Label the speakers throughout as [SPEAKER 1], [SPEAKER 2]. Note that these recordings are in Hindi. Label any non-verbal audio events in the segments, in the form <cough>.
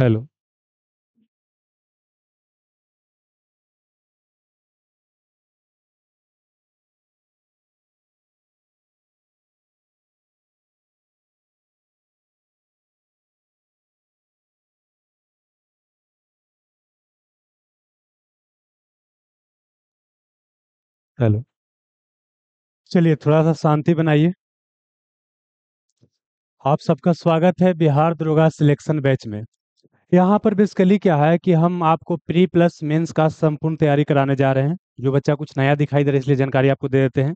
[SPEAKER 1] Hello hello.
[SPEAKER 2] चलिए, थोड़ा-सा शांति बनाइए। आप सबका स्वागत है बिहार दरोगा सिलेक्शन बैच में। यहाँ पर बेसिकली क्या है कि हम आपको प्री प्लस मेंस का संपूर्ण तैयारी कराने जा रहे हैं जो बच्चा कुछ नया दिखाई दे रहा है इसलिए जानकारी आपको दे देते हैं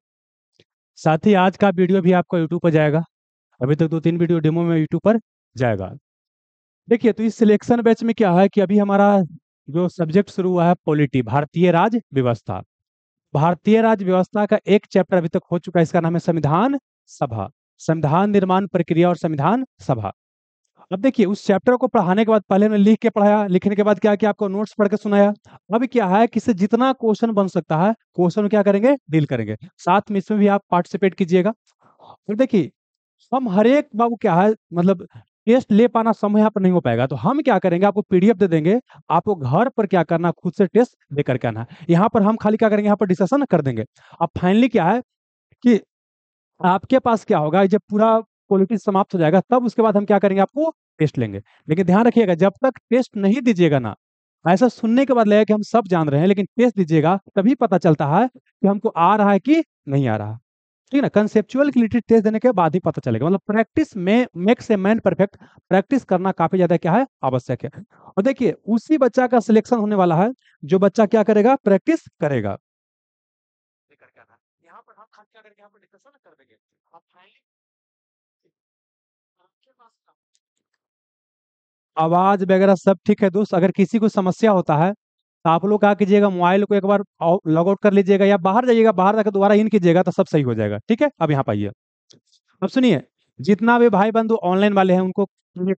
[SPEAKER 2] साथ ही आज का वीडियो भी आपका यूट्यूब पर जाएगा अभी तक दो तीन वीडियो डेमो में यूट्यूब पर जाएगा देखिए तो इस सिलेक्शन बैच में क्या है कि अभी हमारा जो सब्जेक्ट शुरू हुआ है पॉलिटी भारतीय राज्य व्यवस्था भारतीय राज्य व्यवस्था का एक चैप्टर अभी तक हो चुका है इसका नाम है संविधान सभा संविधान निर्माण प्रक्रिया और संविधान सभा अब देखिए उस चैप्टर को पढ़ाने के बाद पहले हमने लिख के पढ़ाया लिखने के बाद क्या कि आपको नोट्स पढ़ के सुनाया अब क्या है कि इससे जितना क्वेश्चन बन सकता है क्वेश्चन क्या करेंगे डील करेंगे साथ में इसमें भी आप पार्टिसिपेट कीजिएगा और देखिए हम हर एक बाबू क्या है मतलब टेस्ट ले पाना समय यहाँ पर नहीं हो पाएगा तो हम क्या करेंगे आपको पीडीएफ दे देंगे आपको घर पर क्या करना खुद से टेस्ट लेकर के आना यहाँ पर हम खाली क्या करेंगे यहाँ पर डिस्कशन कर देंगे अब फाइनली क्या है कि आपके पास क्या होगा जब पूरा क्वालिटी समाप्त हो जाएगा तब उसके बाद हम क्या करेंगे आपको टेस्ट लेंगे लेकिन ध्यान रखिएगा जब तक टेस्ट नहीं दीजिएगा ना ऐसा सुनने के बाद लगेगा कि हम सब जान रहे हैं लेकिन टेस्ट दीजिएगा तभी पता चलता है कि हमको आ रहा है कि नहीं आ रहा ठीक है ना कंसेप्चुअल क्लिटी टेस्ट देने के बाद ही पता चलेगा मतलब प्रैक्टिस में makes a man perfect practice करना काफी ज्यादा क्या है आवश्यक है और देखिए उसी बच्चा का सिलेक्शन होने वाला है जो बच्चा क्या करेगा प्रैक्टिस करेगा यहाँ पर हम क्या करके यहाँ पर डिस्कशन कर देंगे फाइनली आवाज़ वगैरह सब ठीक है दोस्त अगर किसी को समस्या होता है तो आप लोग क्या कीजिएगा मोबाइल को एक बार लॉग आउट कर लीजिएगा या बाहर जाइएगा बाहर जाकर दोबारा इन कीजिएगा तो सब सही हो जाएगा ठीक है अब यहाँ पाइए अब सुनिए जितना भी भाई बंधु ऑनलाइन वाले हैं उनको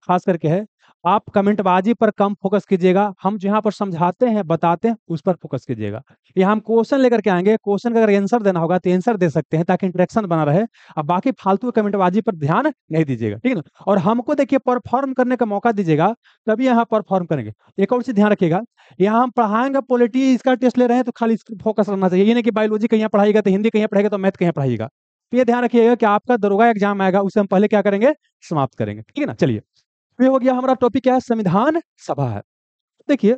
[SPEAKER 2] खास करके है आप कमेंटबाजी पर कम फोकस कीजिएगा हम जहाँ पर समझाते हैं बताते हैं उस पर फोकस कीजिएगा यहाँ हम क्वेश्चन लेकर के आएंगे क्वेश्चन का अगर आंसर देना होगा तो आंसर दे सकते हैं ताकि इंट्रेक्शन बना रहे अब बाकी फालतू कमेंटबाजी पर ध्यान नहीं दीजिएगा ठीक है ना और हमको देखिए परफॉर्म करने का मौका दीजिएगा तभी यहाँ परफॉर्म करेंगे एक और चीज ध्यान रखिएगा यहाँ हम पढ़ाएंगे पॉलिटी इसका टेस्ट ले रहे हैं तो खाली फोकस रहना चाहिए ये नहीं कि बायोलॉजी कहीं पढ़ाएगा तो हिंदी कहीं पढ़ाएगा तो मैथ कहीं पढ़ाएगा तो ये ध्यान रखिएगा कि आपका दरोगा एग्जाम आएगा उसे हम पहले क्या करेंगे समाप्त करेंगे ठीक है ना चलिए तो ये हो गया हमारा टॉपिक क्या है संविधान सभा है देखिए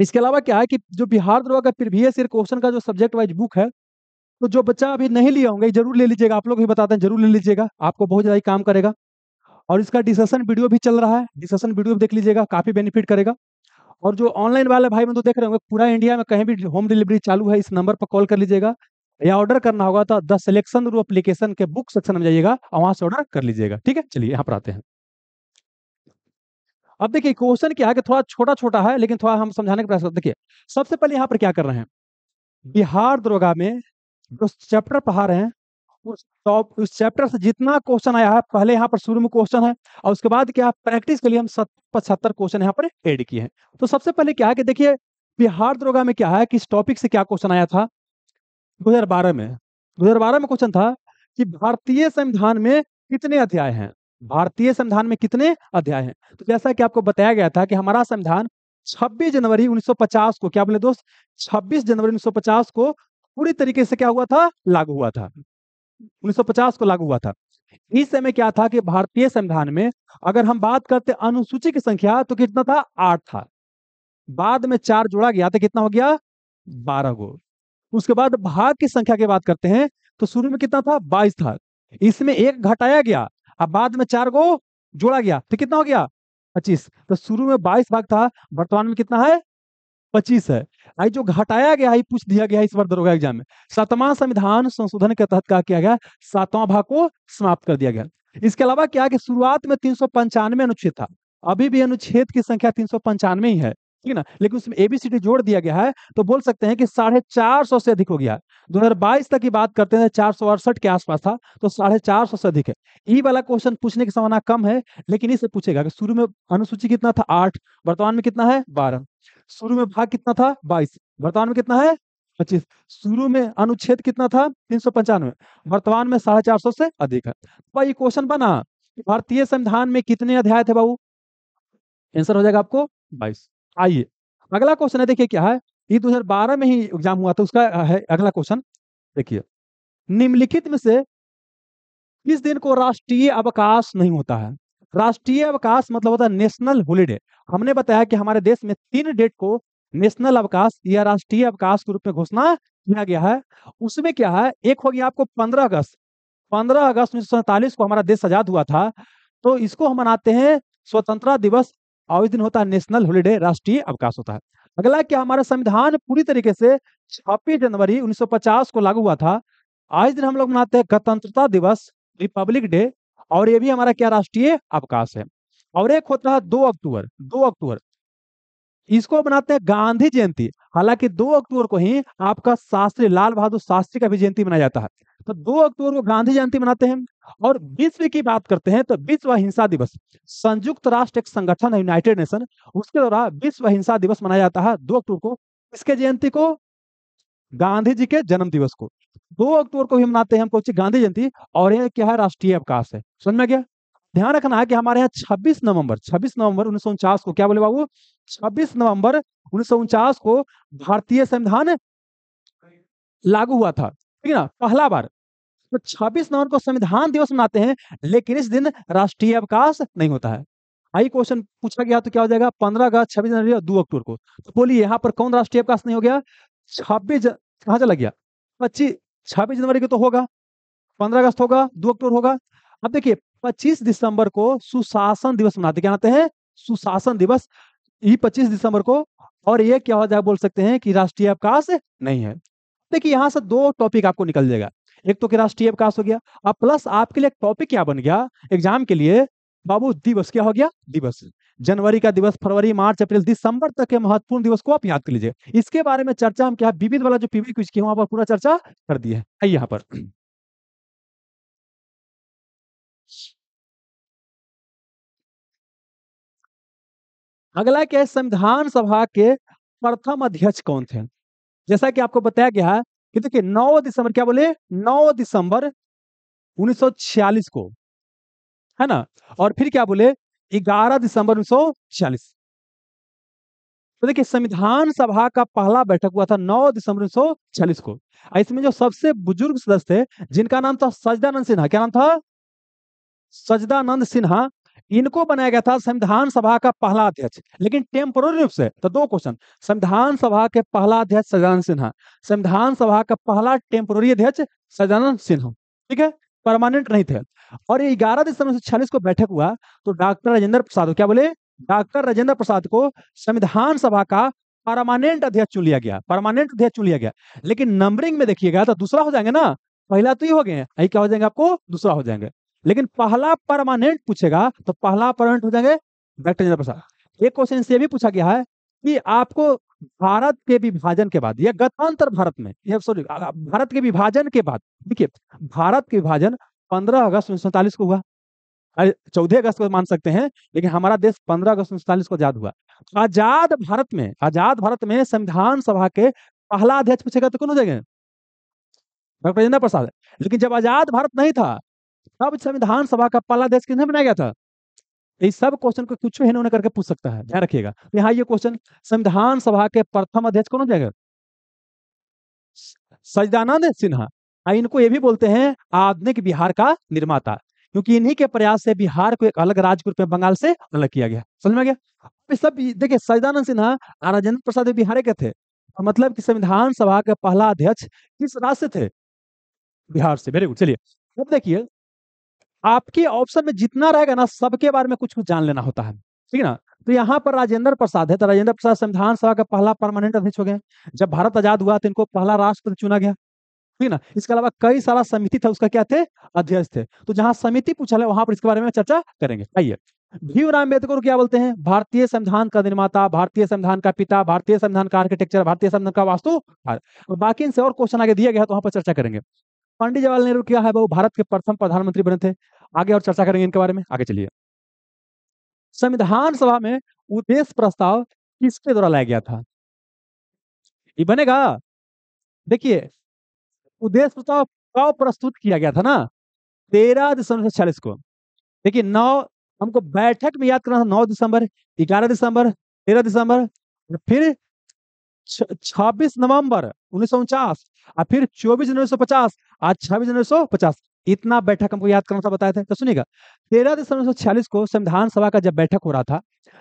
[SPEAKER 2] इसके अलावा क्या है कि जो बिहार द्रोह का प्रीवियस ईयर क्वेश्चन का जो सब्जेक्ट वाइज बुक है तो जो बच्चा अभी नहीं लिया होंगे जरूर ले लीजिएगा आप लोग भी बताते हैं जरूर ले लीजिएगा आपको बहुत ज्यादा काम करेगा और इसका डिस्कशन वीडियो भी चल रहा है डिस्कशन वीडियो भी देख लीजिएगा काफी बेनिफिट करेगा और जो ऑनलाइन वाले भाई बंधु तो देख रहे होंगे पूरा इंडिया में कहीं भी होम डिलीवरी चालू है इस नंबर पर कॉल कर लीजिएगा या ऑर्डर करना होगा तो द सिलेक्शन रू एप्लीकेशन के बुक सेक्शन में जाइएगा वहां से ऑर्डर कर लीजिएगा ठीक है चलिए यहाँ पर आते हैं अब देखिए क्वेश्चन क्या है कि थोड़ा छोटा छोटा है लेकिन थोड़ा हम समझाने का प्रयास करते देखिए सबसे पहले यहाँ पर क्या कर रहे हैं बिहार दरोगा में जो चैप्टर पढ़ा रहे हैं उस टॉप उस चैप्टर से जितना क्वेश्चन आया है पहले यहाँ पर शुरू में क्वेश्चन है और उसके बाद क्या प्रैक्टिस के लिए हम पचहत्तर क्वेश्चन यहाँ पर एड किए हैं तो सबसे पहले क्या है कि देखिए बिहार दरोगा में क्या है कि इस टॉपिक से क्या क्वेश्चन आया था दो में दो में क्वेश्चन था कि भारतीय संविधान में कितने अध्याय हैं भारतीय संविधान में कितने अध्याय हैं तो जैसा कि आपको बताया गया था कि हमारा संविधान 26 जनवरी 1950 को क्या बोले दोस्त 26 जनवरी 1950 को पूरी तरीके से क्या हुआ था लागू हुआ था 1950 को लागू हुआ था इस समय क्या था कि भारतीय संविधान में अगर हम बात करते अनुसूची की संख्या तो कितना था आठ था बाद में चार जोड़ा गया था तो कितना हो गया बारह गो उसके बाद भाग की संख्या की बात करते हैं तो शुरू में कितना था बाईस था इसमें एक घटाया गया अब बाद में चार को जोड़ा गया तो कितना हो गया पच्चीस तो शुरू में बाईस भाग था वर्तमान में कितना है पच्चीस है आई जो घटाया गया है पूछ दिया गया इस बार दरोगा एग्जाम में सातवां संविधान संशोधन के तहत क्या किया गया सातवां भाग को समाप्त कर दिया गया इसके अलावा क्या कि शुरुआत में तीन अनुच्छेद था अभी भी अनुच्छेद की संख्या तीन ही है ठीक है ना लेकिन उसमें एबीसीडी जोड़ दिया गया है तो बोल सकते हैं कि साढ़े चार सौ से अधिक हो गया दो हजार बाईस तक की बात करते हैं चार सौ अड़सठ के आसपास था तो साढ़े चार सौ से अधिक है ई e वाला क्वेश्चन पूछने की संभावना कम है लेकिन इसे पूछेगा कि शुरू में अनुसूची कितना था आठ वर्तमान में कितना है बारह शुरू में भाग कितना था बाईस वर्तमान में कितना है पच्चीस शुरू में अनुच्छेद कितना था तीन सौ पंचानवे वर्तमान में साढ़े चार सौ से अधिक है तो भाई ये क्वेश्चन बना भारतीय संविधान में कितने अध्याय थे बाबू आंसर हो जाएगा आपको बाईस आइए अगला क्वेश्चन है देखिए क्या है ये दो में ही एग्जाम हुआ था उसका है अगला क्वेश्चन देखिए निम्नलिखित में से किस दिन को राष्ट्रीय अवकाश नहीं होता है राष्ट्रीय अवकाश मतलब होता है नेशनल होलीडे हमने बताया कि हमारे देश में तीन डेट को नेशनल अवकाश या राष्ट्रीय अवकाश के रूप में घोषणा किया गया है उसमें क्या है एक हो गया आपको 15 अगस्त 15 अगस्त उन्नीस को हमारा देश आजाद हुआ था तो इसको हम मनाते हैं स्वतंत्रता दिवस और इस दिन होता है नेशनल हॉलीडे राष्ट्रीय अवकाश होता है अगला क्या हमारा संविधान पूरी तरीके से छब्बीस जनवरी 1950 को लागू हुआ था आज दिन हम लोग मनाते हैं गणतंत्रता दिवस रिपब्लिक डे और ये भी हमारा क्या राष्ट्रीय अवकाश है और एक होता है दो अक्टूबर दो अक्टूबर इसको मनाते हैं गांधी जयंती हालांकि दो अक्टूबर को ही आपका शास्त्री लाल बहादुर शास्त्री का भी जयंती मनाया जाता है तो दो अक्टूबर को गांधी जयंती मनाते हैं और विश्व की बात करते हैं तो विश्व अहिंसा दिवस संयुक्त राष्ट्र एक संगठन है यूनाइटेड नेशन उसके द्वारा विश्व अहिंसा दिवस मनाया जाता है दो अक्टूबर को इसके जयंती को गांधी जी के जन्म दिवस को दो अक्टूबर को भी मनाते हैं कोची गांधी जयंती और यह क्या है राष्ट्रीय अवकाश है समझ में गया ध्यान रखना है कि हमारे यहाँ 26 नवंबर 26 नवंबर उन्नीस को क्या बोले बाबू 26 नवंबर उन्नीस को भारतीय संविधान लागू हुआ था ठीक है ना पहला बार तो 26 नवंबर को संविधान दिवस मनाते हैं लेकिन इस दिन राष्ट्रीय अवकाश नहीं होता है आई क्वेश्चन पूछा गया तो क्या हो जाएगा पंद्रह अगस्त छब्बीस जनवरी और दो अक्टूबर को तो बोलिए यहाँ पर कौन राष्ट्रीय अवकाश नहीं हो गया छब्बीस कहाँ चला गया पच्चीस छब्बीस जनवरी को तो होगा पंद्रह अगस्त होगा दो अक्टूबर होगा अब देखिए पच्चीस दिसंबर को सुशासन दिवस मनाते क्या मनाते हैं सुशासन दिवस ये पच्चीस दिसंबर को और ये क्या हो जाए बोल सकते हैं कि राष्ट्रीय अवकाश नहीं है देखिए यहाँ से दो टॉपिक आपको निकल जाएगा एक तो क्लास राष्ट्रीय एफ हो गया अब प्लस आपके लिए टॉपिक क्या बन गया एग्जाम के लिए बाबू दिवस क्या हो गया दिवस जनवरी का दिवस फरवरी मार्च अप्रैल दिसंबर तक के महत्वपूर्ण दिवस को आप याद कर लीजिए इसके बारे में चर्चा हम क्या विविध वाला जो पीवी क्विज वहां पर पूरा चर्चा कर दी है यहाँ पर अगला क्या संविधान सभा के प्रथम अध्यक्ष कौन थे जैसा कि आपको बताया गया है कि देखिए 9 दिसंबर क्या बोले 9 दिसंबर 1946 को है ना और फिर क्या बोले 11 दिसंबर 1946 तो देखिए संविधान सभा का पहला बैठक हुआ था 9 दिसंबर 1946 को इसमें जो सबसे बुजुर्ग सदस्य थे जिनका नाम था सजदानंद सिन्हा क्या नाम था सजदानंद सिन्हा इनको बनाया गया था संविधान सभा का पहला अध्यक्ष लेकिन टेम्पोररी रूप से तो दो क्वेश्चन संविधान सभा के पहला अध्यक्ष सजानंद सिन्हा संविधान सभा का पहला टेम्पोररी अध्यक्ष सजानंद सिन्हा ठीक है परमानेंट नहीं थे और ये ग्यारह दिसंबर उन्नीस छियालीस को बैठक हुआ तो डॉक्टर राजेंद्र प्रसाद क्या बोले डॉक्टर राजेंद्र प्रसाद को संविधान सभा का परमानेंट अध्यक्ष चुन लिया गया परमानेंट अध्यक्ष चुन लिया गया लेकिन नंबरिंग में देखिएगा तो दूसरा हो जाएंगे ना पहला तो ये हो गए क्या हो जाएंगे आपको दूसरा हो जाएंगे लेकिन पहला परमानेंट पूछेगा तो पहला परमानेंट हो जाएंगे डॉक्टर राजेंद्र प्रसाद एक क्वेश्चन से भी पूछा गया है कि आपको भारत के विभाजन के बाद या गतांतर भारत में सॉरी भारत के विभाजन के बाद देखिए भारत के विभाजन पंद्रह अगस्त उन्नीस को हुआ अरे चौदह अगस्त को मान सकते हैं लेकिन हमारा देश पंद्रह अगस्त उन्नीस सैतालीस को आजाद हुआ आजाद भारत में आजाद भारत में संविधान सभा के पहला अध्यक्ष पूछेगा तो कौन हो जाएंगे डॉक्टर राजेंद्र प्रसाद लेकिन जब आजाद भारत नहीं था तब संविधान सभा का पहला देश किसने बनाया गया था सब क्वेश्चन को कुछ है उन्होंने करके पूछ सकता है ध्यान रखिएगा तो यहाँ ये क्वेश्चन संविधान सभा के प्रथम अध्यक्ष कौन हो जाएगा सजदानंद सिन्हा हाँ, इनको ये भी बोलते हैं आधुनिक बिहार का निर्माता क्योंकि इन्हीं के प्रयास से बिहार को एक अलग राज्य के रूप में बंगाल से अलग किया गया समझ में गया सब देखिये सजदानंद सिन्हा राजेंद्र प्रसाद बिहार के थे तो मतलब कि संविधान सभा के पहला अध्यक्ष किस राज्य से थे बिहार से वेरी गुड चलिए अब देखिए आपके ऑप्शन में जितना रहेगा ना सबके बारे में कुछ कुछ जान लेना होता है ठीक है ना तो यहाँ पर राजेंद्र प्रसाद है तो राजेंद्र प्रसाद संविधान सभा का पहला परमानेंट अध्यक्ष हो गए जब भारत आजाद हुआ तो इनको पहला राष्ट्रपति चुना गया ठीक है ना इसके अलावा कई सारा समिति था उसका क्या थे अध्यक्ष थे तो जहां समिति पूछा है वहां पर इसके बारे में चर्चा करेंगे आइए भीमराव अम्बेडकर को क्या बोलते हैं भारतीय संविधान का निर्माता भारतीय संविधान का पिता भारतीय संविधान का आर्किटेक्चर भारतीय संविधान का वास्तु बाकी इनसे और क्वेश्चन आगे दिया गया तो वहां पर चर्चा करेंगे पंडित जवाहरलाल नेहरू क्या है वो भारत के प्रथम प्रधानमंत्री बने थे आगे और चर्चा करेंगे इनके बारे में आगे चलिए संविधान सभा में उद्देश्य प्रस्ताव किसके द्वारा लाया गया था ये बनेगा देखिए उद्देश्य प्रस्ताव कब प्रस्तुत किया गया था ना तेरह दिसंबर छियालीस को देखिए नौ हमको बैठक में याद करना था नौ दिसंबर ग्यारह दिसंबर तेरह दिसंबर फिर छब्बीस नवंबर उन्नीस और फिर चौबीस जनवरी सौ पचास आज छब्बीस जनवरी सौ पचास इतना बैठक हमको याद करना था बताया था तो सुनिएगा तेरह दिसंबर उन्नीस सौ छियालीस को संविधान सभा का जब बैठक हो रहा था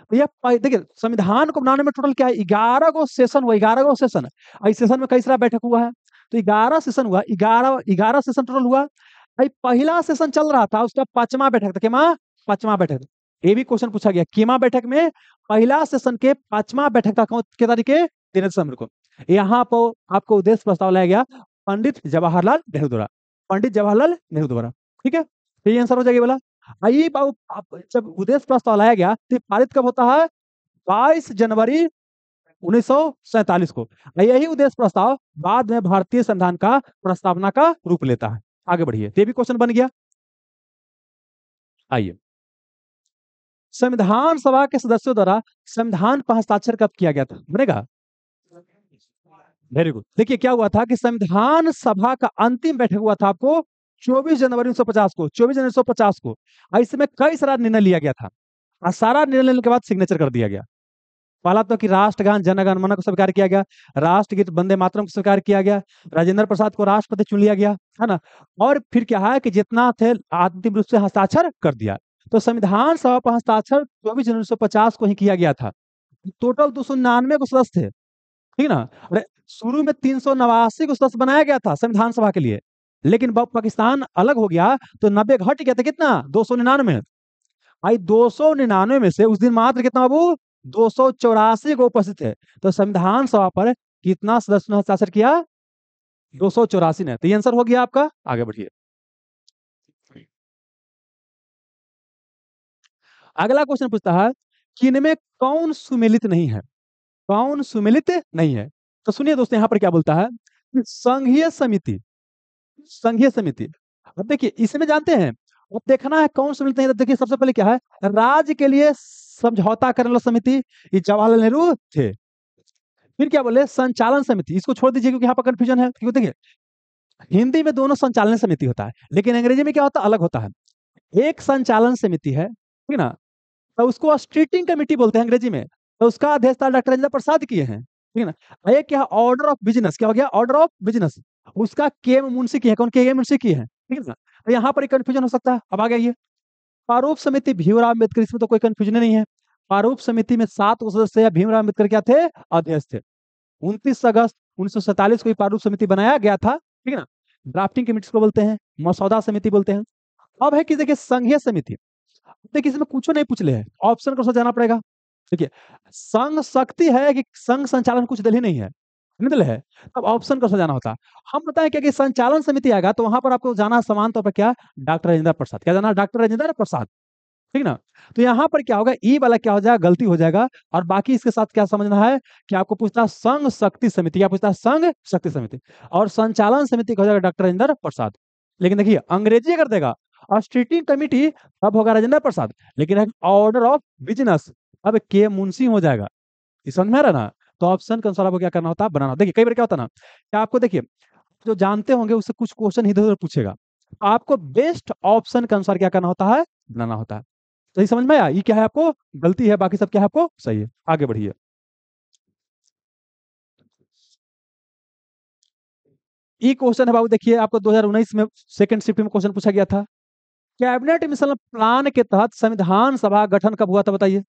[SPEAKER 2] तो यह देखिए संविधान को बनाने में टोटल क्या है ग्यारह गो सेशन हुआ ग्यारह गो सेशन इस सेशन में कई सारा बैठक हुआ है तो ग्यारह सेशन हुआ ग्यारह ग्यारह सेशन टोटल हुआ भाई पहला सेशन चल रहा था उसका पांचवा बैठक था केमा पांचवा बैठक ये भी क्वेश्चन पूछा गया केमा बैठक में पहला सेशन के पांचवा बैठक था कौन के तारीख दीनेन्द्र समर को यहाँ पर आपको उद्देश्य प्रस्ताव लाया गया पंडित जवाहरलाल नेहरू द्वारा पंडित जवाहरलाल नेहरू द्वारा ठीक है तो ये आंसर हो जाएगी बोला आइए बाबू जब उद्देश्य प्रस्ताव लाया गया तो पारित कब होता है बाईस जनवरी उन्नीस को यही उद्देश्य प्रस्ताव बाद में भारतीय संविधान का प्रस्तावना का रूप लेता है आगे बढ़िए ये भी क्वेश्चन बन गया आइए संविधान सभा के सदस्यों द्वारा संविधान पर हस्ताक्षर कब किया गया था बनेगा वेरी गुड देखिए क्या हुआ था कि संविधान सभा का अंतिम बैठक हुआ था आपको 24 जनवरी 1950 को 24 जनवरी 1950 को इसमें कई सारा निर्णय लिया गया था और सारा निर्णय लेने के बाद सिग्नेचर कर दिया गया पहला तो कि राष्ट्रगान जनगण मन को स्वीकार किया गया राष्ट्रगीत वंदे मातरम को स्वीकार किया गया राजेंद्र प्रसाद को राष्ट्रपति चुन लिया गया है ना और फिर क्या है कि जितना थे अंतिम रूप से हस्ताक्षर कर दिया तो संविधान सभा पर हस्ताक्षर चौबीस जनवरी सौ पचास को ही किया गया था टोटल दो सौ नानवे को सदस्य थे ठीक ना अरे शुरू में तीन सौ नवासी को सदस्य बनाया गया था संविधान सभा के लिए लेकिन पाकिस्तान अलग हो गया तो नब्बे घट गया था कितना दो सौ निन्यानवे भाई दो सौ निन्यानवे में से उस दिन मात्र कितना बाबू दो सौ चौरासी को उपस्थित है तो संविधान सभा पर कितना सदस्य ने हस्ताक्षर किया दो सौ चौरासी ने तो आंसर हो गया आपका आगे बढ़िए अगला क्वेश्चन पूछता है कि इनमें कौन सुमिलित नहीं है कौन सुमिलित नहीं है तो सुनिए दोस्तों यहाँ पर क्या बोलता है संघीय समिति संघीय समिति अब देखिए इसमें जानते हैं अब देखना है कौन सुमिलित नहीं तो देखिए सबसे पहले क्या है राज्य के लिए समझौता करने वाला समिति जवाहरलाल नेहरू थे फिर क्या बोले संचालन समिति इसको छोड़ दीजिए क्योंकि यहाँ पर कंफ्यूजन है क्योंकि देखिए हिंदी में दोनों संचालन समिति होता है लेकिन अंग्रेजी में क्या होता है अलग होता है एक संचालन समिति है ठीक है ना तो उसको स्ट्रीटिंग कमेटी बोलते हैं अंग्रेजी में तो उसका अध्यक्षता डॉक्टर राजेंद्र प्रसाद किए हैं ठीक है ना एक क्या ऑर्डर ऑफ बिजनेस क्या हो गया ऑर्डर ऑफ बिजनेस उसका के एम मुंशी की है कौन के एम मुंशी की है ठीक है ना तो यहाँ पर कंफ्यूजन हो सकता है अब आ गया ये प्रारूप समिति भीमराव अम्बेडकर इसमें तो कोई कंफ्यूजन नहीं है प्रारूप समिति में सात सदस्य भीमराव अम्बेडकर क्या थे अध्यक्ष थे उनतीस अगस्त उन्नीस को प्रारूप समिति बनाया गया था ठीक है ना ड्राफ्टिंग कमिटी को बोलते हैं मसौदा समिति बोलते हैं अब है कि देखिए संघीय समिति देखिए इसमें कुछ नहीं पूछ ले ऑप्शन को जाना पड़ेगा देखिए संघ शक्ति है कि संघ संचालन कुछ दल ही नहीं है दल है तब ऑप्शन कैसे जाना होता हम बताएं क्या कि संचालन समिति आएगा तो वहां पर आपको जाना समान तौर पर क्या डॉक्टर राजेंद्र प्रसाद क्या जाना डॉक्टर राजेंद्र प्रसाद ठीक ना तो यहाँ पर क्या होगा ई e वाला क्या हो जाएगा गलती हो जाएगा और बाकी इसके साथ क्या समझना है कि आपको पूछता संघ शक्ति समिति क्या पूछता है संघ शक्ति समिति और संचालन समिति का हो जाएगा डॉक्टर राजेंद्र प्रसाद लेकिन देखिए अंग्रेजी अगर देगा और स्ट्रीटिंग कमिटी तब होगा राजेंद्र प्रसाद लेकिन ऑर्डर ऑफ बिजनेस अब के मुंशी हो जाएगा इस समझ में आ रहा ना तो ऑप्शन के अनुसार आपको क्या करना होता है बनाना देखिए कई बार क्या होता है ना क्या आपको देखिए जो जानते होंगे उससे कुछ क्वेश्चन इधर उधर पूछेगा आपको बेस्ट ऑप्शन के अनुसार क्या करना होता है बनाना होता है सही तो समझ में आया ये क्या है आपको गलती है बाकी सब क्या है आपको सही है आगे बढ़िए ये क्वेश्चन है बाबू देखिए आपको 2019 में सेकंड शिफ्ट में क्वेश्चन पूछा गया था कैबिनेट मिशन प्लान के तहत संविधान सभा गठन कब हुआ था बताइए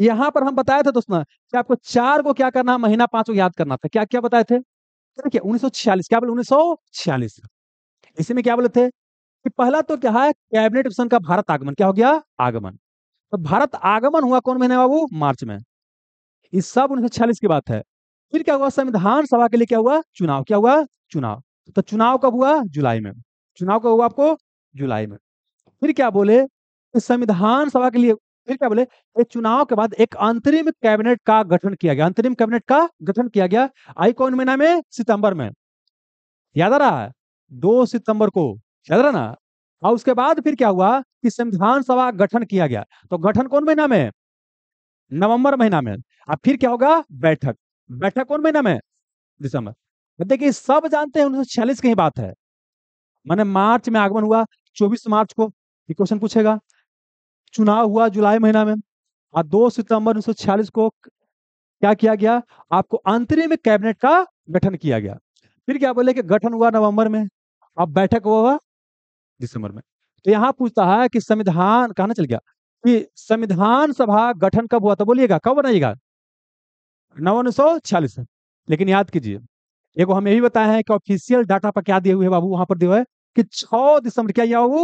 [SPEAKER 2] यहां पर हम बताए थे दोस्तों कि आपको चार को क्या करना महीना पांच को याद करना था क्या क्या बताए थे देखिए उन्नीस क्या बोले उन्नीस इसी में क्या बोले थे कि पहला तो क्या है कैबिनेट मिशन का भारत आगमन क्या हो गया आगमन तो भारत आगमन हुआ कौन महीने बाबू मार्च में इस सब उन्नीस की बात है फिर क्या हुआ संविधान सभा के लिए क्या हुआ चुनाव क्या हुआ चुनाव तो चुनाव कब हुआ जुलाई में चुनाव कब हुआ आपको जुलाई में फिर क्या बोले संविधान सभा के लिए फिर क्या बोले एक चुनाव के बाद एक अंतरिम कैबिनेट का गठन किया गया अंतरिम कैबिनेट का गठन किया गया आई कौन महीना में सितंबर में याद आ रहा है दो सितंबर को याद रहा ना और उसके बाद फिर क्या हुआ कि संविधान सभा गठन किया गया तो गठन कौन महीना में नवंबर महीना में अब फिर क्या होगा बैठक बैठक कौन महीना में दिसंबर देखिए सब जानते हैं उन्नीस सौ छियालीस की ही बात है मैंने मार्च में आगमन हुआ चौबीस मार्च को क्वेश्चन पूछेगा चुनाव हुआ जुलाई महीना में और हाँ, दो सितंबर उन्नीस को क्या किया गया आपको अंतरिम कैबिनेट का गठन किया गया फिर क्या बोले कि गठन हुआ नवंबर में अब बैठक हुआ दिसंबर में तो यहाँ पूछता है कि संविधान कहा चल गया कि संविधान सभा गठन कब हुआ तो बोलिएगा कब बनाइएगा नव उन्नीस लेकिन याद कीजिए एक हम यही बताए हैं कि ऑफिशियल डाटा पर क्या दिए हुए बाबू वहां पर दिए हुए कि 6 दिसंबर क्या हुआ वो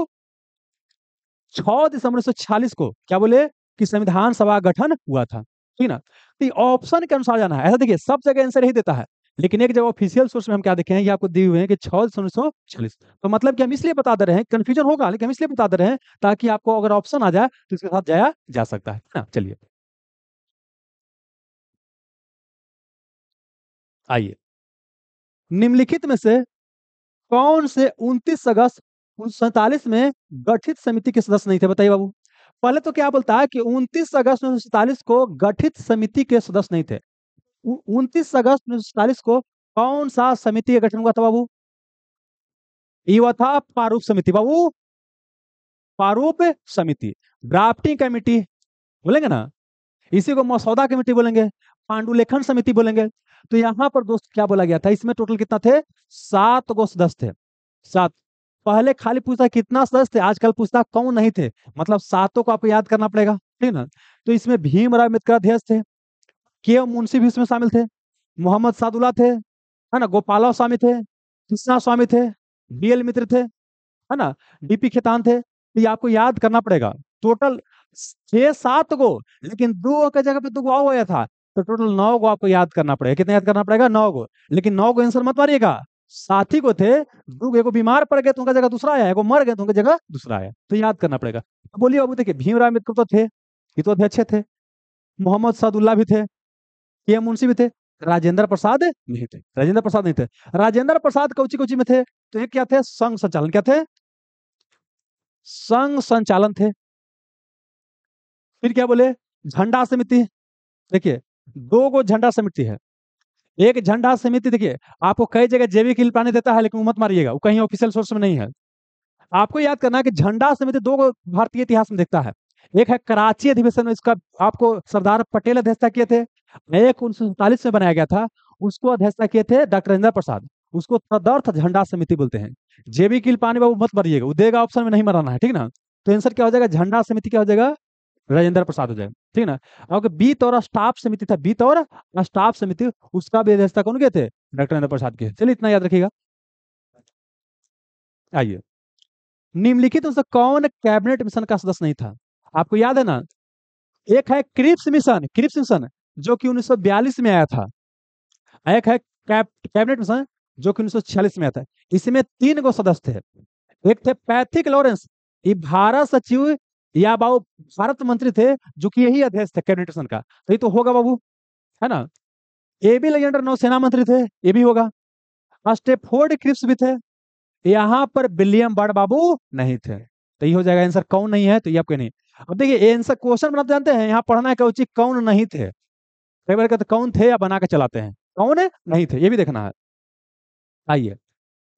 [SPEAKER 2] 6 दिसंबर उन्नीस को क्या बोले कि संविधान सभा गठन हुआ था ठीक ना तो ऑप्शन के अनुसार जाना है ऐसा देखिए सब जगह आंसर ही देता है लेकिन एक जब ऑफिशियल सोर्स में हम क्या देखे हैं ये आपको दिए हुए हैं कि छह दिसंबर उन्नीस सौ चालीस तो मतलब कि हम इसलिए बता दे रहे हैं कंफ्यूजन होगा लेकिन हम इसलिए बता दे रहे हैं ताकि आपको अगर ऑप्शन आ जाए तो इसके साथ जाया जा सकता है ना चलिए
[SPEAKER 1] आइए निम्नलिखित में से
[SPEAKER 2] कौन से 29 अगस्त उन्नीस में गठित समिति के सदस्य नहीं थे बताइए बाबू पहले तो क्या बोलता है कि 29 अगस्त उन्नीस को गठित समिति के सदस्य नहीं थे 29 अगस्त उन्नीस को कौन सा समिति का गठन हुआ था बाबू युवा था पारूप समिति बाबू पारूप समिति ड्राफ्टिंग कमेटी बोलेंगे ना इसी को मसौदा कमेटी बोलेंगे पांडुलेखन समिति बोलेंगे तो यहां पर दोस्त क्या बोला गया था इसमें टोटल कितना थे सात गो सदस्य थे सात पहले खाली पूछता कितना सदस्य थे आजकल पूछता कौन नहीं थे मतलब सातों को आपको याद करना पड़ेगा ठीक ना तो इसमें राय अम्बेडकर अध्यक्ष थे के मुंशी भी इसमें शामिल थे मोहम्मद सादुल्ला थे है ना गोपाला स्वामी थे कृष्णा स्वामी थे बी एल मित्र थे है ना डीपी खेतान थे तो ये आपको याद करना पड़ेगा टोटल छह सात गो लेकिन दो के जगह पे दो गो गया था तो टोटल नौ गो आपको याद करना पड़ेगा कितना याद करना पड़ेगा नौ गो लेकिन नौ गो आंसर मत मारिएगा साथी को थे को बीमार पड़ गए तो उनका जगह दूसरा आया को मर गए तो उनका जगह दूसरा आया तो याद करना पड़ेगा तो बोलिए बाबू देखिए भीमराव अम्बेडकर तो थे ये तो अच्छे थे मोहम्मद सादुल्ला भी थे के मुंशी भी थे राजेंद्र प्रसाद नहीं थे राजेंद्र प्रसाद नहीं थे राजेंद्र प्रसाद कौची कौची में थे तो ये क्या थे संघ संचालन क्या थे संघ संचालन थे फिर क्या बोले झंडा समिति देखिए दो गो झंडा समिति है एक झंडा समिति देखिए आपको कई जगह जैविक हिल पानी देता है लेकिन वो मत मारिएगा वो कहीं ऑफिशियल सोर्स में नहीं है आपको याद करना है कि झंडा समिति दो भारतीय इतिहास में देखता है एक है कराची अधिवेशन में इसका आपको सरदार पटेल अध्यक्षता किए थे एक उन्नीस सौ में बनाया गया था उसको अध्यक्षता किए थे डॉक्टर राजेंद्र प्रसाद उसको तदर्थ झंडा समिति बोलते हैं जेबी किल पानी बाबू मत मरिएगा वो देगा ऑप्शन में नहीं मराना है ठीक ना तो आंसर क्या हो जाएगा झंडा समिति क्या हो जाएगा राजेंद्र प्रसाद हो जाए ठीक ना और बीत और स्टाफ समिति था बीत और स्टाफ समिति उसका भी अध्यक्षता कौन गए थे डॉक्टर राजेंद्र प्रसाद के चलिए इतना याद रखिएगा आइए निम्नलिखित उनसे कौन कैबिनेट मिशन का सदस्य नहीं था आपको याद है ना एक है क्रिप्स मिशन क्रिप्स मिशन जो कि 1942 में आया था एक है कैबिनेट मिशन जो कि 1946 में आया था इसमें तीन गो सदस्य थे एक थे पैथिक लॉरेंस ये भारत सचिव या बाबू भारत मंत्री थे जो कि यही अध्यक्ष थे कैबिनेट का तो ये तो होगा बाबू है ना ए बी लेजेंडर नौसेना मंत्री थे ये भी होगा अस्टेफोर्ड क्रिप्स भी थे यहाँ पर विलियम बर्ड बाबू नहीं थे तो ये हो जाएगा आंसर कौन नहीं है तो ये आपके नहीं अब देखिए आंसर क्वेश्चन बनाते जानते हैं यहाँ पढ़ना क्या उचित कौन नहीं थे कई बार कहते कौन थे या बना के चलाते हैं कौन है नहीं थे ये भी देखना है आइए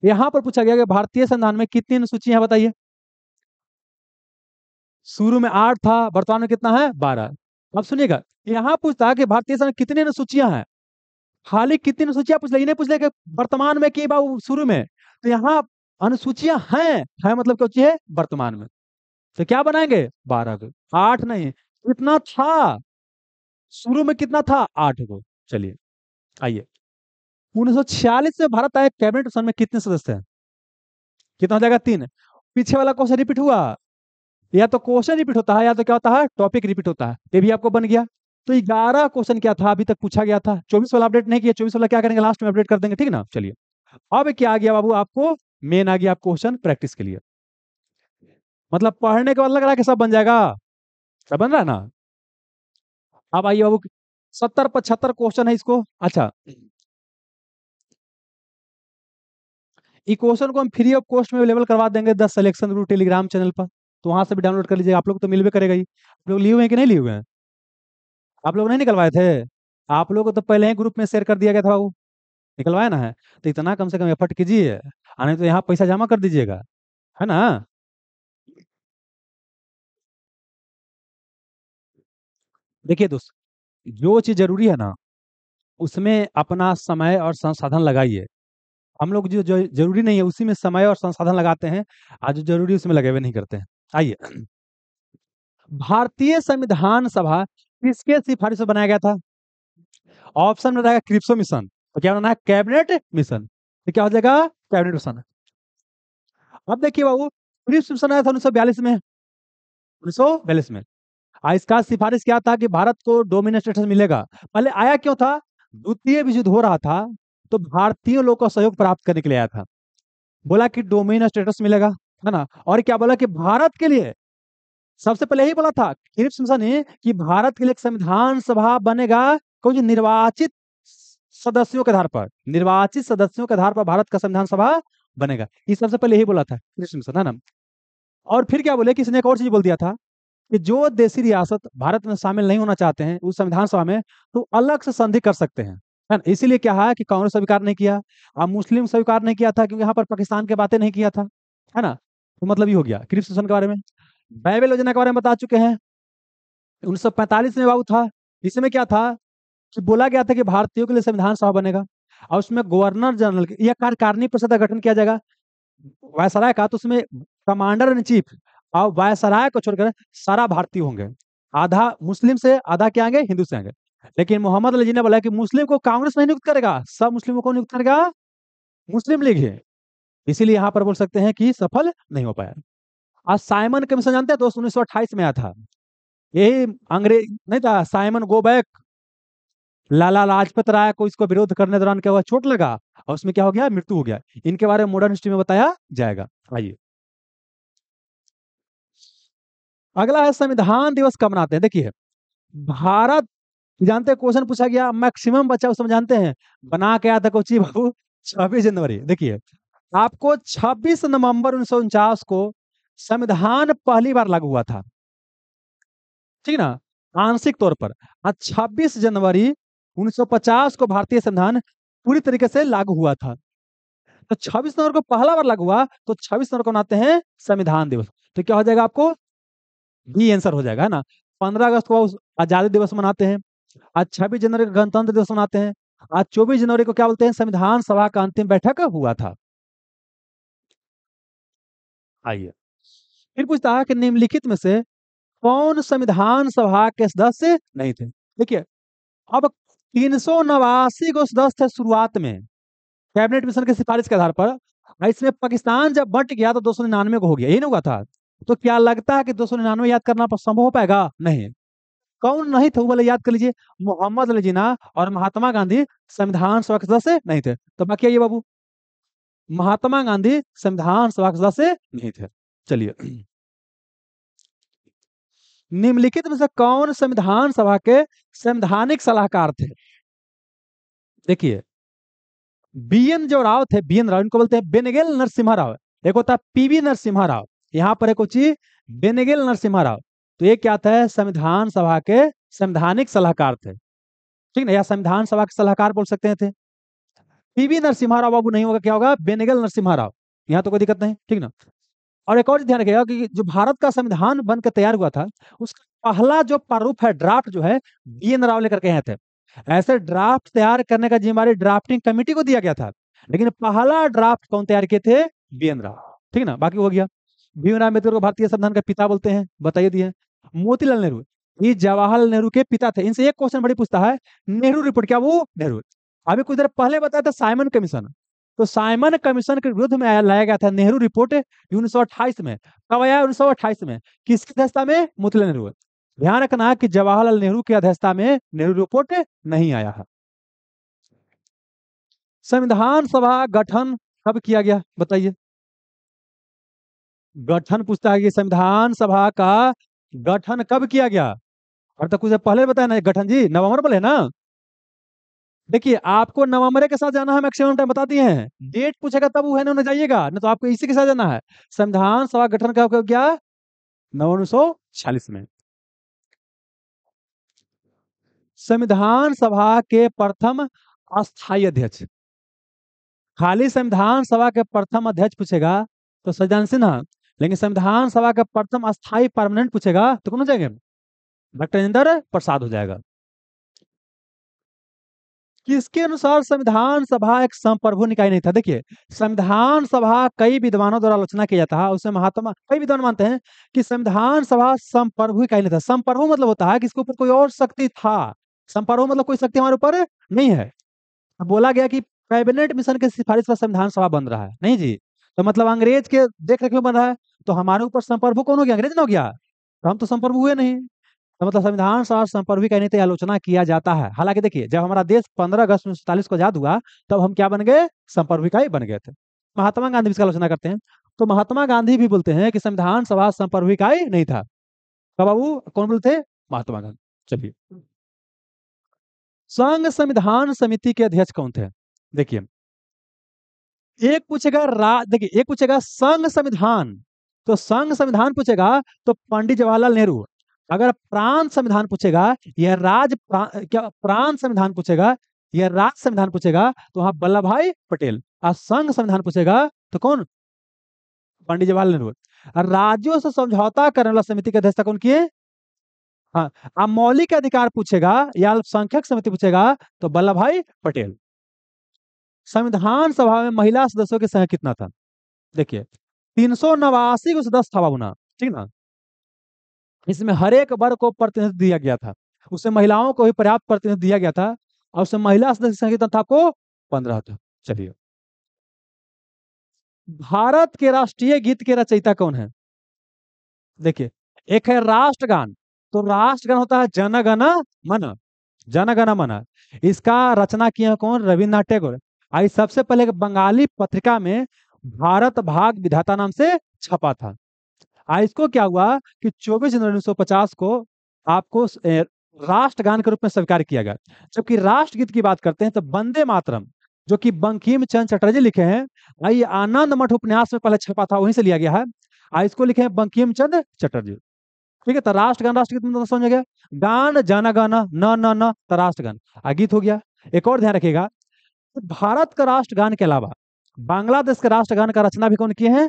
[SPEAKER 2] यहाँ पर पूछा गया कि भारतीय संविधान में कितनी अनुसूचियां बताइए शुरू में आठ था वर्तमान में कितना है बारह अब सुनिएगा यहाँ पूछता है कि भारतीय संघ कितने अनुसूचियां हैं हाल ही कितनी अनुसूचियां पूछ लगी नहीं पूछ लेके वर्तमान में की बाबू शुरू में तो यहाँ अनुसूचियां हैं है मतलब क्या है वर्तमान में तो क्या बनाएंगे बारह को आठ नहीं कितना था शुरू में कितना था आठ को चलिए आइए 1946 में भारत आए कैबिनेट में कितने सदस्य हैं कितना हो जाएगा तीन पीछे वाला क्वेश्चन रिपीट हुआ या तो क्वेश्चन रिपीट होता है या तो क्या होता है टॉपिक रिपीट होता है ये भी आपको बन गया तो ग्यारह क्वेश्चन क्या था अभी तक पूछा गया था चौबीस वाला अपडेट नहीं किया चौबीस वाला क्या करेंगे लास्ट में अपडेट कर देंगे ठीक ना चलिए अब क्या आ गया बाबू आपको मेन आ गया आप क्वेश्चन प्रैक्टिस के लिए मतलब पढ़ने के बाद लग रहा है कि सब बन जाएगा सब बन रहा है ना अब आइए बाबू सत्तर पचहत्तर क्वेश्चन है इसको अच्छा क्वेश्चन को हम फ्री ऑफ कॉस्ट में अवेलेबल करवा देंगे दस सिलेक्शन टेलीग्राम चैनल पर तो वहाँ से भी डाउनलोड कर लीजिएगा आप लोग तो मिलवे करेगा ही आप लोग लिए हुए हैं कि नहीं लिए हुए हैं आप लोग नहीं निकलवाए थे आप लोग को तो पहले ही ग्रुप में शेयर कर दिया गया था वो निकलवाया ना है तो इतना कम से कम एफर्ट कीजिए नहीं तो यहाँ पैसा जमा कर दीजिएगा है ना
[SPEAKER 1] देखिए दोस्त जो चीज़ जरूरी है ना
[SPEAKER 2] उसमें अपना समय और संसाधन लगाइए हम लोग जो जरूरी नहीं है उसी में समय और संसाधन लगाते हैं आज जो जरूरी उसमें लगे हुए नहीं करते हैं आइए भारतीय संविधान सभा किसके सिफारिश से बनाया गया था ऑप्शन में रहेगा क्रिप्सो मिशन तो क्या बनाना है कैबिनेट मिशन तो क्या हो जाएगा कैबिनेट मिशन अब देखिए बाबू क्रिप्स मिशन आया था उन्नीस में उन्नीस में इसका सिफारिश क्या था कि भारत को डोमिनेट स्टेटस मिलेगा पहले आया क्यों था द्वितीय युद्ध हो रहा था तो भारतीय लोगों का सहयोग प्राप्त करने के लिए आया था बोला कि डोमिन स्टेटस मिलेगा है ना और क्या बोला कि भारत के लिए सबसे पहले यही बोला था क्रिप्सन ने कि भारत के लिए संविधान सभा बनेगा क्योंकि निर्वाचित सदस्यों के आधार पर निर्वाचित सदस्यों के आधार पर भारत का संविधान सभा बनेगा ये सबसे पहले यही बोला था क्रिप्सन है ना और फिर क्या बोले कि इसने एक और चीज बोल दिया था कि जो देसी रियासत भारत में शामिल नहीं होना चाहते हैं उस संविधान सभा में तो अलग से संधि कर सकते हैं है ना इसीलिए क्या है कि कांग्रेस स्वीकार नहीं किया अब मुस्लिम स्वीकार नहीं किया था क्योंकि यहाँ पर पाकिस्तान के बातें नहीं किया था है ना तो मतलब ये हो गया क्रिप क्रिप्स के बारे में बाइबल योजना के बारे में बता चुके हैं उन्नीस में बाबू था इसमें क्या था कि बोला गया था कि भारतीयों के लिए संविधान सभा बनेगा और उसमें गवर्नर जनरल या कार्यकारिणी परिषद का गठन किया जाएगा वायसराय का तो उसमें कमांडर इन चीफ और वायसराय को छोड़कर सारा भारतीय होंगे आधा मुस्लिम से आधा क्या आएंगे हिंदू से आएंगे लेकिन मोहम्मद अली जी ने बोला कि मुस्लिम को कांग्रेस नहीं नियुक्त करेगा सब मुस्लिमों को नियुक्त करेगा मुस्लिम लीग है इसीलिए यहां पर बोल सकते हैं कि सफल नहीं हो पाया आज साइमन कमीशन जानते हैं दोस्त उन्नीस में आया था यही अंग्रेज नहीं था साइमन गोबैक लाला लाजपत राय को इसको विरोध करने दौरान क्या हुआ चोट लगा और उसमें क्या हो गया मृत्यु हो गया इनके बारे में मॉडर्न हिस्ट्री में बताया जाएगा आइए अगला है संविधान दिवस कब मनाते हैं देखिए भारत जानते हैं क्वेश्चन पूछा गया मैक्सिमम बच्चा उस समय जानते हैं बना के आया था कोची बाबू छब्बीस जनवरी देखिए आपको 26 नवंबर उन्नीस को संविधान पहली बार लागू हुआ था ठीक ना आंशिक तौर पर आज हाँ, 26 जनवरी 1950 को भारतीय संविधान पूरी तरीके से लागू हुआ था तो 26 नवंबर को पहला बार लागू हुआ तो 26 नवंबर को मनाते हैं संविधान दिवस तो क्या हो जाएगा आपको बी आंसर हो जाएगा है ना 15 अगस्त को आजादी दिवस मनाते हैं आज छब्बीस जनवरी को गणतंत्र दिवस मनाते हैं आज चौबीस जनवरी को क्या बोलते हैं संविधान सभा का अंतिम बैठक हुआ था आइए फिर पूछता है कि निम्नलिखित में से कौन संविधान सभा के सदस्य नहीं थे देखिए अब तीन सौ नवासी को सदस्य थे शुरुआत में कैबिनेट मिशन की सिफारिश के आधार पर इसमें पाकिस्तान जब बट गया तो दो सौ निन्यानवे को हो गया यही नहीं हुआ था तो क्या लगता है कि दो सौ निन्यानवे याद करना संभव हो पाएगा नहीं कौन नहीं थे बोले याद कर लीजिए मोहम्मद अली जिना और महात्मा गांधी संविधान सभा के सदस्य नहीं थे तो बाकी आइए बाबू महात्मा गांधी संविधान सभा के सदस्य
[SPEAKER 1] नहीं थे चलिए
[SPEAKER 2] निम्नलिखित में से कौन संविधान सभा के संवैधानिक सलाहकार थे देखिए बी एन जो राव थे बी एन राव इनको बोलते हैं बेनेगेल नरसिम्हा राव एक होता है पीवी नरसिम्हा राव यहां पर एक चीज बेनेगेल नरसिम्हा राव तो ये क्या था संविधान सभा के संवैधानिक सलाहकार थे ठीक ना या संविधान सभा के सलाहकार बोल सकते हैं पीवी नरसिम्हा राव बाबू नहीं होगा क्या होगा बेनेगल नरसिम्हा राव यहाँ तो कोई दिक्कत नहीं ठीक ना और एक और ध्यान रखेगा कि जो भारत का संविधान बनकर तैयार हुआ था उसका पहला जो प्रारूप है ड्राफ्ट जो है बी एन राव लेकर के आए थे ऐसे ड्राफ्ट तैयार करने का जिम्मेवारी ड्राफ्टिंग कमेटी को दिया गया था लेकिन पहला ड्राफ्ट कौन तैयार किए थे बी एन राव ठीक ना बाकी हो गया भीमराव अम्बेडकर को भारतीय संविधान का पिता बोलते हैं बताइए दिए मोतीलाल नेहरू ये जवाहरलाल नेहरू के पिता थे इनसे एक क्वेश्चन बड़ी पूछता है नेहरू रिपोर्ट क्या वो नेहरू अभी कुछ देर पहले बताया था साइमन कमीशन तो साइमन कमीशन के विरुद्ध में लाया गया था नेहरू रिपोर्ट उन्नीस में कब आया उन्नीस में किसकी अध्यक्षता में मुतले नेहरू ध्यान रखना कि जवाहरलाल नेहरू की अध्यक्षता में नेहरू रिपोर्ट नहीं आया है संविधान सभा गठन कब किया गया बताइए गठन पूछता है कि संविधान सभा का गठन कब किया गया और तो कुछ पहले बताया ना गठन जी नवंबर बोले ना देखिए आपको नवंबर के साथ जाना है मैक्सिमम टाइम बता दिए हैं डेट हम्म। पूछेगा तब वो है ना जाइएगा नहीं तो आपको इसी के साथ जाना है संविधान सभा गठन का क्या नव में संविधान सभा के प्रथम अस्थायी अध्यक्ष खाली संविधान सभा के प्रथम अध्यक्ष पूछेगा तो सज्जन सिन्हा लेकिन संविधान सभा का प्रथम अस्थायी परमानेंट पूछेगा तो कौन हो जाएंगे डॉक्टर राजेंद्र प्रसाद हो जाएगा किसके अनुसार संविधान सभा एक संप्रभु निकाय नहीं था देखिए संविधान सभा कई विद्वानों द्वारा आलोचना किया जाता है उसमें महात्मा कई विद्वान मानते हैं कि संविधान सभा संप्रभु इकाई नहीं था संप्रभु मतलब होता है कि इसके ऊपर कोई और शक्ति था संप्रभु मतलब कोई शक्ति हमारे ऊपर नहीं है बोला गया कि कैबिनेट मिशन की सिफारिश पर संविधान सभा बन रहा है नहीं जी तो मतलब अंग्रेज के देख रेख में बन रहा है तो हमारे ऊपर संप्रभु कौन हो गया अंग्रेज ना हो गया तो हम तो संप्रभु हुए नहीं तो मतलब संविधान संरक्षण पर भी कहीं नीति आलोचना किया जाता है हालांकि देखिए जब हमारा देश 15 अगस्त उन्नीस सौ को आजाद हुआ तब हम क्या बन गए संपर्विकाई बन गए थे महात्मा गांधी इसका आलोचना करते हैं तो महात्मा गांधी भी बोलते हैं कि संविधान सभा संपर्विकाई नहीं था तो बाबू कौन बोलते
[SPEAKER 1] महात्मा गांधी चलिए
[SPEAKER 2] संघ संविधान समिति के अध्यक्ष कौन थे देखिए एक पूछेगा रा देखिए एक पूछेगा संघ संविधान तो संघ संविधान पूछेगा तो पंडित जवाहरलाल नेहरू अगर प्राण संविधान पूछेगा यह राज प्रा, क्या प्राण संविधान पूछेगा यह राज संविधान पूछेगा तो वहां वल्लभ भाई पटेल और संघ संविधान पूछेगा तो कौन पंडित जवाहरलाल नेहरू और राज्यों से समझौता करने वाला समिति के अध्यक्षता कौन किए हाँ अब मौलिक अधिकार पूछेगा या अल्पसंख्यक समिति पूछेगा तो वल्लभ भाई पटेल संविधान सभा में महिला सदस्यों की संख्या कितना था देखिए तीन सौ नवासी को सदस्य था बाबूना ठीक ना इसमें हर एक वर्ग को प्रतिनिधित्व दिया गया था उसे महिलाओं को भी पर्याप्त प्रतिनिधित्व दिया गया था और उसमें महिला सदस्य संख्या था को
[SPEAKER 1] पंद्रह था चलिए
[SPEAKER 2] भारत के राष्ट्रीय गीत के रचयिता कौन है देखिए एक है राष्ट्रगान तो राष्ट्रगान होता है जनगण मन जनगण मन इसका रचना किया कौन रविन्द्रनाथ टैगोर आई सबसे पहले बंगाली पत्रिका में भारत भाग विधाता नाम से छपा था इसको क्या हुआ कि 24 जनवरी 1950 को आपको राष्ट्रगान के रूप में स्वीकार किया गया जबकि राष्ट्रगीत की बात करते हैं तो वंदे मातरम जो कि बंकिम चंद चटर्जी लिखे हैं ये आनंद मठ उपन्यास में पहले छपा था वहीं से लिया गया है आई इसको लिखे हैं बंकिम चंद चटर्जी ठीक है तो राष्ट्रगान राष्ट्रगीत में तो समझ गया गान जाना गाना न न न तो राष्ट्रगान गीत हो गया एक और ध्यान रखिएगा भारत का राष्ट्रगान के अलावा बांग्लादेश के राष्ट्रगान का रचना भी कौन किए हैं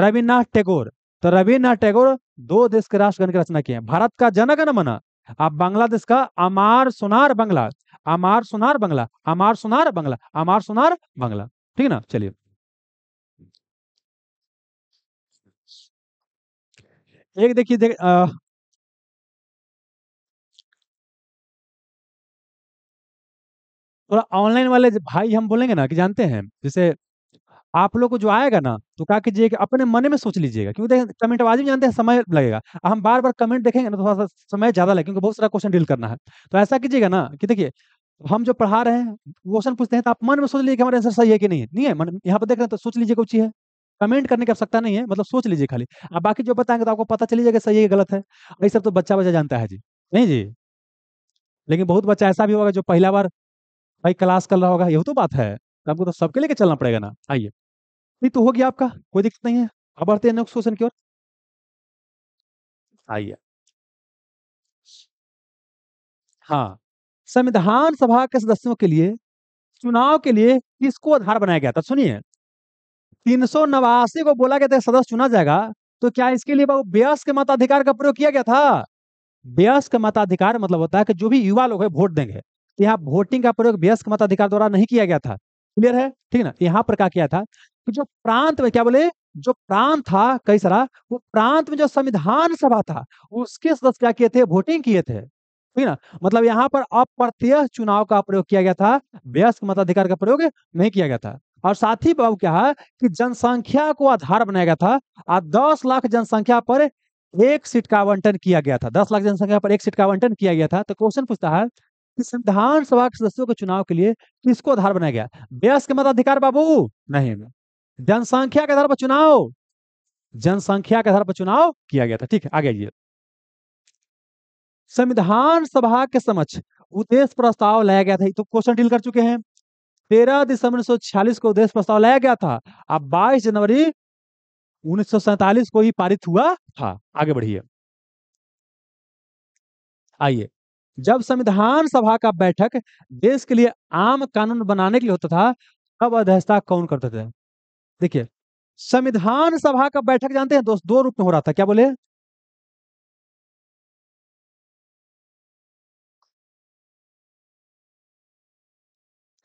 [SPEAKER 2] रविन्द्रनाथ टैगोर तो रविन्द्रनाथ टैगोर दो देश के राष्ट्रगण की रचना किए भारत का न मना आप बांग्लादेश का अमार सुनार बंगला अमार सुनार बंगला अमार सुनार बंगला अमार सुनार बंगला ठीक है ना चलिए एक देखिए देख, थोड़ा ऑनलाइन वाले भाई हम बोलेंगे ना कि जानते हैं जैसे आप लोग को जो आएगा ना तो क्या कीजिए कि अपने मन में सोच लीजिएगा क्योंकि देखें कमेंट आवाज भी जानते हैं समय लगेगा हम बार बार कमेंट देखेंगे ना तो थोड़ा सा समय ज्यादा लगेगा क्योंकि बहुत सारा क्वेश्चन डील करना है तो ऐसा कीजिएगा ना कि देखिए हम जो पढ़ा रहे हैं क्वेश्चन पूछते हैं तो आप मन में सोच लीजिए कि हमारा आंसर सही है कि नहीं है नहीं है मन यहाँ पर देख रहे हैं तो सोच लीजिए कुछ है कमेंट करने की आवश्यकता नहीं है मतलब सोच लीजिए खाली अब बाकी जो बताएंगे तो आपको पता चली जाएगा सही है गलत है ये सब तो बच्चा बच्चा जानता है जी नहीं जी लेकिन बहुत बच्चा ऐसा भी होगा जो पहला बार भाई क्लास कर रहा होगा यही तो बात है तो आपको तो सबके लेके चलना पड़ेगा ना आइए तो हो गया आपका कोई दिक्कत नहीं है अब बढ़ते हैं नेक्स्ट क्वेश्चन की ओर
[SPEAKER 1] आइए हाँ संविधान
[SPEAKER 2] सभा के सदस्यों के लिए चुनाव के लिए किसको आधार बनाया गया था तो सुनिए तीन सौ नवासी को बोला गया था सदस्य चुना जाएगा तो क्या इसके लिए वयस्क मताधिकार का प्रयोग किया गया था वयस्क मताधिकार मतलब होता है कि जो भी युवा लोग है वोट देंगे यहाँ वोटिंग का प्रयोग वयस्क मताधिकार द्वारा नहीं किया गया था क्लियर है ठीक है ना यहाँ पर क्या किया था कि जो प्रांत में क्या बोले जो प्रांत था कई सारा वो प्रांत में जो संविधान सभा था उसके सदस्य क्या किए थे वोटिंग किए थे ठीक ना मतलब यहाँ पर अप्रत्यक्ष चुनाव का प्रयोग किया गया था व्यस्क मताधिकार का प्रयोग नहीं किया गया था और साथ ही बाबू क्या है कि जनसंख्या को आधार बनाया गया था और दस लाख जनसंख्या पर एक सीट का आवंटन किया गया था दस लाख जनसंख्या पर एक सीट का आवंटन किया गया था तो क्वेश्चन पूछता है संविधान सभा के सदस्यों के चुनाव के लिए किसको आधार बनाया गया व्यस्क मताधिकार बाबू नहीं जनसंख्या के आधार पर चुनाव जनसंख्या के आधार पर चुनाव किया गया था ठीक है आगे आइए संविधान सभा के समक्ष उद्देश्य प्रस्ताव लाया गया था तो क्वेश्चन डील कर चुके हैं तेरह दिसंबर उन्नीस को उद्देश्य प्रस्ताव लाया गया था अब बाईस जनवरी उन्नीस को ही पारित हुआ था आगे बढ़िए आइए जब संविधान सभा का बैठक देश के लिए आम कानून बनाने के लिए होता था तब अध्यक्षता कौन करते थे देखिए संविधान सभा का बैठक जानते हैं दोस्त दो रूप में हो रहा था क्या बोले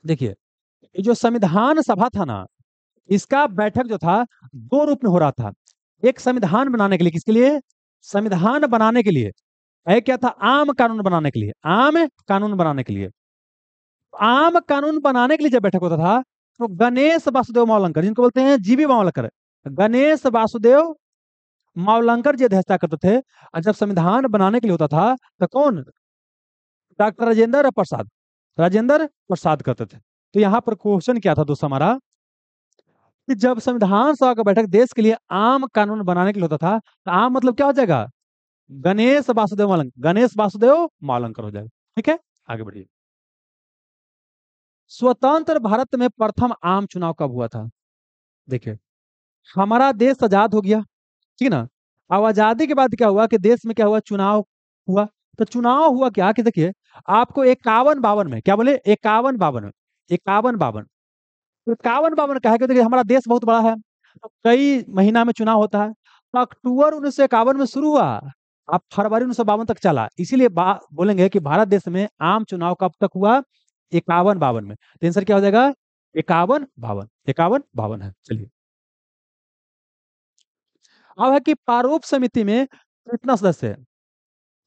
[SPEAKER 2] देखिए ये जो संविधान सभा था ना इसका बैठक जो था दो रूप में हो रहा था एक संविधान बनाने के लिए किसके लिए संविधान बनाने के लिए है क्या था आम कानून बनाने के लिए आम कानून बनाने के लिए आम कानून बनाने के लिए जब बैठक होता था तो गणेश वासुदेव मावलंकर जिनको बोलते हैं जीबी मावलंकर गणेश वासुदेव मावलंकर जी अध्यक्षता करते थे और जब संविधान बनाने के लिए होता था तो कौन डॉक्टर राजेंद्र प्रसाद राजेंद्र प्रसाद करते थे तो यहाँ पर क्वेश्चन क्या था दोस्तों हमारा कि जब संविधान सभा का बैठक देश के लिए आम कानून बनाने के लिए होता था तो आम मतलब क्या हो जाएगा गणेश वासुदेव मालंकर गणेश वासुदेव मालंकर हो जाएगा ठीक है आगे बढ़िए स्वतंत्र भारत में प्रथम आम चुनाव कब हुआ था देखिए हमारा देश आजाद हो गया ठीक है ना अब आजादी के बाद क्या हुआ कि देश में क्या हुआ चुनाव हुआ तो चुनाव हुआ क्या कि देखिए आपको इक्यावन बावन में क्या बोले इक्यावन बावन में इक्यावन बावन इक्यावन बावन कहा देखिए हमारा देश बहुत बड़ा है तो कई महीना में चुनाव होता है तो अक्टूबर उन्नीस सौ इक्यावन में शुरू हुआ आप फरवरी उन्नीस तक चला इसीलिए बोलेंगे कि भारत देश में आम चुनाव कब तक हुआ इक्यावन बावन में तो आंसर क्या हो जाएगा इक्यावन बावन इक्यावन बावन है चलिए अब है कि प्रारूप समिति में कितना सदस्य है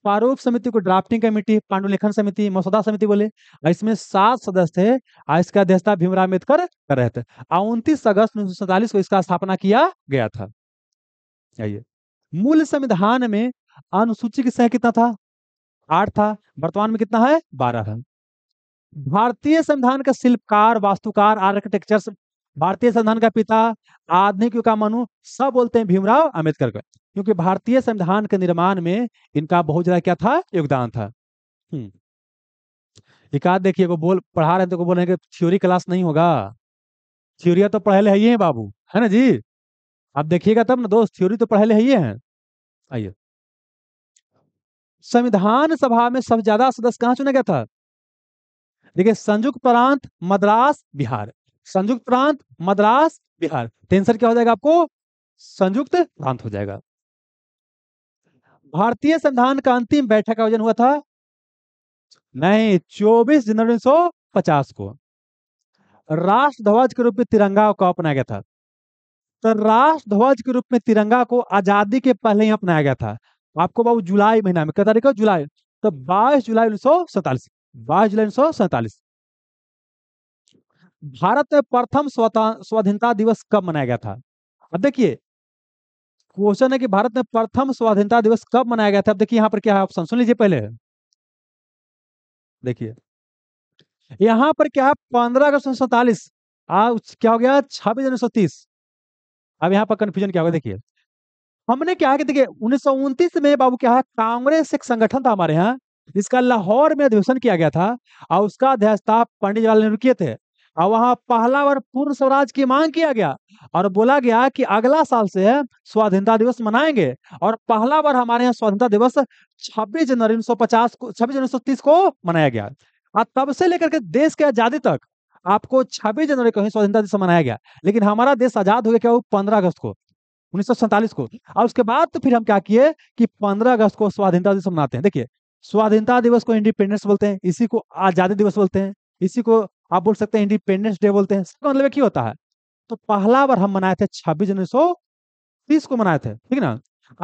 [SPEAKER 2] प्रारूप समिति को ड्राफ्टिंग कमेटी पांडुलेखन समिति मसौदा समिति बोले इसमें सात सदस्य थे और इसका अध्यक्षता भीमराव अम्बेडकर कर रहे थे और उनतीस अगस्त उन्नीस को इसका स्थापना किया
[SPEAKER 1] गया था आइए
[SPEAKER 2] मूल संविधान में अनुसूची की संख्या कितना था आठ था वर्तमान में कितना है बारह है भारतीय संविधान का शिल्पकार वास्तुकार आर्किटेक्चर भारतीय संविधान का पिता आधुनिक युग का मनु सब बोलते हैं भीमराव अम्बेडकर को क्योंकि भारतीय संविधान के निर्माण में इनका बहुत ज्यादा क्या था योगदान था हम्म। एक आध देखिए वो बोल पढ़ा रहे तो बोलेंगे थ्योरी क्लास नहीं होगा थ्योरिया तो पढ़े है ही है बाबू है ना जी आप देखिएगा तब ना दोस्त थ्योरी तो पढ़े है ही है आइए संविधान सभा में सबसे ज्यादा सदस्य कहां चुना गया था देखिए संयुक्त प्रांत मद्रास बिहार संयुक्त प्रांत मद्रास बिहार टेंसर तो क्या हो जाएगा आपको संयुक्त प्रांत हो जाएगा भारतीय संविधान का अंतिम बैठक का आयोजन हुआ था नहीं 24 जनवरी सौ पचास को राष्ट्र ध्वज के रूप में तिरंगा को अपनाया गया था तो राष्ट्र ध्वज के रूप में तिरंगा को आजादी के पहले ही अपनाया गया था तो आपको बाबू जुलाई महीना में क्या तारीख है जुलाई तो बाईस जुलाई उन्नीस सौ सैतालीस बाईस जुलाई उन्नीस सौ सैतालीस भारत में प्रथम स्वाधीनता दिवस कब मनाया गया था अब देखिए क्वेश्चन है कि भारत में प्रथम स्वाधीनता दिवस कब मनाया गया था अब देखिए यहाँ पर क्या है ऑप्शन सुन लीजिए पहले देखिए यहाँ पर क्या है पंद्रह अगस्त उन्नीस सौ सैतालीस क्या हो गया छब्बीस उन्नीस सौ तीस अब यहाँ पर कंफ्यूजन क्या होगा देखिए हमने क्या कि देखिए उन्नीस में बाबू क्या है कांग्रेस एक संगठन था हमारे यहाँ जिसका लाहौर में अधिवेशन किया गया था और उसका अध्यक्षता पंडित जवाहरलाल नेहरू किए थे और वहां पहला बार पूर्ण स्वराज की मांग किया गया और बोला गया कि अगला साल से स्वाधीनता दिवस मनाएंगे और पहला बार हमारे यहाँ स्वाधीनता दिवस 26 जनवरी 1950 को 26 जनवरी 1930 को मनाया गया और तब से लेकर के देश की आजादी तक आपको 26 जनवरी को ही स्वाधीनता दिवस मनाया गया लेकिन हमारा देश आजाद हो गया क्या पंद्रह अगस्त को उन्नीस को और उसके बाद तो फिर हम क्या किए कि 15 अगस्त को स्वाधीनता दिवस मनाते हैं देखिए स्वाधीनता दिवस को इंडिपेंडेंस बोलते हैं इसी को आजादी दिवस बोलते हैं इसी को आप बोल सकते हैं इंडिपेंडेंस डे बोलते हैं इसका मतलब क्या होता है तो पहला बार हम मनाए थे छब्बीस जनवरी सौ तीस को मनाए थे ठीक है ना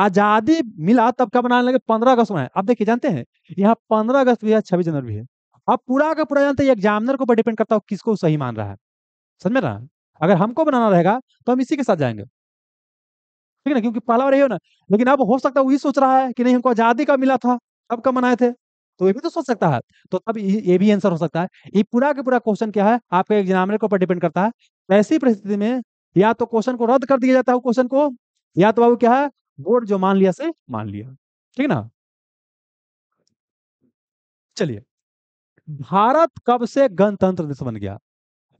[SPEAKER 2] आजादी मिला तब क्या मनाने लगे पंद्रह अगस्त मनाए आप देखिए जानते हैं यहाँ पंद्रह अगस्त भी है छब्बीस जनवरी भी है अब पूरा का पूरा जानते हैं एग्जामिनर को डिपेंड करता हो किसको सही मान रहा है समझ में ना अगर हमको बनाना रहेगा तो हम इसी के साथ जाएंगे ठीक है ना क्योंकि पहला बार यही हो ना लेकिन अब हो सकता है वही सोच रहा है कि नहीं हमको आजादी का मिला था तब कब मनाए थे तो ये भी तो सोच सकता है तो तब ये भी आंसर हो सकता है ये पूरा के पूरा क्वेश्चन क्या है आपके एग्जामिनर के ऊपर डिपेंड करता है ऐसी परिस्थिति में या तो क्वेश्चन को रद्द कर दिया जाता है क्वेश्चन को या तो बाबू क्या है बोर्ड जो मान लिया से मान लिया ठीक है ना चलिए भारत कब से गणतंत्र देश बन गया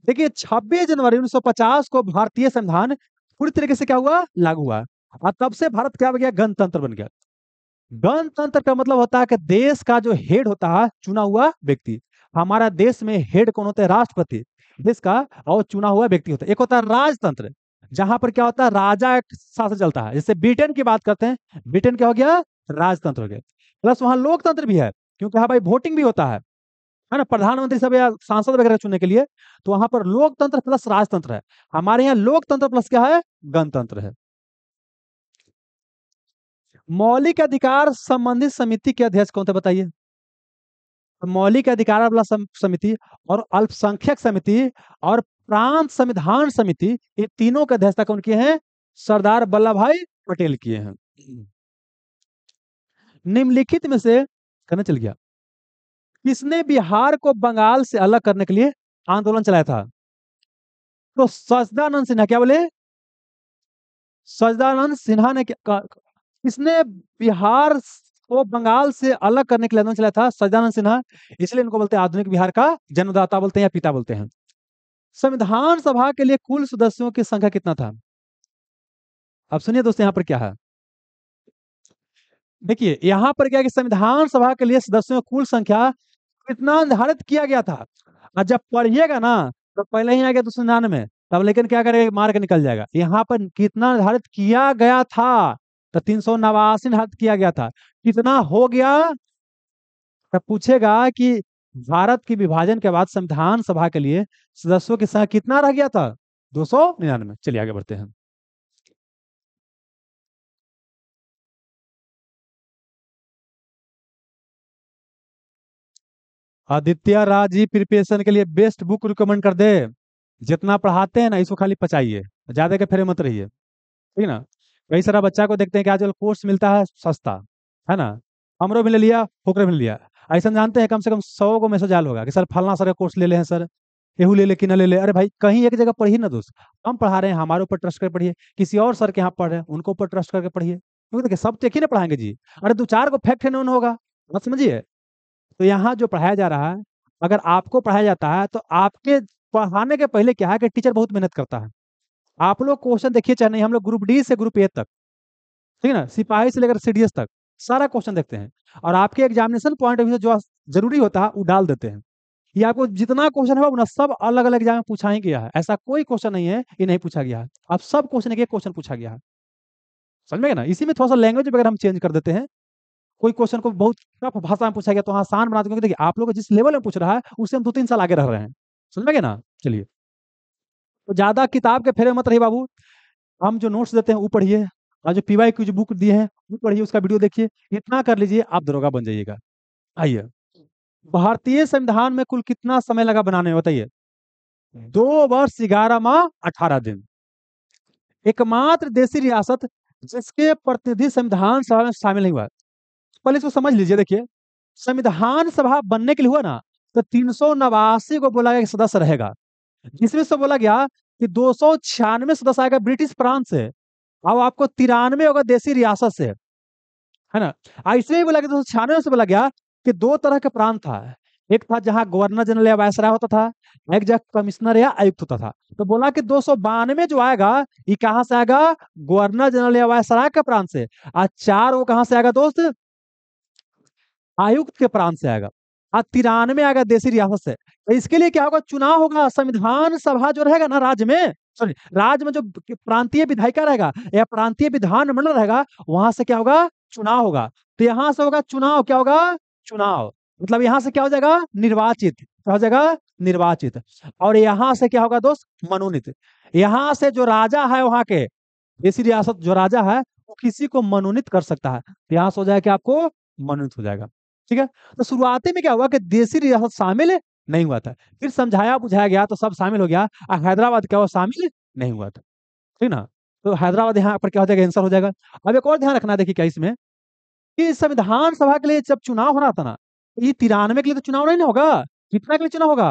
[SPEAKER 2] देखिए 26 जनवरी 1950 को भारतीय संविधान पूरी तरीके से क्या हुआ लागू हुआ और तब से भारत क्या हो बन गया गणतंत्र बन गया गणतंत्र का मतलब होता है कि देश का जो हेड होता है चुना हुआ व्यक्ति हमारा देश में हेड कौन होता है राष्ट्रपति देश का और चुना हुआ व्यक्ति होता है एक होता है राजतंत्र जहां पर क्या होता है राजा एक शासन चलता है जैसे ब्रिटेन की बात करते हैं ब्रिटेन क्या हो गया राजतंत्र हो गया प्लस वहां लोकतंत्र भी है क्योंकि हाँ भाई वोटिंग भी होता है है ना प्रधानमंत्री सब या सांसद वगैरह चुनने के लिए तो वहां पर लोकतंत्र प्लस राजतंत्र है हमारे यहाँ लोकतंत्र प्लस क्या है गणतंत्र है मौलिक अधिकार संबंधित समिति के अध्यक्ष कौन थे बताइए मौलिक अधिकार वाला समिति और अल्पसंख्यक समिति और प्रांत संविधान समिति ये तीनों के अध्यक्षता कौन किए हैं सरदार वल्लभ भाई पटेल किए हैं निम्नलिखित में से कहना चल गया किसने बिहार को बंगाल से अलग करने के लिए आंदोलन चलाया था तो सजदानंद सिन्हा क्या बोले सजदानंद सिन्हा ने किसने बिहार को बंगाल से अलग करने के लिए आंदोलन चलाया था सजदानंद सिन्हा इसलिए इनको बोलते हैं आधुनिक बिहार का जन्मदाता बोलते हैं या पिता बोलते हैं संविधान सभा के लिए कुल सदस्यों की संख्या कितना था अब सुनिए दोस्तों यहां पर क्या है देखिए यहां पर क्या कि संविधान सभा के लिए सदस्यों की कुल संख्या इतना निर्धारित किया गया था और जब पढ़िएगा ना तो पहले ही आ गया दूसरे तो नान में तब लेकिन क्या करेगा मार के निकल जाएगा यहाँ पर कितना निर्धारित किया गया था तो तीन सौ नवासी निर्धारित किया गया था कितना हो गया तब पूछेगा कि भारत के विभाजन के बाद संविधान सभा के लिए सदस्यों की संख्या कितना रह गया था दो सौ निन्यानवे चलिए आगे बढ़ते
[SPEAKER 1] हैं आदित्य राज जी
[SPEAKER 2] प्रिपरेशन के लिए बेस्ट बुक रिकमेंड कर दे जितना पढ़ाते हैं ना इसको खाली पचाइए ज्यादा के फेरे मत रहिए ठीक ना कई सारा बच्चा को देखते हैं कि आजकल कोर्स मिलता है सस्ता है ना हमरो भी ले लिया होकर भी ले लिया ऐसा जानते हैं कम से कम सौ को मैसेज आल होगा कि सर फलना सर का कोर्स ले ले हैं सर यू ले ले कि ना ले ले अरे भाई कहीं एक जगह पढ़िए ना दोस्त हम पढ़ा रहे हैं हमारे ऊपर ट्रस्ट करके पढ़िए किसी और सर के यहाँ पढ़ रहे हैं उनको ऊपर ट्रस्ट करके पढ़िए क्योंकि देखिए सब तो एक ही ना पढ़ाएंगे जी अरे दो चार को फैक्ट है ना होगा समझिए तो यहाँ जो पढ़ाया जा रहा है अगर आपको पढ़ाया जाता है तो आपके पढ़ाने के पहले क्या है कि टीचर बहुत मेहनत करता है आप लोग क्वेश्चन देखिए चाहे नहीं हम लोग ग्रुप डी से ग्रुप ए तक ठीक है ना सिपाही से लेकर सी तक सारा क्वेश्चन देखते हैं और आपके एग्जामिनेशन पॉइंट ऑफ व्यू जो जरूरी होता है वो डाल देते हैं ये आपको जितना क्वेश्चन है अपना सब अलग अलग एग्जाम में पूछा ही गया है ऐसा कोई क्वेश्चन नहीं है ये नहीं पूछा गया है अब सब क्वेश्चन एक क्वेश्चन पूछा गया है समझ में ना इसी में थोड़ा सा लैंग्वेज अगर हम चेंज कर देते हैं कोई क्वेश्चन को बहुत टफ भाषा में पूछा गया तो आसान बना क्योंकि देखिए आप लोग जिस लेवल में पूछ रहा है उससे हम दो तीन साल आगे रह रहे हैं समझ में गए ना चलिए तो ज्यादा किताब के फेरे मत रही बाबू हम जो नोट्स देते हैं वो पढ़िए और जो पीवाई की जो बुक दिए हैं वो पढ़िए उसका वीडियो देखिए इतना कर लीजिए आप दरोगा बन जाइएगा आइए भारतीय संविधान में कुल कितना समय लगा बनाने में बताइए दो वर्ष ग्यारह माह अठारह दिन एकमात्र देशी रियासत जिसके प्रतिनिधि संविधान सभा में शामिल नहीं हुआ पहले इसको समझ लीजिए देखिए संविधान सभा बनने के लिए हुआ ना तो तीन सौ नवासी को बोला गया सदस्य रहेगा जिसमें से बोला गया कि दो सदस्य आएगा ब्रिटिश प्रांत से और आपको तिरानवे होगा देशी रियासत से है ना इसमें बोला गया दो सौ छियानवे से बोला गया कि दो तरह का प्रांत था एक था जहां गवर्नर जनरल या वायसराय होता था एक जहां कमिश्नर या आयुक्त होता था तो बोला कि दो सौ बानवे जो आएगा ये कहां से आएगा गवर्नर जनरल या वायसराय के प्रांत से और चार वो कहां से आएगा दोस्त आयुक्त के प्रांत से आएगा और हाँ, तिरानवे आएगा देशी रियासत से तो इसके लिए क्या होगा चुनाव होगा संविधान सभा जो रहेगा ना राज्य में सॉरी राज्य में जो प्रांतीय विधायिका रहेगा या प्रांतीय विधान मंडल रहेगा वहां से क्या होगा चुनाव होगा तो यहाँ से होगा चुनाव क्या होगा चुनाव मतलब यहाँ से क्या हो जाएगा निर्वाचित क्या हो जाएगा निर्वाचित और यहाँ से क्या होगा दोस्त मनोनीत यहाँ से जो राजा है वहां के देशी रियासत जो राजा है वो किसी को मनोनीत कर सकता है तो यहाँ से हो जाएगा कि आपको मनोनीत हो जाएगा ठीक है तो शुरुआती में क्या हुआ कि देसी रियासत शामिल नहीं हुआ था फिर समझाया बुझाया गया तो सब शामिल हो गया और हैदराबाद क्या हुआ शामिल नहीं हुआ था ठीक ना तो हैदराबाद यहाँ पर क्या हो जाएगा आंसर हो जाएगा अब एक और ध्यान रखना देखिए क्या इसमें कि संविधान सभा के लिए जब चुनाव होना था ना तो ये तिरानवे के लिए तो चुनाव नहीं होगा कितना के लिए चुनाव होगा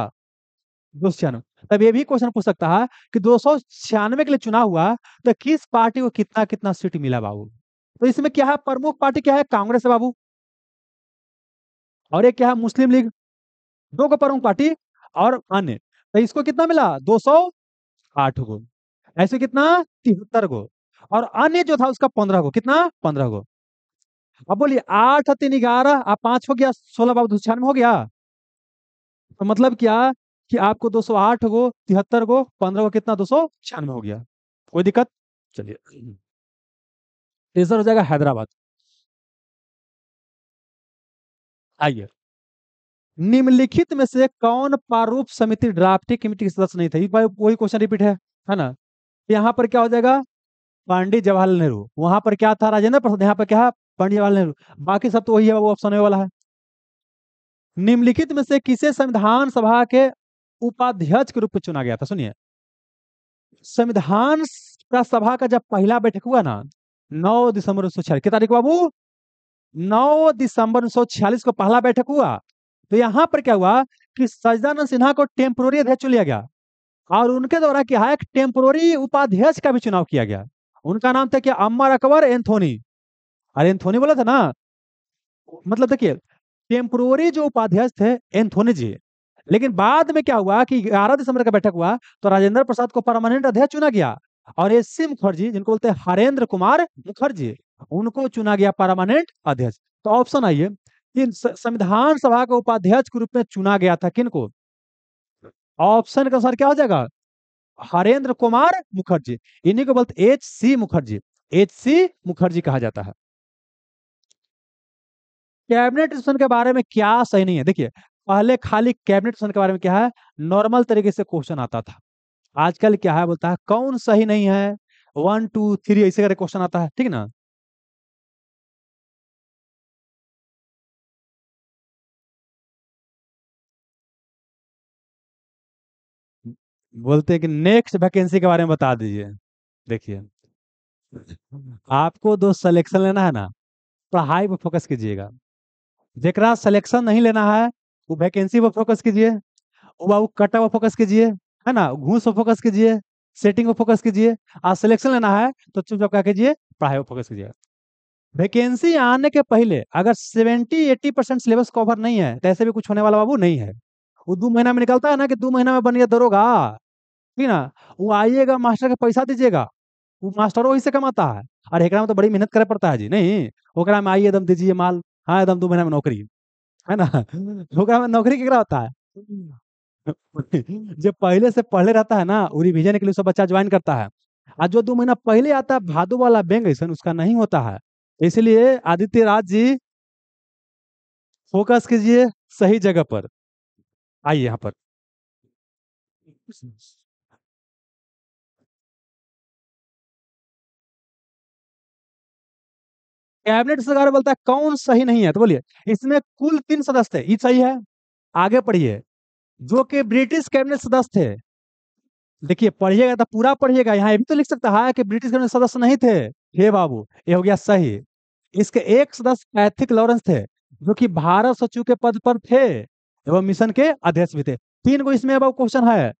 [SPEAKER 2] दो सौ तब ये भी क्वेश्चन पूछ सकता है कि दो सौ छियानवे के लिए चुनाव हुआ तो किस पार्टी को कितना कितना सीट मिला बाबू तो इसमें क्या है प्रमुख पार्टी क्या है कांग्रेस है बाबू और एक क्या है मुस्लिम लीग दो को पार्टी और अन्य तो इसको कितना मिला दो सौ आठ गो ऐसे कितना तिहत्तर गो और अन्य जो था उसका पंद्रह गो कितना पंद्रह गो अब बोलिए आठ तीन ग्यारह आप पांच हो गया सोलह बाबू दो छियानवे हो गया तो मतलब क्या कि आपको दो सौ आठ गो तिहत्तर गो पंद्रह गो कितना दो सौ छियानवे हो गया कोई दिक्कत चलिए <clears throat> तीसरा हो जाएगा हैदराबाद आइए निम्नलिखित में से कौन प्रारूप समिति ड्राफ्टिंग कमिटी के सदस्य नहीं थे एक वही क्वेश्चन रिपीट है है ना तो यहाँ पर क्या हो जाएगा पंडित जवाहरलाल नेहरू वहां पर क्या था राजेंद्र प्रसाद यहाँ पर क्या है पंडित जवाहरलाल नेहरू बाकी सब तो वही है वो ऑप्शन वाला है निम्नलिखित में से किसे संविधान सभा के उपाध्यक्ष के रूप में चुना गया था सुनिए संविधान सभा का जब पहला बैठक हुआ ना नौ दिसंबर उन्नीस सौ छियालीस तारीख बाबू 9 दिसंबर उन्नीस को पहला बैठक हुआ तो यहां पर क्या हुआ कि सजदानंद सिन्हा को टेम्पोररी अध्यक्ष चुन लिया गया और उनके द्वारा क्या है टेम्पोररी उपाध्यक्ष का भी चुनाव किया गया उनका नाम था क्या अम्मा अकबर एंथोनी अरे एंथोनी बोला था ना मतलब देखिए टेम्पोररी जो उपाध्यक्ष थे एंथोनी जी लेकिन बाद में क्या हुआ कि ग्यारह दिसंबर का बैठक हुआ तो राजेंद्र प्रसाद को परमानेंट अध्यक्ष चुना गया और एस सी मुखर्जी जिनको बोलते हैं हरेंद्र कुमार मुखर्जी उनको चुना गया परमानेंट अध्यक्ष तो ऑप्शन आइए इन संविधान सभा के उपाध्यक्ष के रूप में चुना गया था किनको ऑप्शन का आंसर क्या हो जाएगा हरेंद्र कुमार मुखर्जी इन्हीं को बोलते H C Mukherjee H C Mukherjee कहा जाता है कैबिनेट के बारे में क्या सही नहीं है देखिए पहले खाली कैबिनेट के बारे में क्या है नॉर्मल तरीके से क्वेश्चन आता था आजकल क्या है बोलता है कौन सही नहीं है वन टू थ्री ऐसे करके क्वेश्चन आता है ठीक ना बोलते हैं कि नेक्स्ट वैकेंसी के बारे में बता दीजिए देखिए आपको दो सिलेक्शन लेना है ना पढ़ाई पर फोकस कीजिएगा जरा सिलेक्शन नहीं लेना है वो वैकेंसी पर फोकस कीजिए वो कटा पर फोकस कीजिए है ना घूस पर फोकस कीजिए सेटिंग पर फोकस कीजिए और सिलेक्शन लेना है तो चुपचाप क्या कीजिए पढ़ाई पर फोकस कीजिएगा वैकेंसी आने के पहले अगर seventy eighty percent syllabus cover नहीं है तो ऐसे भी कुछ होने वाला बाबू नहीं है वो दो महीना में निकलता है ना कि दो महीना में बन गया दरोगा ठीक ना वो आइएगा मास्टर का पैसा दीजिएगा वो मास्टर वही से कमाता है और एक में तो बड़ी मेहनत करे पड़ता है जी नहीं ओकरा में आइए दम दीजिए माल हाँ एकदम दो महीना में नौकरी है ना
[SPEAKER 1] <laughs>
[SPEAKER 2] ओकरा में नौकरी केकरा होता है <laughs> जो पहले से पहले रहता है ना वो रिविजन के लिए सब बच्चा ज्वाइन करता है और जो दो महीना पहले आता है भादो वाला बैंक ऐसा उसका नहीं होता है इसलिए आदित्य राज जी फोकस कीजिए सही जगह पर आइए यहाँ पर
[SPEAKER 1] कैबिनेट सरकार बोलता है कौन सही
[SPEAKER 2] नहीं है तो बोलिए इसमें कुल तीन सदस्य थे ये सही है आगे पढ़िए जो कि ब्रिटिश कैबिनेट सदस्य थे देखिए पढ़िएगा तो पूरा पढ़िएगा यहाँ भी तो लिख सकता है हाँ, कि ब्रिटिश कैबिनेट सदस्य नहीं थे हे बाबू ये हो गया सही इसके एक सदस्य कैथिक लॉरेंस थे जो कि भारत सचिव के पद पर थे एवं मिशन के अध्यक्ष भी थे तीन को इसमें बाबू क्वेश्चन है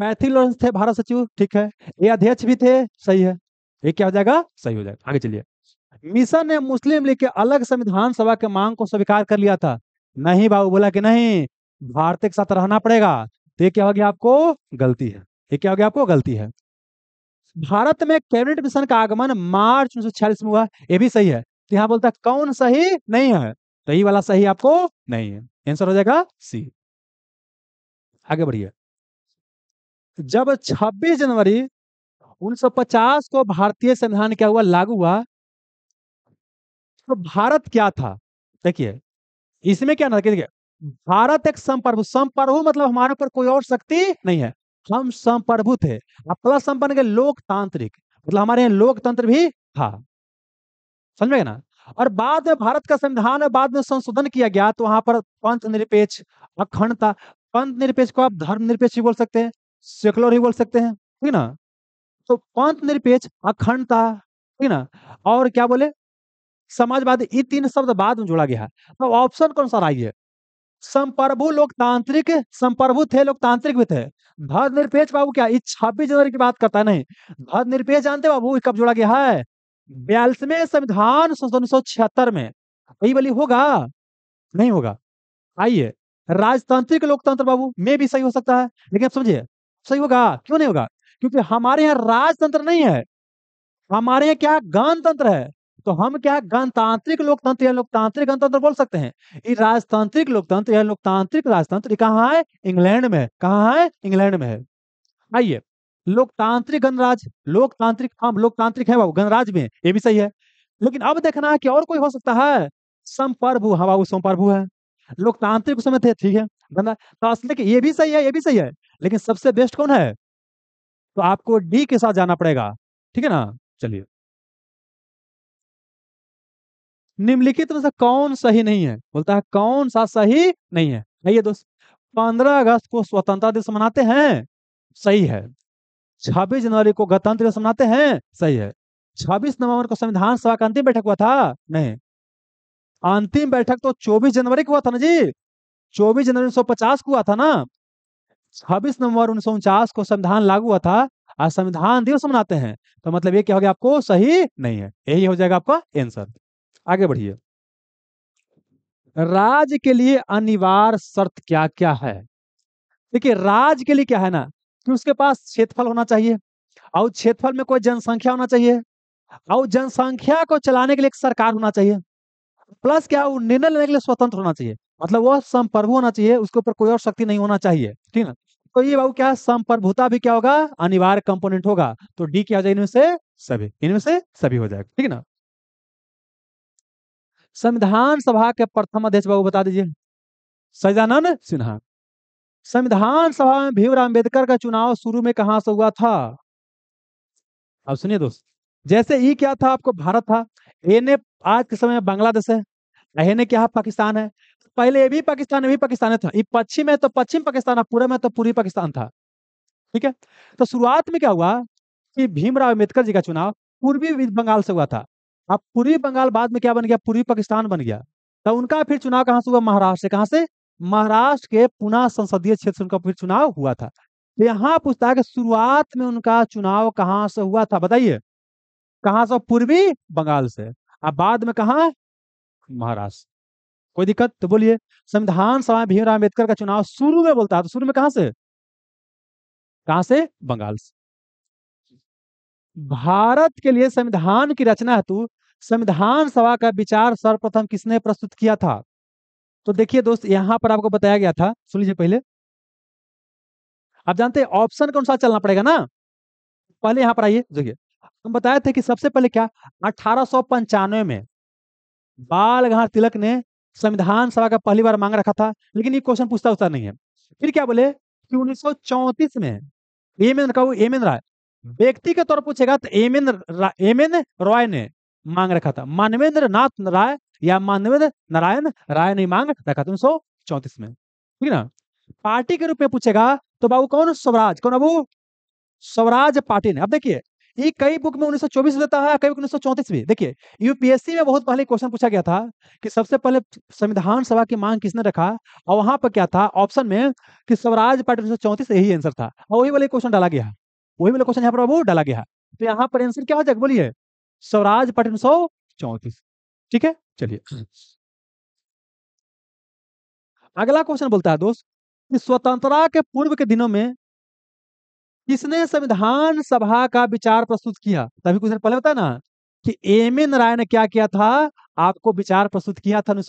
[SPEAKER 2] कैथिक लॉरेंस थे भारत सचिव ठीक है ये अध्यक्ष भी थे सही है ये क्या हो जाएगा सही हो जाएगा आगे चलिए मिशन ने मुस्लिम लीग के अलग संविधान सभा के मांग को स्वीकार कर लिया था नहीं बाबू बोला कि नहीं भारत के साथ रहना पड़ेगा तो क्या हो गया आपको गलती है ये क्या हो गया आपको गलती है भारत में कैबिनेट मिशन का आगमन मार्च उन्नीस में हुआ ये भी सही है तो यहाँ बोलता है कौन सही नहीं है तो ये वाला सही आपको नहीं है आंसर हो जाएगा सी आगे बढ़िए जब 26 जनवरी 1950 को भारतीय संविधान क्या हुआ लागू हुआ तो भारत क्या था देखिए इसमें क्या ना देखिए भारत एक संप्रभु संप्रभु मतलब हमारे ऊपर कोई और शक्ति नहीं है हम संप्रभु थे प्लस संपन्न के लोकतांत्रिक मतलब हमारे यहाँ लोकतंत्र भी था समझ में ना और बाद में भारत का संविधान बाद में संशोधन किया गया तो वहां पर पंथ निरपेक्ष अखंडता पंथ निरपेक्ष को आप धर्म निरपेक्ष बोल सकते हैं सेकुलर ही बोल सकते हैं ठीक ना तो पंथ निरपेक्ष अखंडता ठीक ना और क्या बोले समाजवादी ये तीन शब्द बाद में जोड़ा गया है तो ऑप्शन कौन सा आइए संप्रभु लोकतांत्रिक संप्रभु थे लोकतांत्रिक भी थे धर्म निरपेक्ष बाबू क्या छब्बीस जनवरी की बात करता है नहीं धर्म निरपेक्ष जानते बाबू कब जोड़ा गया है बयालीसवे संविधान उन्नीस सौ छिहत्तर में वही बलि होगा नहीं होगा आइए राजतांत्रिक लोकतंत्र बाबू में भी सही हो सकता है लेकिन आप समझिए सही होगा क्यों नहीं होगा क्योंकि हमारे यहाँ राजतंत्र नहीं है हमारे यहाँ क्या गणतंत्र है तो हम क्या गणतांत्रिक लोकतंत्र या लोकतांत्रिक गणतंत्र बोल सकते हैं ये राजतांत्रिक लोकतंत्र या लोकतांत्रिक राजतंत्र कहाँ है इंग्लैंड में कहाँ है इंग्लैंड में है आइए लोकतांत्रिक गणराज लोकतांत्रिक हम हाँ, लोकतांत्रिक है बाबू गणराज में ये भी सही है लेकिन अब देखना है कि और कोई हो सकता है संप्रभु हाँ बाबू संप्रभु है लोकतांत्रिक समय थे ठीक है तो असल ये भी सही है ये भी सही है लेकिन सबसे बेस्ट कौन है तो आपको डी के साथ जाना पड़ेगा ठीक
[SPEAKER 1] है ना चलिए निम्नलिखित में से कौन
[SPEAKER 2] सही नहीं है बोलता है कौन सा सही नहीं है आइए दोस्त पंद्रह अगस्त को स्वतंत्रता दिवस मनाते हैं सही है छब्बीस जनवरी को गणतंत्र दिवस मनाते हैं सही है छब्बीस नवंबर को संविधान सभा का अंतिम बैठक हुआ था नहीं अंतिम बैठक तो चौबीस जनवरी को हुआ था ना जी चौबीस जनवरी उन्नीस को हुआ था ना छब्बीस नवंबर उन्नीस को संविधान लागू हुआ था आज संविधान दिवस मनाते हैं तो मतलब ये क्या हो गया आपको सही नहीं है यही हो जाएगा आपका आंसर आगे बढ़िए राज के लिए अनिवार्य शर्त क्या क्या है देखिए राज के लिए क्या है ना कि उसके पास क्षेत्रफल होना चाहिए और क्षेत्रफल में कोई जनसंख्या होना चाहिए और जनसंख्या को चलाने के लिए एक सरकार होना चाहिए प्लस क्या वो निर्णय लेने के लिए स्वतंत्र होना चाहिए मतलब वह संप्रभु होना चाहिए उसके ऊपर कोई और शक्ति नहीं होना चाहिए ठीक ना तो ये बाबू क्या है संप्रभुता भी क्या होगा अनिवार्य कंपोनेंट होगा तो डी क्या हो जाए इनमें से सभी इनमें से सभी हो जाएगा ठीक है ना संविधान सभा के प्रथम अध्यक्ष बाबू बता दीजिए सजानंद सिन्हा संविधान सभा में भीमराव अम्बेडकर का चुनाव शुरू में कहा से हुआ था अब सुनिए दोस्त जैसे ई क्या था आपको भारत था ए ने आज के समय में बांग्लादेश है ए ने क्या पाकिस्तान है पहले ये भी पाकिस्तान भी पाकिस्तान था ये पश्चिम है तो पश्चिम पाकिस्तान है पूर्व में तो पूर्वी पाकिस्तान था ठीक है तो शुरुआत में क्या हुआ कि भीमराव अम्बेडकर जी का चुनाव पूर्वी बंगाल से हुआ था अब पूर्वी बंगाल बाद में क्या बन गया पूर्वी पाकिस्तान बन गया तो उनका फिर चुनाव कहां से हुआ महाराष्ट्र से कहां से महाराष्ट्र के पुना संसदीय क्षेत्र से उनका फिर चुनाव हुआ था तो पूछता है कि शुरुआत में उनका चुनाव कहां से हुआ था बताइए कहां से पूर्वी बंगाल से अब बाद में कहा महाराष्ट्र कोई दिक्कत तो बोलिए संविधान सभा भीमराव अम्बेडकर का चुनाव शुरू में बोलता है तो शुरू में कहां से कहां से बंगाल से भारत के लिए संविधान की रचना हेतु संविधान सभा का विचार सर्वप्रथम किसने प्रस्तुत किया था तो देखिए दोस्त यहां पर आपको बताया गया था सुन लीजिए पहले आप जानते हैं ऑप्शन के अनुसार चलना पड़ेगा ना पहले यहां पर आइए देखिए हम बताए थे कि सबसे पहले क्या अठारह में बाल गंगाधर तिलक ने संविधान सभा का पहली बार मांग रखा था लेकिन ये क्वेश्चन पूछता उछता नहीं है फिर क्या बोले कि उन्नीस में एम एन का एम एन राय व्यक्ति के तौर पूछेगा तो M N M N Roy ने मांग रखा था मानवेंद्र नाथ राय या मानवेंद्र नारायण राय ने मांग रखा था उन्नीस चौतीस में ठीक है ना पार्टी के रूप में पूछेगा तो बाबू कौन स्वराज कौन बाबू स्वराज पार्टी ने अब देखिए ये कई बुक में 1924 देता है कई बुक उन्नीस भी देखिए यूपीएससी में बहुत पहले क्वेश्चन पूछा गया था कि सबसे पहले संविधान सभा की मांग किसने रखा और वहां पर क्या था ऑप्शन में कि स्वराज पार्टी उन्नीस सौ यही आंसर था और वही वाले क्वेश्चन डाला गया वही वाला क्वेश्चन यहाँ पर बाबू डाला गया तो यहाँ पर आंसर क्या हो जाएगा बोलिए स्वराज पठ सौ चौतीस ठीक है चलिए
[SPEAKER 1] अगला क्वेश्चन बोलता है दोस्त कि स्वतंत्रता के पूर्व
[SPEAKER 2] के दिनों में किसने संविधान सभा का विचार प्रस्तुत किया तभी कुछ पहले बताया ना कि एम ए नारायण ने क्या किया था आपको विचार प्रस्तुत किया था उन्नीस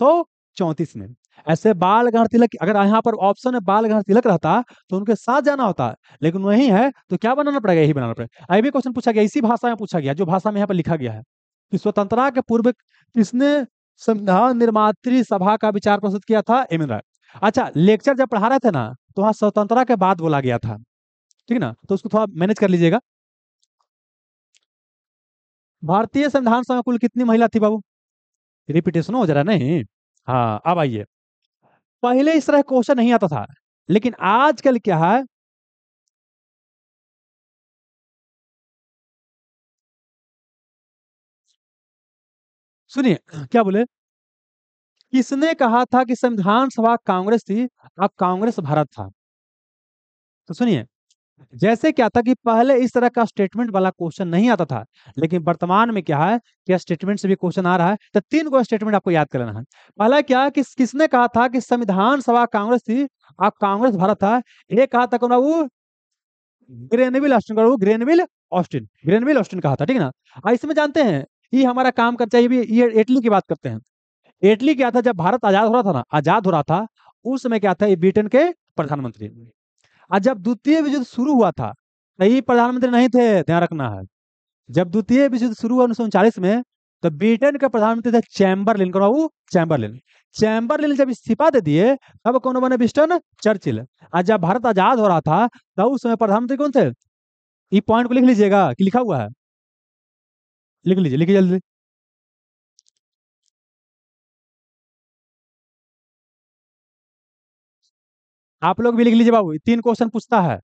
[SPEAKER 2] चौंतीस में ऐसे बाल गण तिलक अगर यहाँ पर ऑप्शन है बाल गण तिलक रहता तो उनके साथ जाना होता लेकिन वही है तो क्या बनाना पड़ेगा यही बनाना पड़ेगा अभी क्वेश्चन पूछा गया इसी भाषा में पूछा गया जो भाषा में यहाँ पर लिखा गया है कि स्वतंत्रता के पूर्व किसने संविधान निर्मात्री सभा का विचार प्रस्तुत किया था एम राय अच्छा लेक्चर जब पढ़ा रहे थे ना तो वहां स्वतंत्रता के बाद बोला गया था ठीक है ना तो उसको थोड़ा मैनेज कर लीजिएगा भारतीय संविधान सभा कुल कितनी महिला थी बाबू रिपीटेशन हो जा रहा नहीं हाँ अब आइए पहले इस तरह क्वेश्चन नहीं आता था लेकिन आजकल क्या
[SPEAKER 1] है सुनिए क्या बोले
[SPEAKER 2] किसने कहा था कि संविधान सभा कांग्रेस थी अब कांग्रेस भारत था तो सुनिए जैसे क्या था कि पहले इस तरह का स्टेटमेंट वाला क्वेश्चन नहीं आता था लेकिन वर्तमान में क्या है कि स्टेटमेंट से भी क्वेश्चन आ रहा है तो तीन को स्टेटमेंट आपको याद करना है पहला क्या कि किसने कहा था कि संविधान सभा कांग्रेस थी आप कांग्रेस भारत था ये कहा था कौन वो ग्रेनविल ऑस्टिन का ग्रेनविल ऑस्टिन ग्रेनविल ऑस्टिन कहा था ठीक है ना इसमें जानते हैं ये हमारा काम कर चाहिए इटली की बात करते हैं इटली क्या था जब भारत आजाद हो रहा था ना आजाद हो रहा था उस समय क्या था ये ब्रिटेन के प्रधानमंत्री और हाँ, जब द्वितीय विश्व युद्ध शुरू हुआ था तभी प्रधानमंत्री नहीं थे ध्यान रखना है जब द्वितीय विश्व युद्ध शुरू हुआ उन्नीस में तो ब्रिटेन के प्रधानमंत्री थे चैम्बरलिन कौन बाबू चैम्बरलिन चैम्बरलिन जब इस्तीफा दे दिए तब कौन बने विस्टन चर्चिल और जब भारत आजाद हो रहा था तब उस समय प्रधानमंत्री कौन थे ये पॉइंट को लिख लीजिएगा कि लिखा हुआ है
[SPEAKER 1] लिख लीजिए लिखिए जल्दी आप लोग भी लिख लीजिए बाबू तीन क्वेश्चन पूछता है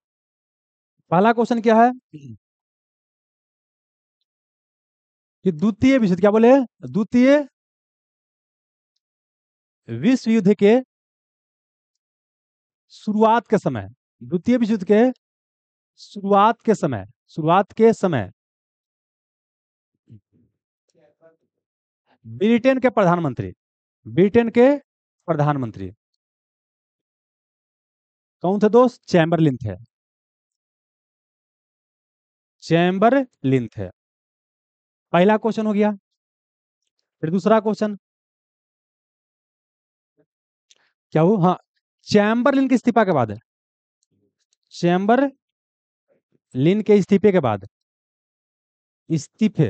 [SPEAKER 1] पहला क्वेश्चन क्या है कि द्वितीय विश्व क्या बोले द्वितीय विश्व युद्ध के शुरुआत के समय द्वितीय विश्व युद्ध के शुरुआत के समय शुरुआत के समय ब्रिटेन के प्रधानमंत्री ब्रिटेन के प्रधानमंत्री कौन थे दोस्त चैम्बर लिंथ है चैम्बर लिंथ है पहला क्वेश्चन हो गया फिर दूसरा क्वेश्चन क्या हुआ हाँ चैम्बरलिन के इस्तीफा के बाद चैम्बर लिन के इस्तीफे के बाद इस्तीफे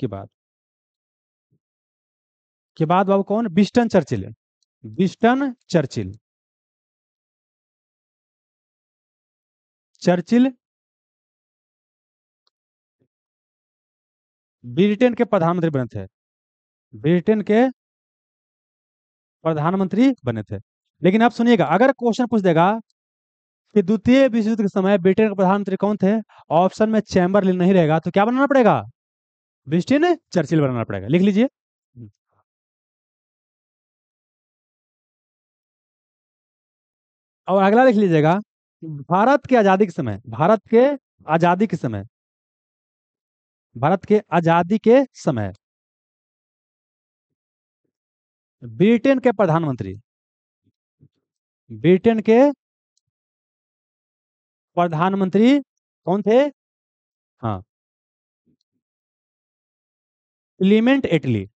[SPEAKER 1] के बाद के बाद बाबू कौन Winston Churchill Winston Churchill Churchill Britain के प्रधानमंत्री बने थे ब्रिटेन
[SPEAKER 2] के प्रधानमंत्री बने थे लेकिन आप सुनिएगा अगर क्वेश्चन पूछ देगा कि द्वितीय विश्व युद्ध के समय ब्रिटेन के प्रधानमंत्री कौन थे ऑप्शन में चैम्बर नहीं रहेगा तो क्या बनाना पड़ेगा ब्रिटेन चर्चिल बनाना पड़ेगा लिख लीजिए और अगला लिख लीजिएगा भारत के आजादी के समय भारत के आजादी के समय भारत के आजादी के समय
[SPEAKER 1] ब्रिटेन के प्रधानमंत्री ब्रिटेन के प्रधानमंत्री कौन थे हाँ क्लीमेंट एटली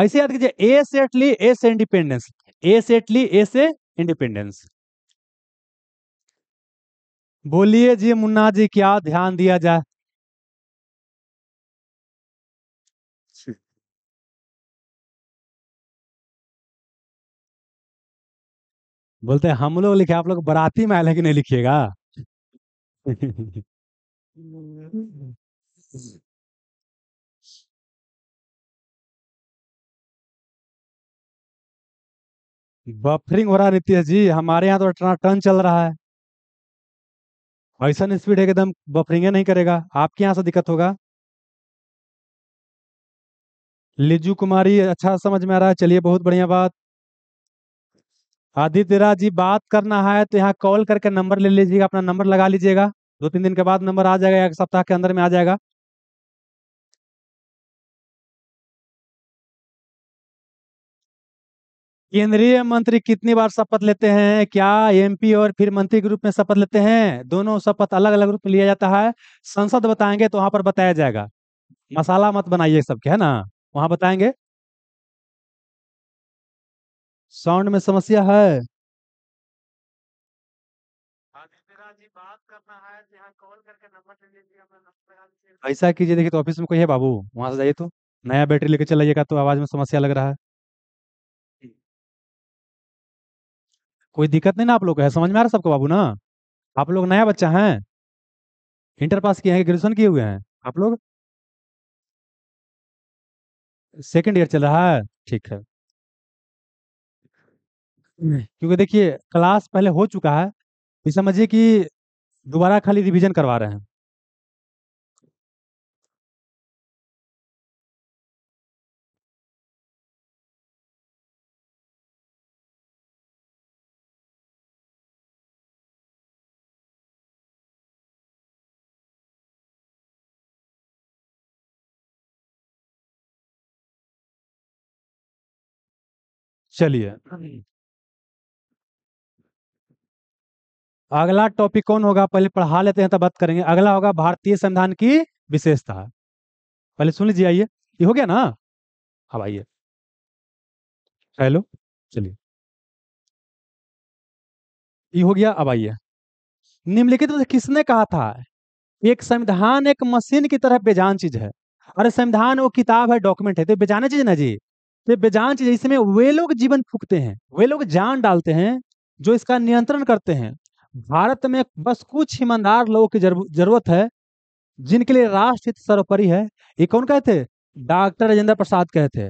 [SPEAKER 1] ऐसे याद
[SPEAKER 2] कीजिए ए से एटली ए से इंडिपेंडेंस ए से एटली ए से इंडिपेंडेंस बोलिए जी मुन्ना जी क्या ध्यान दिया जाए
[SPEAKER 1] बोलते हम लोग लिखे आप लोग बराती में आए कि नहीं लिखिएगा बफरिंग हो रहा नीतीश जी हमारे यहाँ तो टन चल रहा है ऐसा स्पीड है एकदम बफरिंगे नहीं करेगा आपके यहाँ से दिक्कत होगा लिजू कुमारी अच्छा
[SPEAKER 2] समझ में आ रहा है चलिए बहुत बढ़िया बात आदित्य राज जी बात करना है तो यहाँ कॉल करके नंबर ले लीजिएगा अपना नंबर लगा लीजिएगा दो तीन दिन के बाद नंबर आ जाएगा एक सप्ताह के अंदर में आ जाएगा केंद्रीय मंत्री कितनी बार शपथ लेते हैं क्या एमपी और फिर मंत्री के रूप में शपथ लेते हैं दोनों शपथ अलग अलग रूप में लिया जाता है संसद बताएंगे तो वहां पर बताया जाएगा मसाला मत बनाइए सबके है ना वहां बताएंगे
[SPEAKER 1] साउंड में समस्या है
[SPEAKER 2] ऐसा कीजिए देखिए तो ऑफिस में कोई है बाबू वहां से जाइए तो नया बैटरी लेके चलाइएगा तो आवाज में समस्या लग रहा है कोई दिक्कत नहीं ना आप लोग को है समझ
[SPEAKER 1] में आ रहा सबको बाबू ना आप लोग नया बच्चा है इंटर पास किए हैं ग्रेजुएशन किए हुए हैं आप लोग सेकेंड ईयर चल रहा है ठीक है क्योंकि देखिए क्लास पहले हो चुका है समझिए कि दोबारा खाली रिवीजन करवा रहे हैं चलिए हम्म।
[SPEAKER 2] अगला टॉपिक कौन होगा पहले पढ़ा लेते हैं तब बात करेंगे अगला होगा भारतीय संविधान की विशेषता पहले सुन लीजिए आइए ये हो गया ना
[SPEAKER 1] अब आइए हेलो चलिए ये हो
[SPEAKER 2] गया अब आइए निम्नलिखित तो किसने कहा था एक संविधान एक मशीन की तरह बेजान चीज है अरे संविधान वो किताब है डॉक्यूमेंट है तो बेजाना चीज ना जी तो बेजान चीज इसमें वे लोग जीवन फूकते हैं वे लोग जान डालते हैं जो इसका नियंत्रण करते हैं भारत में बस कुछ ईमानदार लोगों की जरूरत है जिनके लिए राष्ट्र हित सर्वोपरि है ये कौन कहे थे डॉक्टर राजेंद्र प्रसाद कहे थे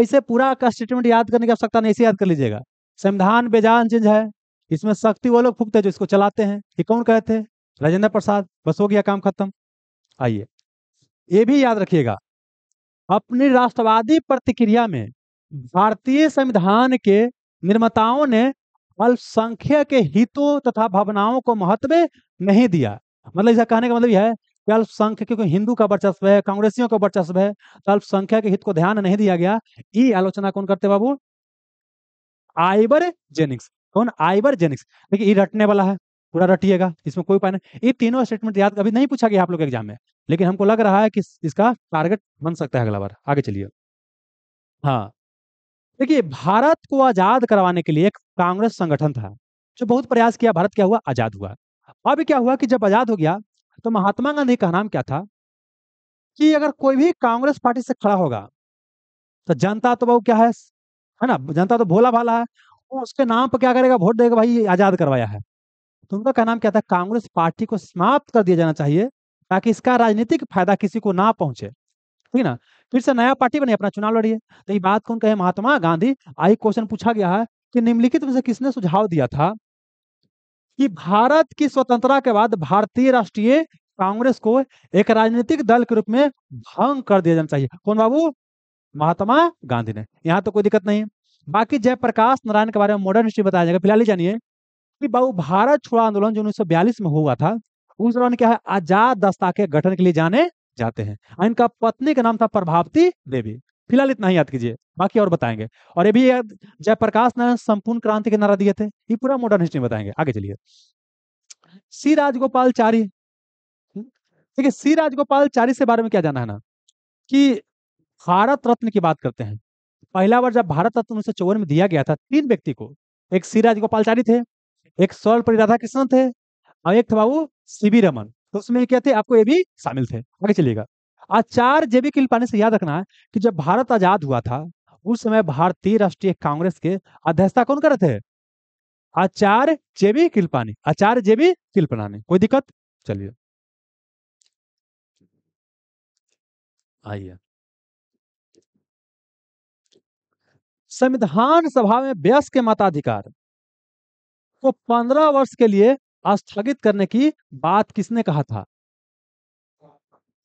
[SPEAKER 2] ऐसे पूरा स्टेटमेंट याद करने की आवश्यकता नहीं याद कर लीजिएगा संविधान बेजान चीज है इसमें शक्ति वो लोग फूकते हैं जो इसको चलाते हैं ये कौन कहे थे राजेंद्र प्रसाद बस हो गया काम खत्म आइए ये भी याद रखिएगा अपनी राष्ट्रवादी प्रतिक्रिया में भारतीय संविधान के निर्माताओं ने अल्पसंख्यक के हितों तथा भावनाओं को महत्व नहीं दिया मतलब इसका कहने का मतलब यह है कि अल्पसंख्यक क्योंकि हिंदू का वर्चस्व है कांग्रेसियों का वर्चस्व है तो अल्पसंख्यक के हित को ध्यान नहीं दिया गया ये आलोचना कौन करते बाबू आइबर जेनिक्स कौन आइबर जेनिक्स देखिए ये रटने वाला है पूरा रटिएगा इसमें कोई उपाय नहीं ये तीनों स्टेटमेंट याद अभी नहीं पूछा गया आप लोग एग्जाम में लेकिन हमको लग रहा है कि इसका टारगेट बन सकता है अगला बार आगे चलिए हाँ देखिए भारत को आजाद करवाने के लिए एक कांग्रेस संगठन था जो बहुत प्रयास किया भारत क्या हुआ आजाद हुआ अब क्या हुआ कि जब आजाद हो गया तो महात्मा गांधी का नाम क्या था कि अगर कोई भी कांग्रेस पार्टी से खड़ा होगा तो जनता तो बहुत क्या है है ना जनता तो भोला भाला है वो उसके नाम पर क्या करेगा वोट देगा भाई आजाद करवाया है तो उनका कहना नाम क्या था कांग्रेस पार्टी को समाप्त कर दिया जाना चाहिए ताकि इसका राजनीतिक फायदा किसी को ना पहुंचे ठीक ना फिर से नया पार्टी बने अपना चुनाव लड़िए तो ये बात कौन कहे महात्मा गांधी आई क्वेश्चन पूछा गया है कि निम्नलिखित में से किसने सुझाव दिया था कि भारत की स्वतंत्रता के बाद भारतीय राष्ट्रीय कांग्रेस को एक राजनीतिक दल के रूप में भंग कर दिया जाना चाहिए कौन बाबू महात्मा गांधी ने यहाँ तो कोई दिक्कत नहीं बाकी जयप्रकाश नारायण के बारे में मॉडर्न हिस्ट्री बताया जाएगा फिलहाल ही जानिए बाबू भारत छोड़ा आंदोलन जो उन्नीस में हुआ था उस दौरान क्या है आजाद दस्ता के गठन के लिए जाने जाते हैं इनका पत्नी का नाम था प्रभावती देवी फिलहाल इतना ही याद कीजिए बाकी और बताएंगे और ये भी जयप्रकाश नारायण संपूर्ण क्रांति के नारा दिए थे ये पूरा मॉडर्न हिस्ट्री बताएंगे आगे चलिए सी राजगोपाल चारी है सी राजगोपाल चारी से बारे में क्या जाना है ना कि भारत रत्न की बात करते हैं पहला बार जब भारत रत्न उन्नीस में दिया गया था तीन व्यक्ति को एक सी राजगोपालचारी थे एक सर्व पर राधा कृष्ण थे और एक था वो सीबी रमन तो उसमें क्या थे आपको ये भी शामिल थे आगे चलिएगा चार जेबी के पाने से याद रखना है कि जब भारत आजाद हुआ था उस समय भारतीय राष्ट्रीय कांग्रेस के अध्यक्षता कौन कर रहे थे आचार्य जेबी किल्पानी आचार्य जेबी किल्पनानी कोई दिक्कत चलिए आइए संविधान सभा में व्यस्त के मताधिकार को पंद्रह वर्ष के लिए स्थगित करने की बात किसने कहा था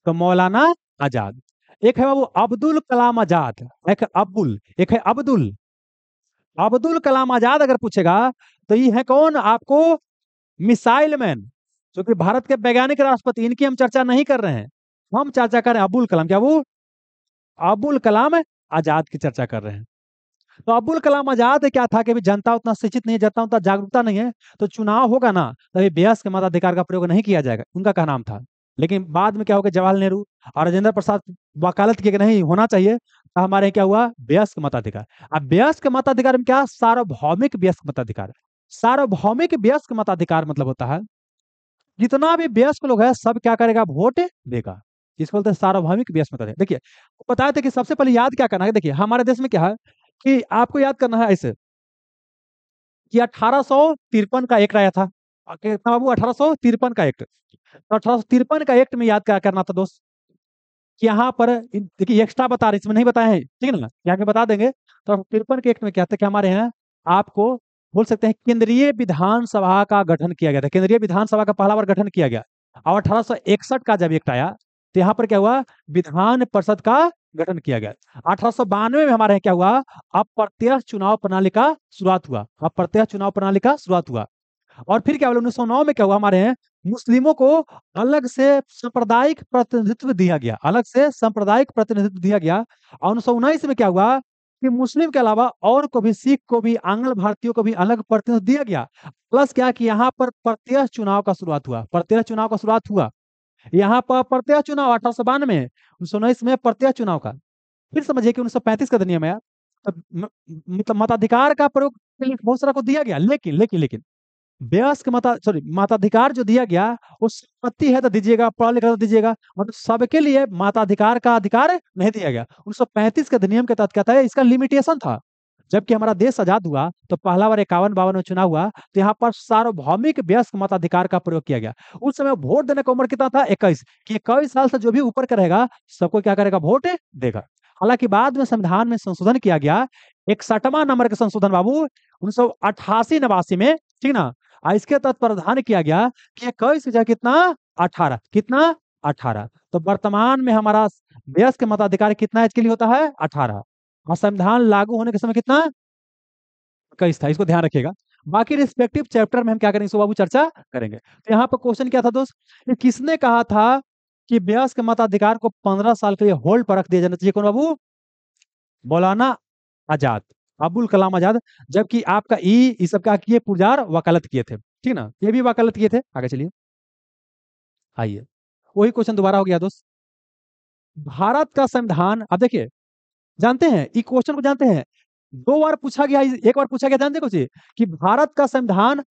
[SPEAKER 2] तो मौलाना आजाद एक है बाबू अब्दुल कलाम आजाद एक अब्दुल एक है अब्दुल अब्दुल कलाम आजाद अगर पूछेगा तो ये है कौन आपको मिसाइल मैन जो कि भारत के वैज्ञानिक राष्ट्रपति इनकी हम चर्चा नहीं कर रहे हैं हम चर्चा कर रहे हैं अबुल कलाम क्या वो अबुल कलाम आजाद की चर्चा कर रहे हैं तो अब्दुल कलाम आजाद क्या था कि जनता उतना शिक्षित नहीं है जनता उतना जागरूकता नहीं है तो चुनाव होगा ना तो बेहस के मताधिकार का प्रयोग नहीं किया जाएगा उनका का नाम था लेकिन बाद में क्या हो गया जवाहरलाल नेहरू और राजेंद्र प्रसाद वकालत किए नहीं होना चाहिए तो हमारे क्या हुआ व्यस्क मताधिकार अब व्यस्क मताधिकार में क्या सार्वभौमिक व्यस्क मताधिकार सार्वभौमिक व्यस्क मताधिकार मतलब होता है जितना भी व्यस्क लोग है सब क्या करेगा वोट देगा इसको बोलते हैं सार्वभौमिक व्यस्क मताधिकार देखिए बताए थे कि सबसे पहले याद क्या करना है देखिए हमारे देश में क्या है कि आपको याद करना है ऐसे कि अठारह का एक्ट आया था बाबू अठारह का एक्ट तो अठारह का एक्ट में याद क्या करना था दोस्त कि यहाँ पर देखिए एक्स्ट्रा बता रहे इसमें नहीं बताया है ठीक है ना यहाँ पे बता देंगे तो तिरपन के एक्ट में क्या था कि हमारे यहाँ आपको बोल सकते हैं केंद्रीय विधानसभा का गठन किया गया था केंद्रीय विधानसभा का पहला बार गठन किया गया और अठारह का जब एक्ट आया तो यहाँ पर क्या हुआ विधान परिषद का गठन किया गया अठारह में हमारे यहाँ क्या हुआ अप्रत्यक्ष चुनाव प्रणाली का शुरुआत हुआ अप्रत्यक्ष चुनाव प्रणाली का शुरुआत हुआ और फिर क्या सौ उन्नीस में क्या हुआ हमारे यहाँ मुस्लिमों को अलग से सांप्रदायिक प्रतिनिधित्व दिया गया अलग से सांप्रदायिक प्रतिनिधित्व दिया गया और उन्नीस में क्या हुआ कि मुस्लिम के अलावा और को भी सिख को भी आंग्ल भारतीयों को भी अलग प्रतिनिधित्व दिया गया प्लस क्या कि यहाँ पर प्रत्यक्ष चुनाव का शुरुआत हुआ प्रत्यक्ष चुनाव का शुरुआत हुआ यहाँ पर प्रत्यय चुनाव अठारह सौ बानवे उन्नीस सौ उन्नीस में प्रत्यय चुनाव का फिर समझिए कि उन्नीस सौ पैंतीस का अधिनियम है मतलब मताधिकार का प्रयोग बहुत सारा को दिया गया लेकिन लेकिन लेकिन व्यस्क मता सॉरी मताधिकार जो दिया गया वो संपत्ति है तो दीजिएगा पढ़ा लिखा तो दीजिएगा मतलब सबके लिए मताधिकार का अधिकार नहीं दिया गया उन्नीस सौ पैंतीस के अधिनियम के तहत क्या था इसका लिमिटेशन था जबकि हमारा देश आजाद हुआ तो पहला बार इक्यावन बावन में चुनाव हुआ तो यहाँ पर सार्वभौमिक व्यस्क मताधिकार का प्रयोग किया गया उस समय वोट देने का उम्र कितना था इक्कीस कि इक्कीस साल से जो भी ऊपर करेगा सबको क्या करेगा वोट देगा हालांकि बाद में संविधान में संशोधन किया गया इकसठवा नंबर के संशोधन बाबू उन्नीस सौ अठासी नवासी में ठीक ना और इसके तहत प्रावधान किया गया कि इक्कीस जगह कितना अठारह कितना अठारह तो वर्तमान में हमारा वयस्क मताधिकार कितना एज के लिए होता है अठारह और संविधान लागू होने के समय कितना इक्कीस था इसको ध्यान रखिएगा बाकी रिस्पेक्टिव चैप्टर में हम क्या करेंगे बाबू चर्चा करेंगे तो यहाँ पर क्वेश्चन क्या था दोस्त किसने कहा था कि के मताधिकार को पंद्रह साल के लिए होल्ड पर रख दिया जाना चाहिए कौन बाबू बोलाना आजाद अबुल कलाम आजाद जबकि आपका ई ये सब क्या किए पुजार वकालत किए थे ठीक ना ये भी वकालत किए थे आगे चलिए आइए वही क्वेश्चन दोबारा हो गया दोस्त भारत का संविधान अब देखिए जानते हैं इस क्वेश्चन को जानते हैं दो बार पूछा गया एक बार पूछा गया जानते कुछ कि भारत का संविधान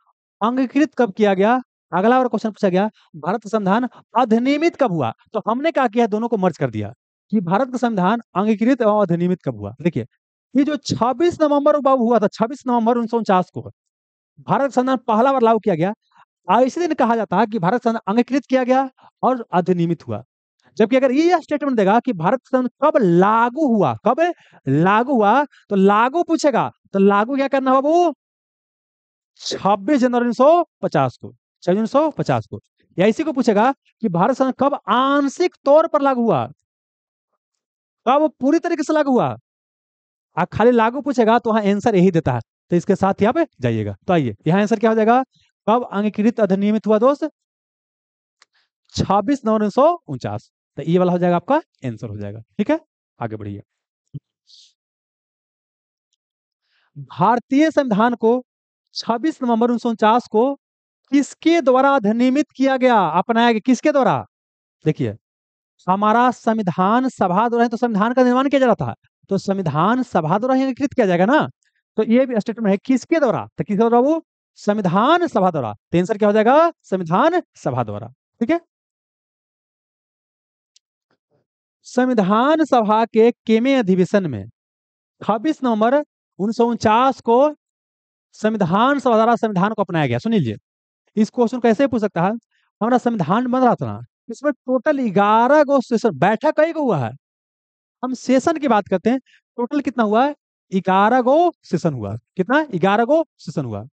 [SPEAKER 2] अंगीकृत कब किया गया अगला और क्वेश्चन पूछा गया भारत का संविधान अधिनियमित कब हुआ तो हमने क्या किया दोनों को मर्ज कर दिया कि भारत का संविधान अंगीकृत और अधिनियमित कब हुआ देखिए ये जो 26 नवंबर हुआ था 26 नवंबर उन्नीस को भारत का संविधान पहला बार लागू किया गया इसी दिन कहा जाता है कि भारत संविधान अंगीकृत किया गया और अधिनियमित हुआ जबकि अगर ये स्टेटमेंट देगा कि भारत संघ कब लागू हुआ कब लागू हुआ तो लागू पूछेगा तो लागू क्या करना होगा वो छब्बीस जनवरी उन्नीस सौ पचास को छब्बीस उन्नीस सौ पचास को या इसी को पूछेगा कि भारत संघ कब आंशिक तौर पर लागू हुआ कब पूरी तरीके से लागू हुआ आ खाली लागू पूछेगा तो वहां आंसर यही देता है तो इसके साथ ही पे जाइएगा तो आइए यहाँ आंसर क्या हो जाएगा कब अंगीकृत अधिनियमित हुआ दोस्त छब्बीस नवंबर उन्नीस सौ उनचास तो ये वाला हो जाएगा आपका आंसर हो जाएगा ठीक है आगे बढ़िए भारतीय संविधान को 26 नवंबर उन्नीस को किसके द्वारा अधिनियमित किया गया अपनाया गया किसके द्वारा देखिए हमारा संविधान सभा द्वारा तो संविधान का निर्माण किया जा रहा था तो संविधान सभा द्वारा अंगीकृत किया जाएगा ना तो ये भी स्टेटमेंट है किसके द्वारा तो किसके द्वारा वो संविधान सभा द्वारा तो आंसर क्या हो जाएगा संविधान सभा द्वारा ठीक है संविधान सभा के केमे अधिवेशन में छब्बीस नवंबर उन्नीस को संविधान सभा द्वारा संविधान को अपनाया गया सुन लीजिए इस क्वेश्चन कैसे पूछ सकता है हमारा संविधान बन रहा था ना इसमें टोटल ग्यारह गो सेशन बैठक कई गो हुआ है हम सेशन की बात करते हैं टोटल कितना हुआ है ग्यारह गो सेशन हुआ कितना ग्यारह गो सेशन हुआ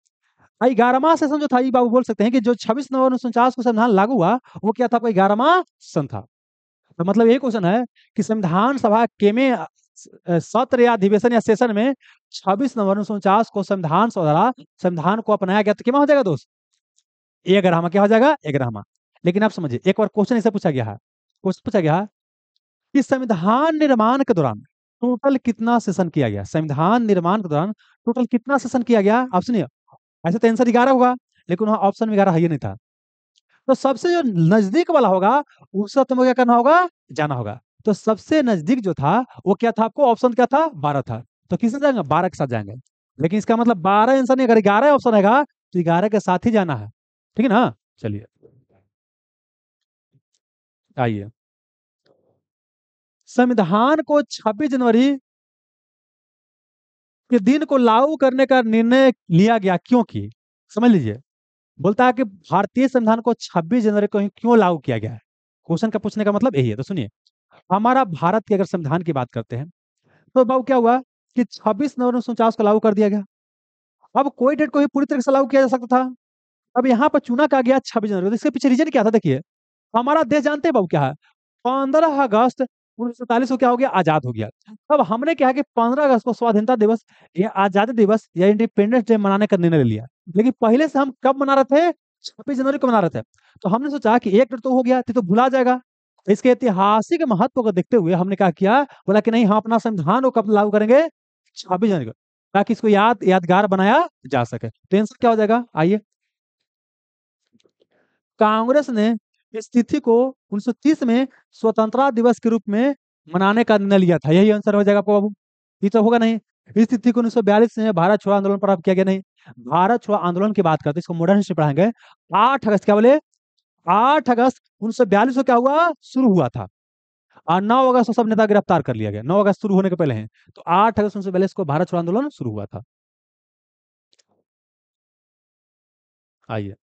[SPEAKER 2] ग्यारहवा सेशन जो था ये बाबू बोल सकते हैं कि जो 26 नवंबर उन्नीस को संविधान लागू हुआ वो क्या था आपका ग्यारहवा सेशन था तो मतलब ये क्वेश्चन है कि संविधान सभा के में सत्र या अधिवेशन या सेशन में 26 नवंबर उन्नीस सौ को संविधान द्वारा संविधान को अपनाया गया तो क्या हो जाएगा दोस्त ए ग्रामा क्या हो जाएगा ए ग्रामा लेकिन आप समझिए एक बार क्वेश्चन ऐसे पूछा गया है क्वेश्चन पूछा गया कि संविधान निर्माण के दौरान टोटल कितना सेशन किया गया संविधान निर्माण के दौरान टोटल कितना सेशन किया गया आप सुनिए ऐसे तो आंसर ग्यारह होगा लेकिन वहां ऑप्शन में ग्यारह है नहीं था तो सबसे जो नजदीक वाला होगा उसका तुमको क्या करना होगा जाना होगा तो सबसे नजदीक जो था वो क्या था आपको ऑप्शन क्या था बारह था तो किसने जाएंगे बारह के साथ जाएंगे लेकिन इसका मतलब बारह आंसर नहीं अगर ग्यारह ऑप्शन आएगा तो ग्यारह के साथ ही जाना है ठीक है ना चलिए आइए
[SPEAKER 1] संविधान को 26 जनवरी
[SPEAKER 2] के दिन को लागू करने का निर्णय लिया गया क्योंकि समझ लीजिए बोलता है कि भारतीय संविधान को 26 जनवरी को ही क्यों लागू किया गया है क्वेश्चन का पूछने का मतलब यही है तो सुनिए हमारा भारत के अगर संविधान की बात करते हैं तो बाबू क्या हुआ कि 26 नवंबर उन्नीस को लागू कर दिया गया अब कोई डेट को ही पूरी तरह से लागू किया जा सकता था अब यहाँ पर चुना कहा गया छब्बीस जनवरी तो इसके पीछे रीजन क्या था देखिए हमारा देश जानते हैं बाबू क्या है पंद्रह अगस्त उन्नीस को क्या हो गया आजाद हो गया अब हमने क्या कि पंद्रह अगस्त को स्वाधीनता दिवस या आजादी दिवस या इंडिपेंडेंस डे मनाने का निर्णय लिया लेकिन पहले से हम कब मना रहे थे छब्बीस जनवरी को मना रहे थे तो हमने सोचा कि एक डेट तो हो गया तो, तो भुला जाएगा तो इसके ऐतिहासिक महत्व को देखते हुए हमने क्या किया बोला कि नहीं हम अपना संविधान को कब लागू करेंगे छब्बीस जनवरी को ताकि इसको याद यादगार बनाया जा सके टेंशन तो क्या हो जाएगा आइए कांग्रेस ने इस तिथि को 1930 में स्वतंत्रता दिवस के रूप में मनाने का निर्णय लिया था यही आंसर हो जाएगा आपको बाबू ये तो होगा नहीं इस स्थिति को उन्नीस सौ बयालीस में भारत छोड़ो आंदोलन पर किया गया नहीं भारत छोड़ो आंदोलन की बात करते इसको मॉडर्न हिस्ट्री पढ़ाएंगे आठ अगस्त क्या बोले आठ अगस्त उन्नीस सौ को क्या हुआ शुरू हुआ था और नौ अगस्त को सब नेता गिरफ्तार कर लिया गया नौ अगस्त शुरू होने के पहले हैं तो आठ अगस्त सौ पहले
[SPEAKER 1] इसको भारत छोड़ो आंदोलन शुरू हुआ था आइए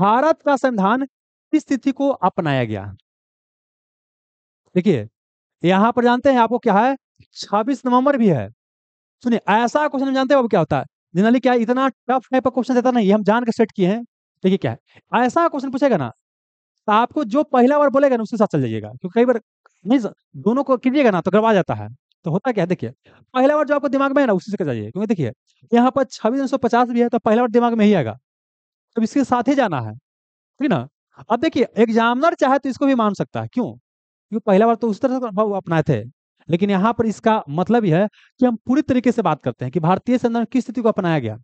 [SPEAKER 1] भारत का संविधान किस तिथि को
[SPEAKER 2] अपनाया गया देखिए यहां पर जानते हैं आपको क्या है छब्बीस नवंबर भी है सुनिए ऐसा क्वेश्चन हम जानते हैं अब क्या होता है जनरली क्या इतना टफ टाइप का क्वेश्चन देता नहीं ये हम जान के सेट किए हैं देखिए क्या है ऐसा क्वेश्चन पूछेगा ना तो आपको जो पहला बार बोलेगा ना उसके साथ चल जाइएगा क्योंकि कई बार नहीं दोनों को कीजिएगा ना तो गड़बा जाता है तो होता क्या है देखिए पहला बार जो आपको दिमाग में है ना उसी से जाइए क्योंकि देखिए यहाँ पर छब्बीस भी है तो पहला बार दिमाग में ही आएगा तो इसके साथ ही जाना है ठीक ना अब देखिए एग्जामिनर चाहे तो इसको भी मान सकता है क्यों क्योंकि पहला बार तो उस तरह से अपनाए थे लेकिन यहां पर इसका मतलब यह है कि हम पूरी तरीके से बात करते हैं कि भारतीय संविधान किस स्थिति को अपनाया गया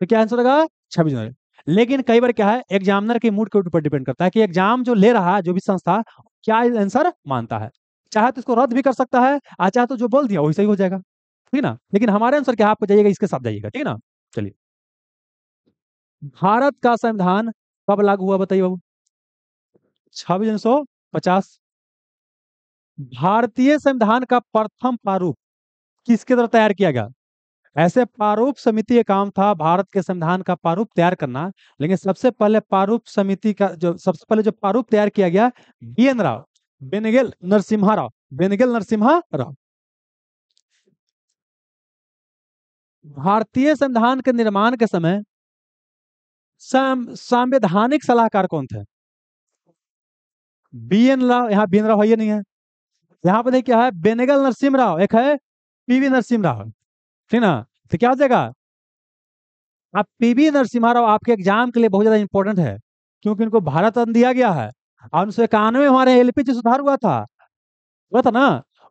[SPEAKER 2] तो क्या आंसर होगा छब्बीस जनवरी लेकिन कई बार क्या है एग्जामिनर के मूड के ऊपर डिपेंड करता है कि एग्जाम जो ले रहा है जो भी संस्था क्या आंसर मानता है चाहे तो इसको रद्द भी कर सकता है आ चाहे तो जो बोल दिया वही सही हो जाएगा ठीक है ना लेकिन हमारे आंसर क्या आप जाइएगा इसके साथ जाइएगा ठीक है ना चलिए भारत का संविधान कब लागू हुआ बताइए बाबू छब्बीस सौ पचास भारतीय संविधान का प्रथम प्रारूप किसके द्वारा तैयार किया गया ऐसे प्रारूप समिति का काम था भारत के संविधान का प्रारूप तैयार करना लेकिन सबसे पहले प्रारूप समिति का जो सबसे पहले जो प्रारूप तैयार किया गया बी एन राव बेनगेल नरसिम्हा राव बेनगेल नरसिम्हा राव
[SPEAKER 1] भारतीय संविधान के निर्माण
[SPEAKER 2] के समय संवैधानिक सलाहकार कौन थे बी एन राव यहाँ बी एन राव है नहीं है यहाँ पर देखिए है बेनेगल नरसिम राव एक है पीवी नरसिम राव ठीक ना तो क्या हो जाएगा आप पीवी नरसिम्हा राव आपके एग्जाम के लिए बहुत ज्यादा इंपॉर्टेंट है क्योंकि इनको भारत रत्न दिया गया है और उन्नीस सौ इक्यानवे हमारे एलपीजी सुधार हुआ था हुआ था ना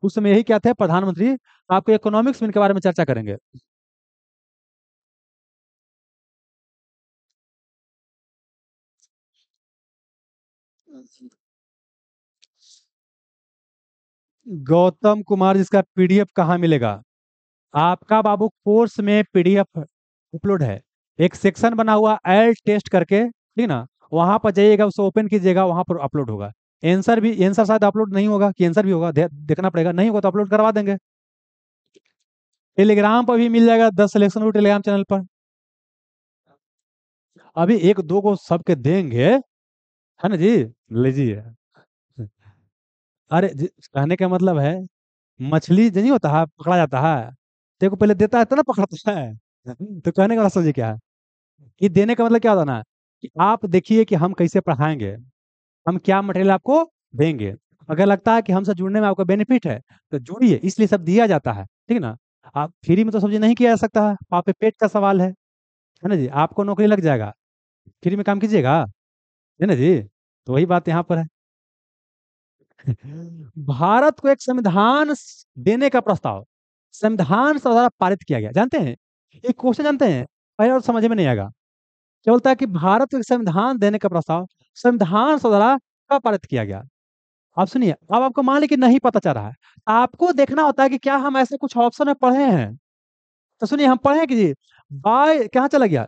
[SPEAKER 2] उस समय यही क्या थे प्रधानमंत्री आपको इकोनॉमिक्स में इनके बारे में चर्चा करेंगे गौतम कुमार जिसका पीडीएफ कहाँ मिलेगा आपका बाबू कोर्स में पीडीएफ उपलोड है एक सेक्शन बना हुआ एल टेस्ट करके ठीक ना वहां पर जाइएगा उसको ओपन कीजिएगा वहां पर अपलोड होगा एंसर भी एंसर शायद अपलोड नहीं होगा कि एंसर भी होगा देखना पड़ेगा नहीं होगा तो अपलोड करवा देंगे टेलीग्राम पर भी मिल जाएगा दस सिलेक्शन टेलीग्राम चैनल पर
[SPEAKER 1] अभी एक दो को सबके देंगे है ना जी
[SPEAKER 2] लीजिए अरे कहने का मतलब है, मछली जो नहीं होता है हाँ, पकड़ा जाता है, हाँ। तेरे को पहले देता है तो ना पकड़ता है। <laughs> तो कहने का मतलब समझे क्या है? ये देने का मतलब क्या होता है ना, कि आप देखिए कि हम कैसे पढ़ाएंगे हम क्या मटेरियल आपको देंगे। अगर लगता है कि हमसे जुड़ने में आपको बेनिफिट है, तो जुड़िए इसलिए सब दिया जाता है, ठीक है ना? आप फ्री में तो मतलब सब्जी नहीं किया जा सकता है, आप पेट का सवाल है, है ना जी? आपको नौकरी लग जाएगा, फ्री में काम कीजिएगा, है ना जी? तो वही बात यहाँ पर है। भारत को एक संविधान देने का प्रस्ताव संविधान सभा द्वारा पारित किया गया जानते हैं ये क्वेश्चन जानते हैं पहले और समझ में नहीं आएगा क्या बोलता है कि भारत को एक संविधान देने का प्रस्ताव संविधान सभा द्वारा कब पारित किया गया आप सुनिए अब आपको मान लीजिए नहीं पता चल रहा है आपको देखना होता है कि क्या हम ऐसे कुछ ऑप्शन में पढ़े हैं तो सुनिए हम पढ़े हैं कि जी बाय कहाँ चला गया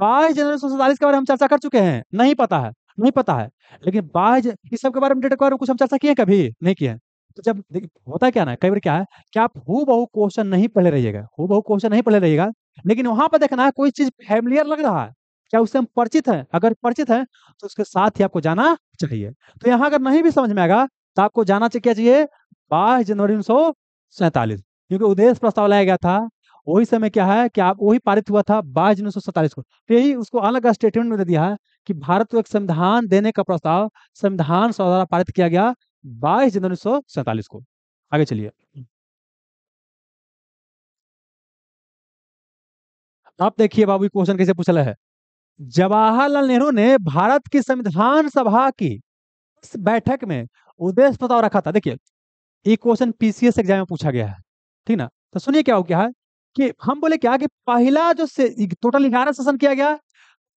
[SPEAKER 2] बाईस जनवरी उन्नीस सौ के बारे में हम चर्चा कर चुके हैं नहीं पता है नहीं पता है लेकिन बाज इस सब के बारे में डेटा में कुछ हम चर्चा किए कभी नहीं किए तो जब होता क्या ना कई बार क्या है कि आप हु बहु क्वेश्चन नहीं पढ़े रहिएगा हु बहु क्वेश्चन नहीं पढ़े रहिएगा लेकिन वहां पर देखना है कोई चीज फैमिलियर लग रहा है क्या उससे हम परिचित हैं अगर परिचित है तो उसके साथ ही आपको जाना चाहिए तो यहाँ अगर नहीं भी समझ में आएगा तो आपको जाना चाहिए क्या चाहिए बाईस जनवरी उन्नीस सौ सैंतालीस क्योंकि उद्देश्य प्रस्ताव लाया गया था वही समय क्या है कि आप वही पारित हुआ था बाईस जनवरी उन्नीस सौ सैंतालीस को तो यही उसको अलग स्टेटमेंट में दे दिया है कि भारत को एक संविधान देने का प्रस्ताव संविधान सभा द्वारा पारित किया गया 22 जनवरी उन्नीस को आगे चलिए आप देखिए बाबू क्वेश्चन कैसे पूछला है जवाहरलाल नेहरू ने भारत की संविधान सभा की इस बैठक में उद्देश्य प्रस्ताव रखा था देखिए ये क्वेश्चन पीसीएस एग्जाम में पूछा गया है ठीक ना तो सुनिए क्या हो क्या है कि हम बोले क्या कि पहला जो से, टोटल ग्यारह सेशन किया गया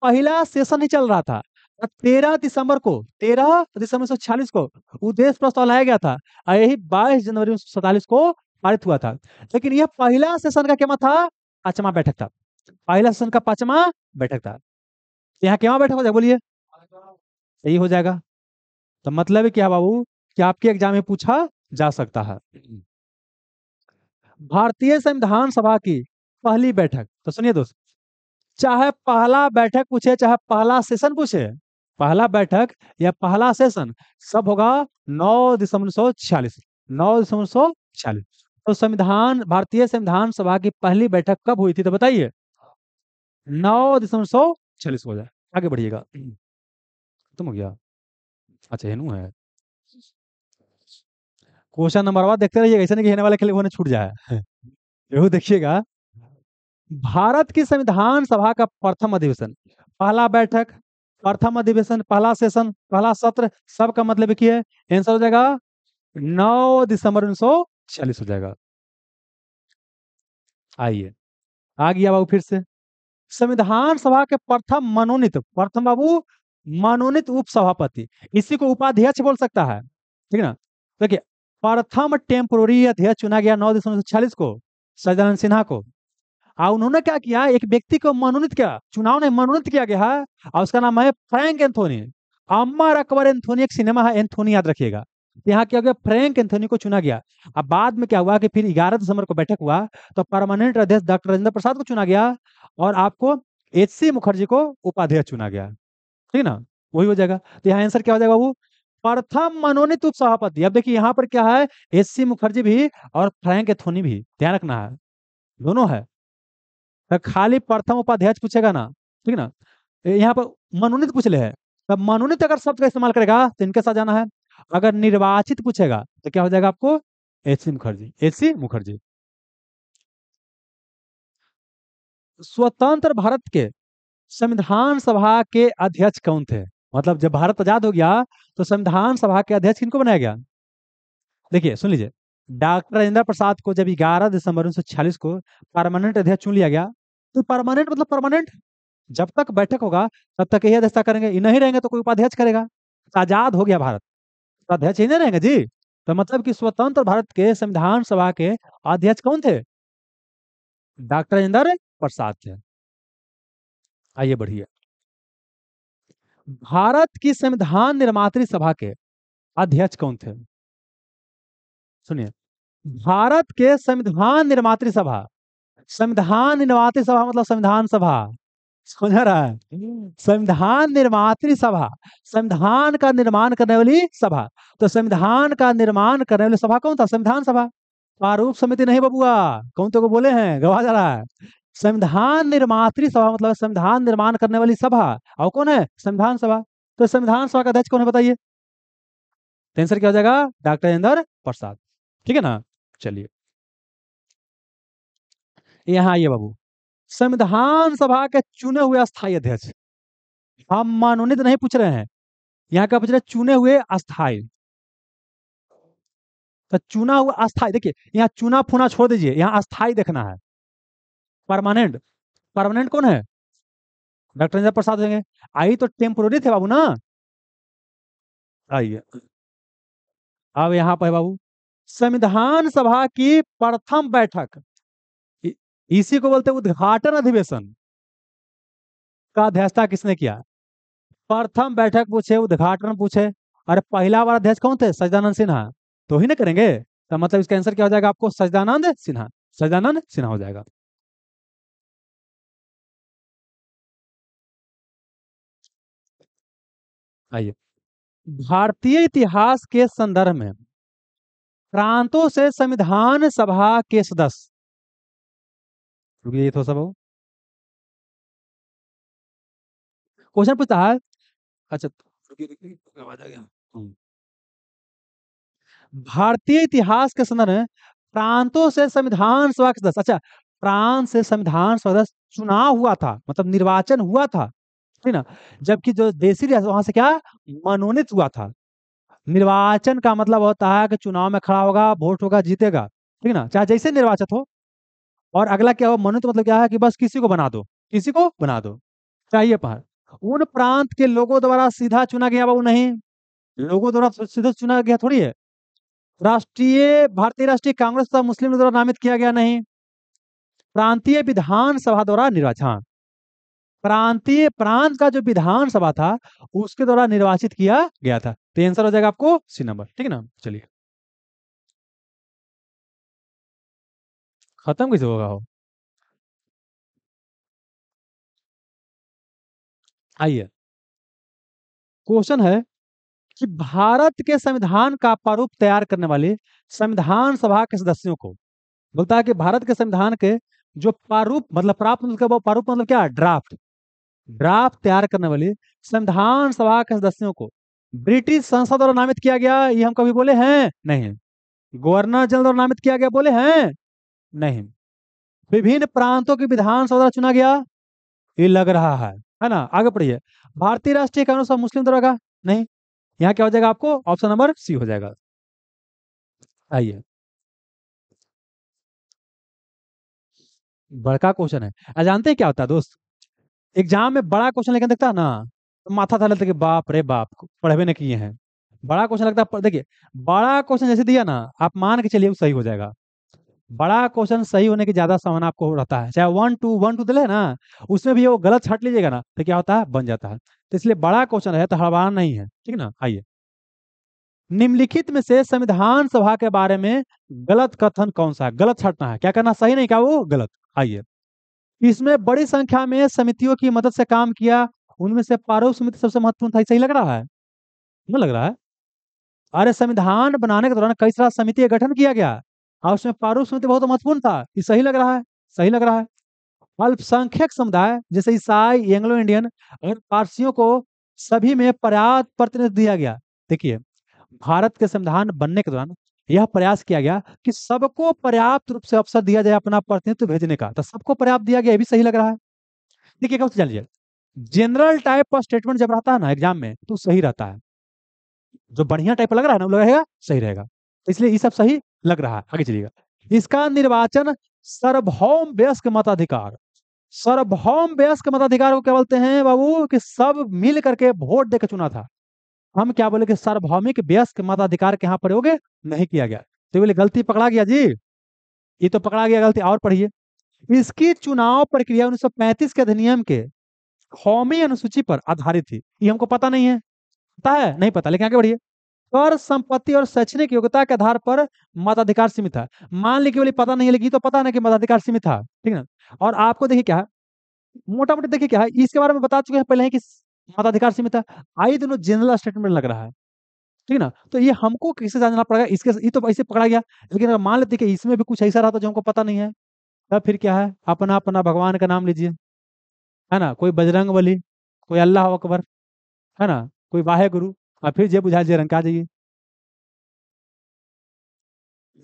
[SPEAKER 2] पहला सेशन ही चल रहा था तेरह दिसंबर को तेरह दिसंबर सौ छियालीस को उद्देश्य प्रस्ताव लाया गया था और यही बाईस जनवरी उन्नीस सौ को पारित हुआ था लेकिन यह पहला सेशन का क्या था पांचवा बैठक था पहला सेशन का पांचवा बैठक था यहाँ क्या बैठक हो जाए बोलिए यही हो जाएगा तो मतलब क्या बाबू कि आपके एग्जाम में पूछा जा सकता है भारतीय संविधान सभा की पहली बैठक तो सुनिए दोस्त चाहे पहला बैठक पूछे चाहे पहला सेशन पूछे पहला बैठक या पहला सेशन सब होगा नौ दिसंबर सौ छियालीस नौ दिसंबर सौ छियालीस तो संविधान भारतीय संविधान सभा की पहली बैठक कब हुई थी तो बताइए नौ दिसंबर सौ छियालीस हो जाए आगे बढ़िएगा तुम हो गया अच्छा हेनू है क्वेश्चन नंबर वन देखते रहिएगा ऐसे नहीं कि हेने वाले के होने छूट जाए यू <laughs> देखिएगा भारत की संविधान सभा का प्रथम अधिवेशन पहला बैठक प्रथम अधिवेशन पहला सेशन पहला सत्र सबका मतलब की है आंसर हो जाएगा नौ दिसंबर उन्नीस सौ छियालीस हो जाएगा आइए आ गया बाबू फिर से संविधान सभा के प्रथम मनोनीत प्रथम बाबू मनोनीत उपसभापति इसी को उपाध्यक्ष बोल सकता है ठीक है ना देखिए प्रथम टेम्पोरी अध्यक्ष चुना गया नौ दिसंबर उन्नीस को सजानंद सिन्हा को और हाँ, उन्होंने क्या किया एक व्यक्ति को मनोनीत किया चुनाव ने मनोनीत किया गया है हाँ, और उसका नाम है Frank Anthony Amar Akbar Anthony एक सिनेमा है एंथोनी याद रखिएगा तो यहाँ क्या गया फ्रैंक एंथोनी को चुना गया अब बाद में क्या हुआ कि फिर ग्यारह दिसंबर को बैठक हुआ तो परमानेंट अध्यक्ष डॉक्टर राजेंद्र प्रसाद को चुना गया और आपको एच सी मुखर्जी को उपाध्यक्ष चुना गया ठीक है ना वही हो जाएगा तो यहाँ आंसर क्या हो जाएगा वो प्रथम मनोनीत उप सभापति अब देखिए यहाँ पर क्या है एच सी मुखर्जी भी और फ्रैंक एथोनी भी ध्यान रखना है दोनों है खाली प्रथम उपाध्यक्ष पूछेगा ना ठीक है ना यहाँ पर मनोनीत पूछ ले है तो मनोनीत अगर शब्द का इस्तेमाल करेगा तो इनके साथ जाना है अगर निर्वाचित पूछेगा तो क्या हो जाएगा आपको H
[SPEAKER 1] C Mukherjee H C Mukherjee
[SPEAKER 2] स्वतंत्र भारत के संविधान सभा के अध्यक्ष कौन थे मतलब जब भारत आजाद हो गया तो संविधान सभा के अध्यक्ष किनको बनाया गया देखिए सुन लीजिए डॉक्टर राजेंद्र प्रसाद को जब ग्यारह दिसंबर उन्नीस को परमानेंट अध्यक्ष चुन लिया गया तो परमानेंट मतलब परमानेंट जब तक बैठक होगा तब तक यही अध्यक्षता करेंगे ये नहीं रहेंगे तो कोई उपाध्यक्ष करेगा आजाद हो गया भारत अध्यक्ष ही नहीं रहेंगे जी तो मतलब कि स्वतंत्र भारत के संविधान सभा के अध्यक्ष कौन थे डॉक्टर राजेंद्र प्रसाद थे
[SPEAKER 1] आइए बढ़िए भारत की संविधान
[SPEAKER 2] निर्मात्री सभा के अध्यक्ष कौन थे सुनिए भारत के संविधान निर्मात सभा संविधान निर्मात सभा मतलब संविधान सभा समझ रहा है संविधान निर्मात सभा संविधान का निर्माण करने वाली सभा तो संविधान का निर्माण करने वाली सभा कौन था संविधान सभा प्रारूप समिति नहीं बबुआ कौन तो को बोले हैं गवा जा रहा है संविधान निर्मात सभा मतलब संविधान निर्माण करने वाली सभा और कौन है संविधान सभा तो संविधान सभा का अध्यक्ष कौन है बताइए तो आंसर क्या हो जाएगा डॉक्टर राजेंद्र प्रसाद ठीक है ना
[SPEAKER 1] चलिए यहाँ आइए बाबू संविधान
[SPEAKER 2] सभा के चुने हुए अस्थाई अध्यक्ष हम मनोनीत नहीं पूछ रहे हैं यहाँ क्या पूछ रहे चुने हुए अस्थाई तो चुना हुआ अस्थाई देखिए यहाँ चुना फुना छोड़ दीजिए यहाँ अस्थाई देखना है परमानेंट परमानेंट कौन है डॉक्टर राजेंद्र प्रसाद देंगे आई तो टेम्पोररी थे बाबू ना आइए अब यहाँ पर बाबू संविधान सभा की प्रथम बैठक इसी को बोलते उद्घाटन अधिवेशन का अध्यक्षता किसने किया प्रथम बैठक पूछे उद्घाटन पूछे अरे पहला बार अध्यक्ष कौन थे सजदानंद सिन्हा तो ही ना करेंगे तो मतलब इसका आंसर क्या हो जाएगा आपको सजदानंद सिन्हा सजदानंद सिन्हा हो जाएगा
[SPEAKER 1] आइए भारतीय इतिहास के संदर्भ में क्रांतों से संविधान सभा के सदस्य तो सब क्वेश्चन पूछता है अच्छा हम्म।
[SPEAKER 2] भारतीय इतिहास के संदर्भ प्रांतों से संविधान सभा के सदस्य अच्छा प्रांत से संविधान सदस्य चुनाव हुआ था मतलब निर्वाचन हुआ था ठीक ना जबकि जो देसी वहां से क्या मनोनीत हुआ था निर्वाचन का मतलब होता है कि चुनाव में खड़ा होगा वोट होगा जीतेगा ठीक है ना चाहे जैसे निर्वाचित हो और अगला क्या हो मनु तो मतलब क्या है कि बस किसी को बना दो किसी को बना दो चाहिए पहाड़ उन प्रांत के लोगों द्वारा सीधा चुना गया बाबू नहीं लोगों द्वारा सीधा चुना गया थोड़ी है राष्ट्रीय भारतीय राष्ट्रीय कांग्रेस तथा मुस्लिम द्वारा नामित किया गया नहीं प्रांतीय विधानसभा द्वारा निर्वाचन प्रांतीय प्रांत का जो विधानसभा था उसके द्वारा निर्वाचित किया गया था तो आंसर हो जाएगा आपको सी नंबर ठीक है ना
[SPEAKER 1] चलिए खत्म कैसे होगा हो आइए क्वेश्चन है
[SPEAKER 2] कि भारत के संविधान का प्रारूप तैयार करने वाले संविधान सभा के सदस्यों को बोलता है कि भारत के संविधान के जो प्रारूप मतलब प्राप्त मतलब प्रारूप मतलब क्या ड्राफ्ट ड्राफ्ट हम्म। तैयार करने वाली संविधान सभा के सदस्यों को ब्रिटिश संसद द्वारा नामित किया गया ये हम कभी बोले हैं नहीं गवर्नर जनरल द्वारा नामित किया गया बोले हैं नहीं विभिन्न प्रांतों की विधानसभा द्वारा चुना गया ये लग रहा है है ना आगे पढ़िए भारतीय राष्ट्रीय कानून सब मुस्लिम द्वारा का नहीं यहाँ क्या हो जाएगा आपको ऑप्शन नंबर सी हो जाएगा आइए बड़का क्वेश्चन है जानते हैं क्या होता है दोस्त एग्जाम में बड़ा क्वेश्चन लेकर देखता है ना तो माथा था लगता कि बाप रे बाप पढ़वे नहीं किए हैं बड़ा क्वेश्चन लगता है देखिए बड़ा क्वेश्चन जैसे दिया ना आप मान के चलिए वो सही हो जाएगा बड़ा क्वेश्चन सही होने की ज्यादा सामान आपको रहता है चाहे वन टू वन टू दिले तो ना उसमें भी वो गलत छट लीजिएगा ना तो क्या होता है बन जाता है तो इसलिए बड़ा क्वेश्चन है तो हड़बड़ा नहीं है ठीक ना आइए निम्नलिखित में से संविधान सभा के बारे में गलत कथन कौन सा है गलत छटना है क्या करना सही नहीं क्या वो गलत आइए इसमें बड़ी संख्या में समितियों की मदद से काम किया उनमें से पारो समिति सबसे महत्वपूर्ण था सही लग रहा है नहीं लग रहा है अरे संविधान बनाने के दौरान कई सारा समिति का गठन किया गया और हाँ, उसमें पारो समिति बहुत महत्वपूर्ण था ये सही लग रहा है सही लग रहा है अल्पसंख्यक समुदाय जैसे ईसाई एंग्लो इंडियन और पारसियों को सभी में पर्याप्त प्रतिनिधि दिया गया देखिए भारत के संविधान बनने के दौरान यह प्रयास किया गया कि सबको पर्याप्त रूप से अवसर दिया जाए अपना प्रतिनिधित्व भेजने का तो सबको पर्याप्त दिया गया यह भी सही लग रहा है देखिए क्या जान लीजिए जनरल टाइप का स्टेटमेंट जब रहता है ना एग्जाम में तो सही रहता है जो बढ़िया टाइप लग रहा है ना वो लगेगा सही रहेगा तो इसलिए ये सब सही लग रहा है आगे चलिएगा इसका निर्वाचन सार्वभौम व्यस्क मताधिकार सार्वभौम व्यस्क मताधिकार को क्या बोलते हैं बाबू कि सब मिल करके वोट देकर चुना था हम क्या बोले कि सार्वभौमिक व्यस्क मताधिकार के यहाँ प्रयोग नहीं किया गया तो बोले गलती पकड़ा गया जी ये तो पकड़ा गया गलती और पढ़िए इसकी चुनाव प्रक्रिया उन्नीस के अधिनियम के कौमी अनुसूची पर आधारित थी ये हमको पता नहीं है पता है नहीं पता लेकिन आगे बढ़िए कर संपत्ति और शैक्षणिक योग्यता के आधार पर मताधिकार सीमित है मान ली बोले पता नहीं है लेकिन तो पता ना कि मताधिकार सीमित था ठीक है और आपको देखिए क्या है मोटा मोटी देखिए क्या है इसके बारे में बता चुके हैं पहले है कि मताधिकार सीमित है आई दोनों जनरल स्टेटमेंट लग रहा है ठीक है ना तो ये हमको कैसे जानना पड़ेगा इसके ये तो ऐसे पकड़ा गया लेकिन अगर मान लेते कि इसमें भी कुछ ऐसा रहा था तो जो हमको पता नहीं है तब फिर क्या है अपना अपना भगवान का नाम लीजिए है ना कोई बजरंग बली कोई अल्लाह अकबर है ना कोई वाहे गुरु
[SPEAKER 1] और फिर जे बुझा जे रंग का जाइए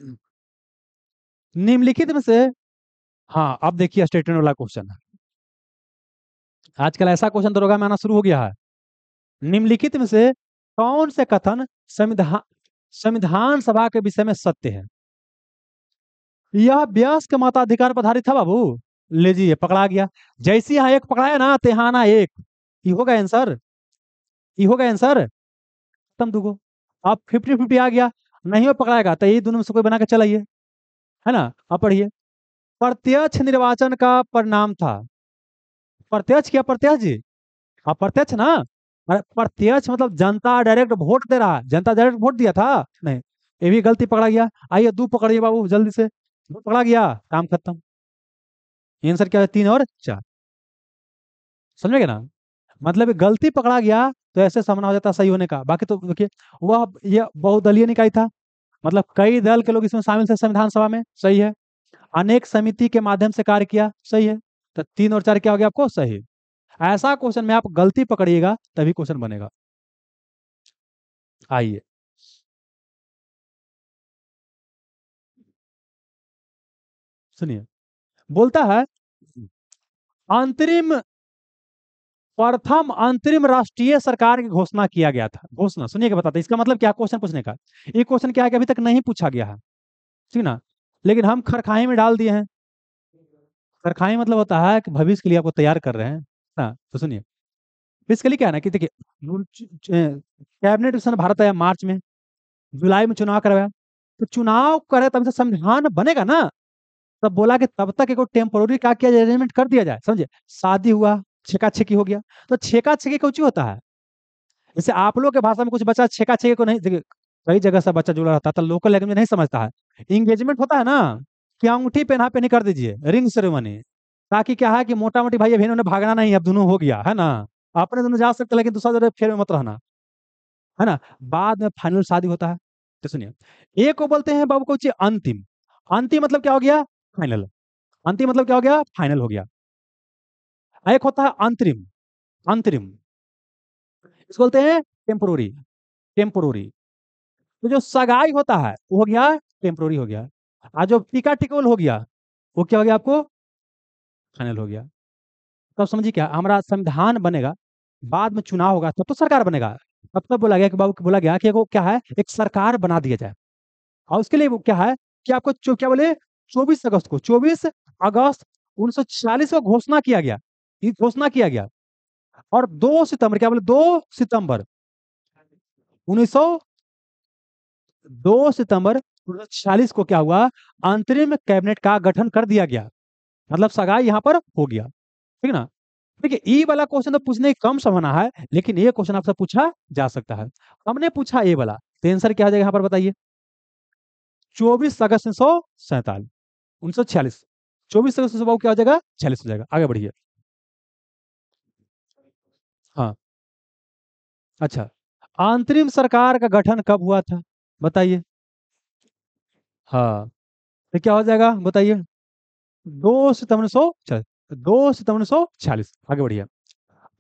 [SPEAKER 1] हम्म। निम्नलिखित में से हाँ अब देखिए स्टेटमेंट वाला क्वेश्चन है
[SPEAKER 2] आजकल ऐसा क्वेश्चन दरोगा में आना शुरू हो गया है निम्नलिखित में से कौन से कथन संविधान संविधान सभा के विषय में सत्य है यह व्यास के मताधिकार पर आधारित था बाबू ले जी पकड़ा गया जैसी यहाँ एक पकड़ाया ना ते यहाँ एक होगा आंसर ये होगा आंसर तम दूगो अब फिफ्टी फिफ्टी आ गया नहीं हो पकड़ाएगा तो ये दोनों में से कोई बना के चलाइए है ना अब पढ़िए प्रत्यक्ष निर्वाचन का परिणाम था प्रत्यक्ष क्या प्रत्यक्ष जी हाँ, आप प्रत्यक्ष ना अरे प्रत्यक्ष मतलब जनता डायरेक्ट वोट दे रहा जनता डायरेक्ट वोट दिया था नहीं ये भी गलती पकड़ा गया आइए दो पकड़िए बाबू जल्दी से दो पकड़ा गया काम खत्म आंसर क्या है तीन और चार समझ ना मतलब गलती पकड़ा गया तो ऐसे सामना हो जाता सही होने का बाकी तो देखिए वह यह बहुदलीय निकाय था मतलब कई दल के लोग इसमें शामिल थे संविधान सभा में सही है अनेक समिति के माध्यम से कार्य किया सही है तो तीन और चार क्या हो गया आपको सही ऐसा क्वेश्चन में आप गलती पकड़िएगा तभी क्वेश्चन बनेगा
[SPEAKER 1] आइए सुनिए बोलता है
[SPEAKER 2] अंतरिम प्रथम अंतरिम राष्ट्रीय सरकार की घोषणा किया गया था घोषणा सुनिए क्या बताते इसका मतलब क्या क्वेश्चन पूछने का ये क्वेश्चन क्या है कि अभी तक नहीं पूछा गया है ठीक ना लेकिन हम खरखाई में डाल दिए हैं सरखाएँ मतलब होता है कि भविष्य के लिए आपको तैयार कर रहे हैं ना हाँ, तो सुनिए बेसिकली क्या है ना कि देखिए कैबिनेट भारत आया मार्च में जुलाई में चुनाव करवाया तो चुनाव करे तब से संविधान बनेगा ना तब बोला कि तब तक एक टेम्पोररी क्या किया जाए अरेंजमेंट कर दिया जाए समझे शादी हुआ छेका छेकी हो गया तो छेका छेकी कौची होता है जैसे आप लोग के भाषा में कुछ बच्चा छेका छेके को नहीं देखिए, कई जगह से बच्चा जुड़ा रहता है तो लोकल लैंग्वेज नहीं समझता है इंगेजमेंट होता है ना कि अंगूठी पहना पहनी कर दीजिए रिंग सेरेमनी ताकि क्या है कि मोटा मोटी भाई बहनों ने भागना नहीं अब दोनों हो गया है ना अपने दोनों जा सकते लेकिन दूसरा फेर में मत रहना है ना बाद में फाइनल शादी होता है तो सुनिए एक को बोलते हैं बाबू को अंतिम अंतिम मतलब क्या हो गया फाइनल अंतिम मतलब क्या हो गया फाइनल हो गया
[SPEAKER 1] एक होता है अंतरिम अंतरिम इसको बोलते हैं टेम्पोरी टेम्पोरी तो जो सगाई होता है वो हो गया टेम्पोरी हो गया
[SPEAKER 2] आज जो टिकोल हो गया वो क्या हो गया आपको फाइनल हो गया तब समझिए क्या हमारा संविधान बनेगा बाद में चुनाव होगा तब तो सरकार बनेगा तब तब तो बोला गया कि बाबू बोला गया कि वो क्या है एक सरकार बना दिया जाए और उसके लिए वो क्या है कि आपको क्या बोले चौबीस अगस्त को चौबीस अगस्त उन्नीस को घोषणा किया गया घोषणा किया गया और दो सितंबर क्या बोले दो सितंबर उन्नीस दो सितंबर उन्नीस को क्या हुआ अंतरिम कैबिनेट का गठन कर दिया गया मतलब सगाई यहाँ पर हो गया ठीक ना देखिए ई वाला क्वेश्चन तो पूछने की कम समाना है लेकिन ये क्वेश्चन आपसे पूछा जा सकता है हमने पूछा ए वाला तो आंसर क्या हो जाएगा यहाँ पर बताइए चौबीस अगस्त उन्नीस सौ सैतालीस उन्नीस सौ छियालीस चौबीस अगस्त सौ क्या हो जाएगा छियालीस हो जाएगा आगे बढ़िए
[SPEAKER 1] हाँ अच्छा
[SPEAKER 2] अंतरिम सरकार का गठन कब हुआ था बताइए हाँ तो क्या हो जाएगा बताइए दो सितंबर सौ चालीस दो सितंबर सौ छियालीस आगे बढ़िया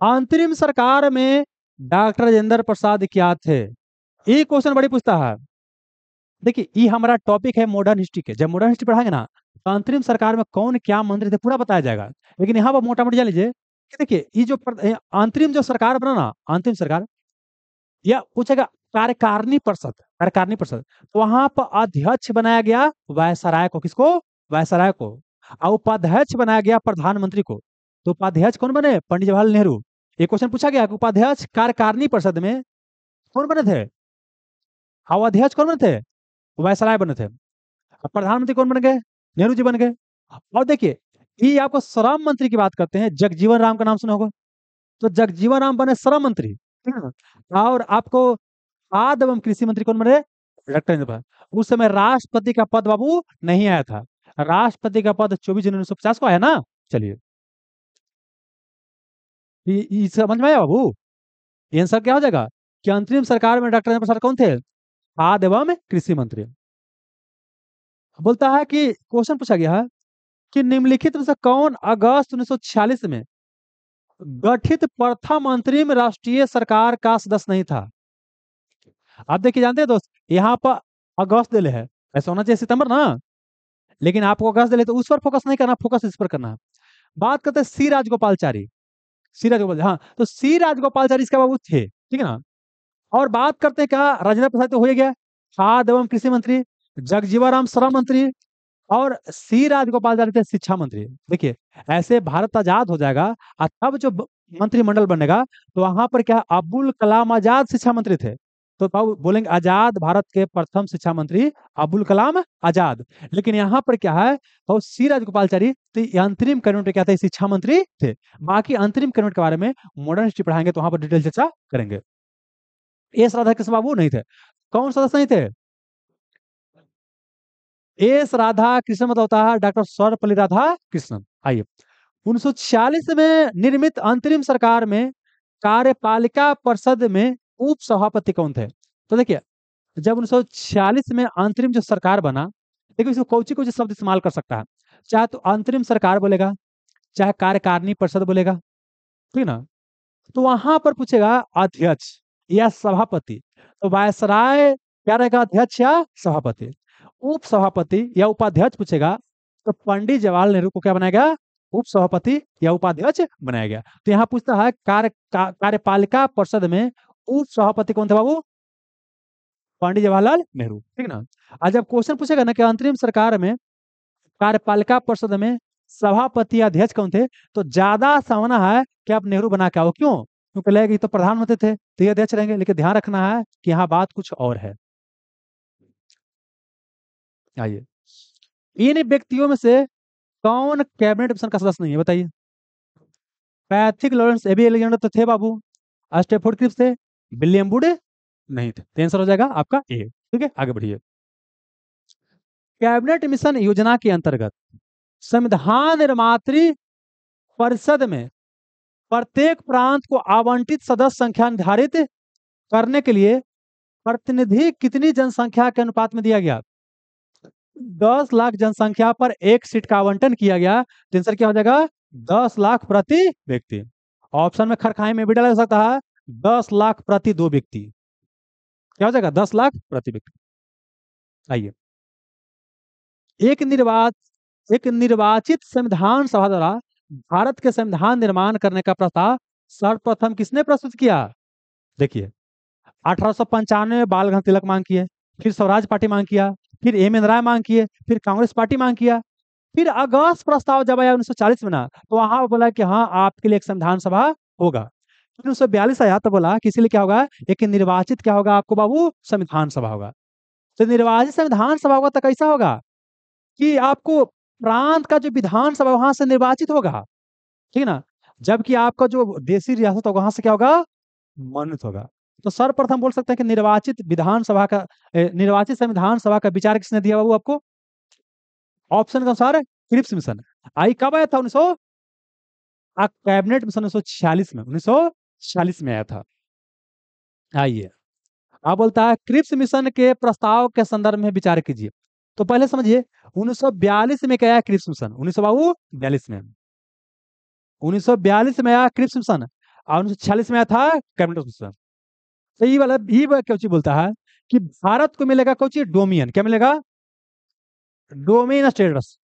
[SPEAKER 2] अंतरिम सरकार में डॉक्टर राजेंद्र प्रसाद क्या थे ये क्वेश्चन बड़ी पूछता है देखिए ये हमारा टॉपिक है मॉडर्न हिस्ट्री के जब मॉडर्न हिस्ट्री पढ़ाएंगे ना तो अंतरिम सरकार में कौन क्या मंत्री थे पूरा बताया जाएगा लेकिन यहाँ पर मोटा मोटी जान लीजिए कि देखिए ये जो अंतरिम जो सरकार बना ना अंतरिम सरकार या पूछेगा कार्यकारिणी परिषद कार्यकारिणी परिषद तो वहां पर अध्यक्ष बनाया गया वायसराय को किसको वायसराय को और उपाध्यक्ष बनाया गया प्रधानमंत्री को तो उपाध्यक्ष कौन बने पंडित जवाहरलाल नेहरू ये क्वेश्चन पूछा गया उपाध्यक्ष कार्यकारिणी परिषद में कौन बने थे और अध्यक्ष कौन बने थे वायसराय बने थे प्रधानमंत्री कौन बन गए नेहरू जी बन गए और देखिए ये आपको श्रम मंत्री की बात करते हैं जगजीवन राम का नाम सुना होगा तो जगजीवन राम बने श्रम मंत्री और आपको खाद एवं कृषि मंत्री कौन बने डॉक्टर इंद्रप्रस्थ उस समय राष्ट्रपति का पद बाबू नहीं आया था राष्ट्रपति का पद चौबीस जनवरी उन्नीस सौ पचास को आया ना चलिए
[SPEAKER 1] समझ में आया बाबू आंसर क्या हो जाएगा कि अंतरिम सरकार
[SPEAKER 2] में डॉक्टर प्रसाद कौन थे खाद एवं कृषि मंत्री बोलता है कि क्वेश्चन पूछा गया है कि निम्नलिखित में से कौन अगस्त 1946 में गठित प्रथम अंतरिम राष्ट्रीय सरकार का सदस्य नहीं था आप देखिए जानते हैं दोस्त यहाँ पर अगस्त दिल है ऐसा होना चाहिए सितंबर ना लेकिन आपको अगस्त है तो उस पर फोकस नहीं करना फोकस इस पर करना बात करते हैं सी राजगोपालचारी सी राजगोपाल हाँ तो सी राजगोपालचारी इसके बाबू थे ठीक है ना और बात करते हैं क्या राजेंद्र प्रसाद तो हो गया खाद एवं कृषि मंत्री जगजीवाराम श्रम मंत्री और सी राजगोपालचारी थे शिक्षा मंत्री देखिए ऐसे भारत आजाद हो जाएगा और तब जो मंत्रिमंडल बनेगा तो वहां पर क्या अब्दुल कलाम आजाद शिक्षा मंत्री थे तो बोलेंगे आजाद भारत के प्रथम शिक्षा मंत्री अबुल कलाम आजाद लेकिन यहाँ पर क्या है तो सी राजगोपालचारी तो अंतरिम कैबिनेट क्या थे शिक्षा मंत्री थे बाकी अंतरिम कैबिनेट के बारे में मॉडर्न हिस्ट्री पढ़ाएंगे तो वहां पर डिटेल चर्चा करेंगे एस राधा कृष्ण बाबू नहीं थे कौन सदस्य नहीं थे एस राधा कृष्ण मतलब होता है डॉक्टर सर्वपल्ली राधा कृष्णन आइए उन्नीस में निर्मित अंतरिम सरकार में कार्यपालिका परिषद में उप सभापति कौन थे तो देखिए जब उन्नीस में अंतरिम जो सरकार बना देखिए इसको कौची कौची शब्द इस्तेमाल कर सकता है चाहे तो अंतरिम सरकार बोलेगा चाहे कार्यकारिणी परिषद बोलेगा ठीक ना तो वहां पर पूछेगा अध्यक्ष या सभापति तो वायसराय क्या रहेगा अध्यक्ष या सभापति उप सभापति या उपाध्यक्ष पूछेगा तो पंडित जवाहरलाल नेहरू को क्या बनाया गया उप सभापति या उपाध्यक्ष बनाया गया तो यहाँ पूछता है कार्य कार्यपालिका परिषद में उपसभापति कौन थे बाबू पंडित जवाहरलाल नेहरू ठीक ना आज जब क्वेश्चन पूछेगा ना कि अंतरिम सरकार में कार्यपालिका परिषद में सभापति अध्यक्ष कौन थे तो ज्यादा सामना है कि आप नेहरू बना के आओ क्यों क्योंकि लगे तो प्रधानमंत्री थे तो ये अध्यक्ष रहेंगे लेकिन ध्यान रखना है कि यहाँ बात कुछ और है आइए इन व्यक्तियों में से कौन कैबिनेट मिशन का सदस्य नहीं है बताइए पैथिक लॉरेंस एबी एलेक्जेंडर तो थे बाबू अस्टेफोर्ड क्रिप्स थे विलियम वुड नहीं थे तो आंसर हो जाएगा आपका ए ठीक है आगे बढ़िए कैबिनेट मिशन योजना के अंतर्गत संविधान निर्मात परिषद में प्रत्येक प्रांत को आवंटित सदस्य संख्या निर्धारित करने के लिए प्रतिनिधि कितनी जनसंख्या के अनुपात में दिया गया दस लाख जनसंख्या पर एक सीट का आवंटन किया गया तो आंसर क्या हो जाएगा दस लाख प्रति व्यक्ति ऑप्शन में खरखाई में भी डाला जा सकता है दस लाख प्रति दो व्यक्ति
[SPEAKER 1] क्या हो जाएगा दस लाख प्रति व्यक्ति आइए
[SPEAKER 2] एक निर्वाच एक निर्वाचित संविधान सभा द्वारा भारत के संविधान निर्माण करने का प्रस्ताव सर्वप्रथम किसने प्रस्तुत किया देखिए अठारह सौ पंचानवे में बाल तिलक मांग किए फिर स्वराज पार्टी मांग किया फिर एम एन राय मांग किए फिर कांग्रेस पार्टी मांग किया फिर अगस्त प्रस्ताव जब आया 1940 में ना तो वहां बोला कि हाँ आपके लिए एक संविधान सभा होगा उन्नीस सौ बयालीस आया तो बोला कि इसीलिए क्या होगा एक निर्वाचित क्या होगा आपको बाबू संविधान सभा होगा तो निर्वाचित संविधान सभा होगा तो कैसा होगा कि आपको प्रांत का जो विधानसभा वहां से निर्वाचित होगा ठीक है ना जबकि आपका जो देशी रियासत होगा वहां से क्या होगा मनोनीत होगा तो सर्वप्रथम बोल सकते हैं कि निर्वाचित विधानसभा का निर्वाचित संविधान सभा का विचार किसने दिया बाबू आपको ऑप्शन के अनुसार क्रिप्स मिशन आई कब आया था उन्नीस सौ कैबिनेट मिशन उन्नीस सौ छियालीस में उन्नीस सौ छियालीस में आया था आइए अब बोलता है क्रिप्स मिशन के प्रस्ताव के संदर्भ में विचार कीजिए तो पहले समझिए 1942 में क्या आया क्रिप्स मिशन उन्नीस सौ बयालीस में 1942 में आया क्रिप्स मिशन और उन्नीस सौ में आया था कैबिनेट मिशन तो ये वाला ये कोची बोलता है कि भारत को मिलेगा चीज डोमियन क्या मिलेगा डोमिन स्टेटस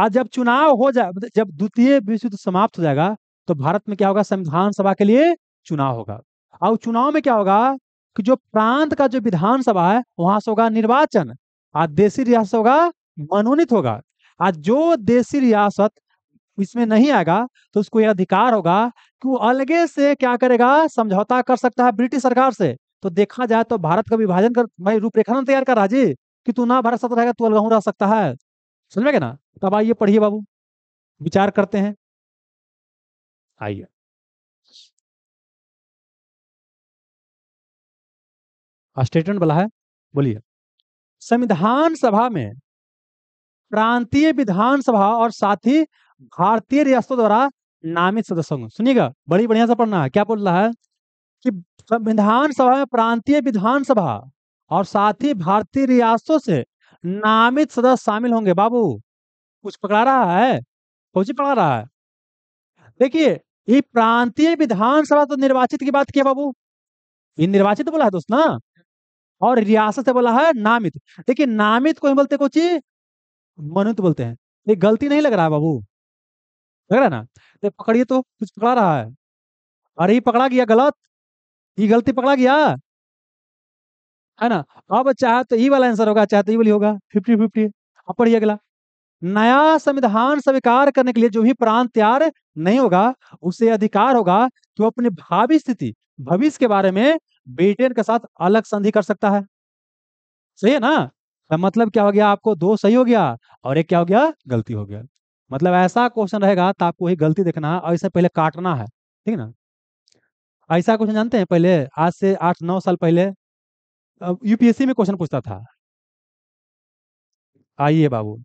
[SPEAKER 2] आज जब चुनाव हो जाए जब द्वितीय विश्व युद्ध समाप्त हो जाएगा तो भारत में क्या होगा संविधान सभा के लिए चुनाव होगा और चुनाव में क्या होगा कि जो प्रांत का जो विधानसभा है वहां से होगा निर्वाचन और देशी रियासत होगा मनोनीत होगा और जो देशी रियासत इसमें नहीं आएगा तो उसको यह अधिकार होगा कि वो अलगे से क्या करेगा समझौता कर सकता है ब्रिटिश सरकार से तो देखा जाए तो भारत का विभाजन कर भाई रूपरेखा तैयार कर रहा जी कि तू ना भारत सत्र रहेगा तू अलगाहू रह सकता है समझ में ना तब आइए पढ़िए बाबू विचार करते हैं आइए स्टेटमेंट बोला है बोलिए संविधान सभा में प्रांतीय विधानसभा और साथ ही भारतीय रियासतों द्वारा नामित सदस्यों को सुनिएगा बड़ी बढ़िया से पढ़ना है क्या बोल रहा है कि संविधान सभा में प्रांतीय विधानसभा और साथ ही भारतीय रियासतों से नामित सदस्य शामिल होंगे बाबू कुछ पकड़ा रहा है कुछ पकड़ा रहा है देखिए ये प्रांतीय विधानसभा तो निर्वाचित की बात किया बाबू ये निर्वाचित बोला है दोस्त ना और रियासत से बोला है नामित देखिए नामित को बोलते कुछ मनुत तो बोलते हैं ये गलती नहीं लग रहा है बाबू लग रहा है ना तो पकड़िए तो कुछ पकड़ा रहा है अरे ये पकड़ा गया गलत ये गलती पकड़ा गया है ना अब चाहे तो ये वाला आंसर होगा चाहे तो ये वाली होगा फिफ्टी फिफ्टी अब पढ़िए अगला नया संविधान स्वीकार करने के लिए जो भी प्रांत तैयार नहीं होगा उसे अधिकार होगा कि वो तो अपनी भावी स्थिति भविष्य के बारे में ब्रिटेन के साथ अलग संधि कर सकता है सही है ना तो मतलब क्या हो गया आपको दो सही हो गया और एक क्या हो गया गलती हो गया मतलब ऐसा क्वेश्चन रहेगा तो आपको वही गलती देखना है और इसे पहले काटना है ठीक है ना ऐसा क्वेश्चन जानते हैं पहले आज से आठ नौ साल पहले
[SPEAKER 1] यूपीएससी में क्वेश्चन पूछता था आइए बाबू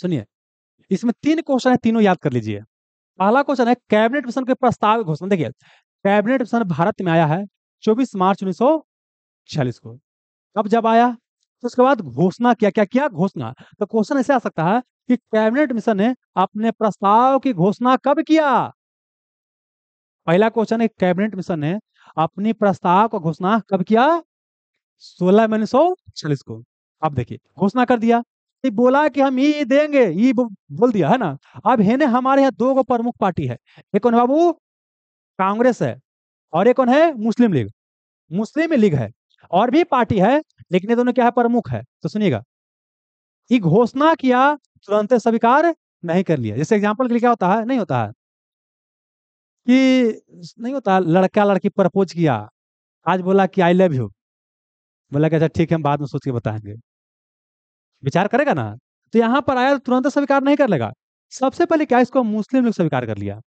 [SPEAKER 2] सुनिए इसमें तीन क्वेश्चन है तीनों याद कर लीजिए पहला क्वेश्चन है कैबिनेट मिशन के प्रस्ताव घोषणा देखिए कैबिनेट मिशन भारत में आया है चौबीस मार्च उन्नीस को कब जब आया तो उसके बाद घोषणा किया क्या किया घोषणा तो क्वेश्चन ऐसे आ सकता है कि कैबिनेट मिशन ने अपने प्रस्ताव की घोषणा कब किया पहला क्वेश्चन है कैबिनेट मिशन ने अपनी प्रस्ताव का घोषणा कब किया सोलह मई उन्नीस को अब देखिए घोषणा कर दिया बोला कि हम ये देंगे ये बोल दिया है ना अब है ना हमारे यहाँ दो गो प्रमुख पार्टी है एक कौन बाबू कांग्रेस है और एक कौन है मुस्लिम लीग मुस्लिम लीग है और भी पार्टी है लेकिन ये दोनों क्या है प्रमुख है तो सुनिएगा ये घोषणा किया तुरंत स्वीकार नहीं कर लिया जैसे एग्जाम्पल के लिए क्या होता है नहीं होता है कि नहीं होता लड़का लड़की प्रपोज किया आज बोला कि आई लव यू बोला कि अच्छा ठीक है हम बाद में सोच के बताएंगे विचार करेगा ना तो यहाँ पर आया तो तुरंत स्वीकार नहीं कर लेगा सबसे पहले क्या इसको मुस्लिम लोग स्वीकार कर लिया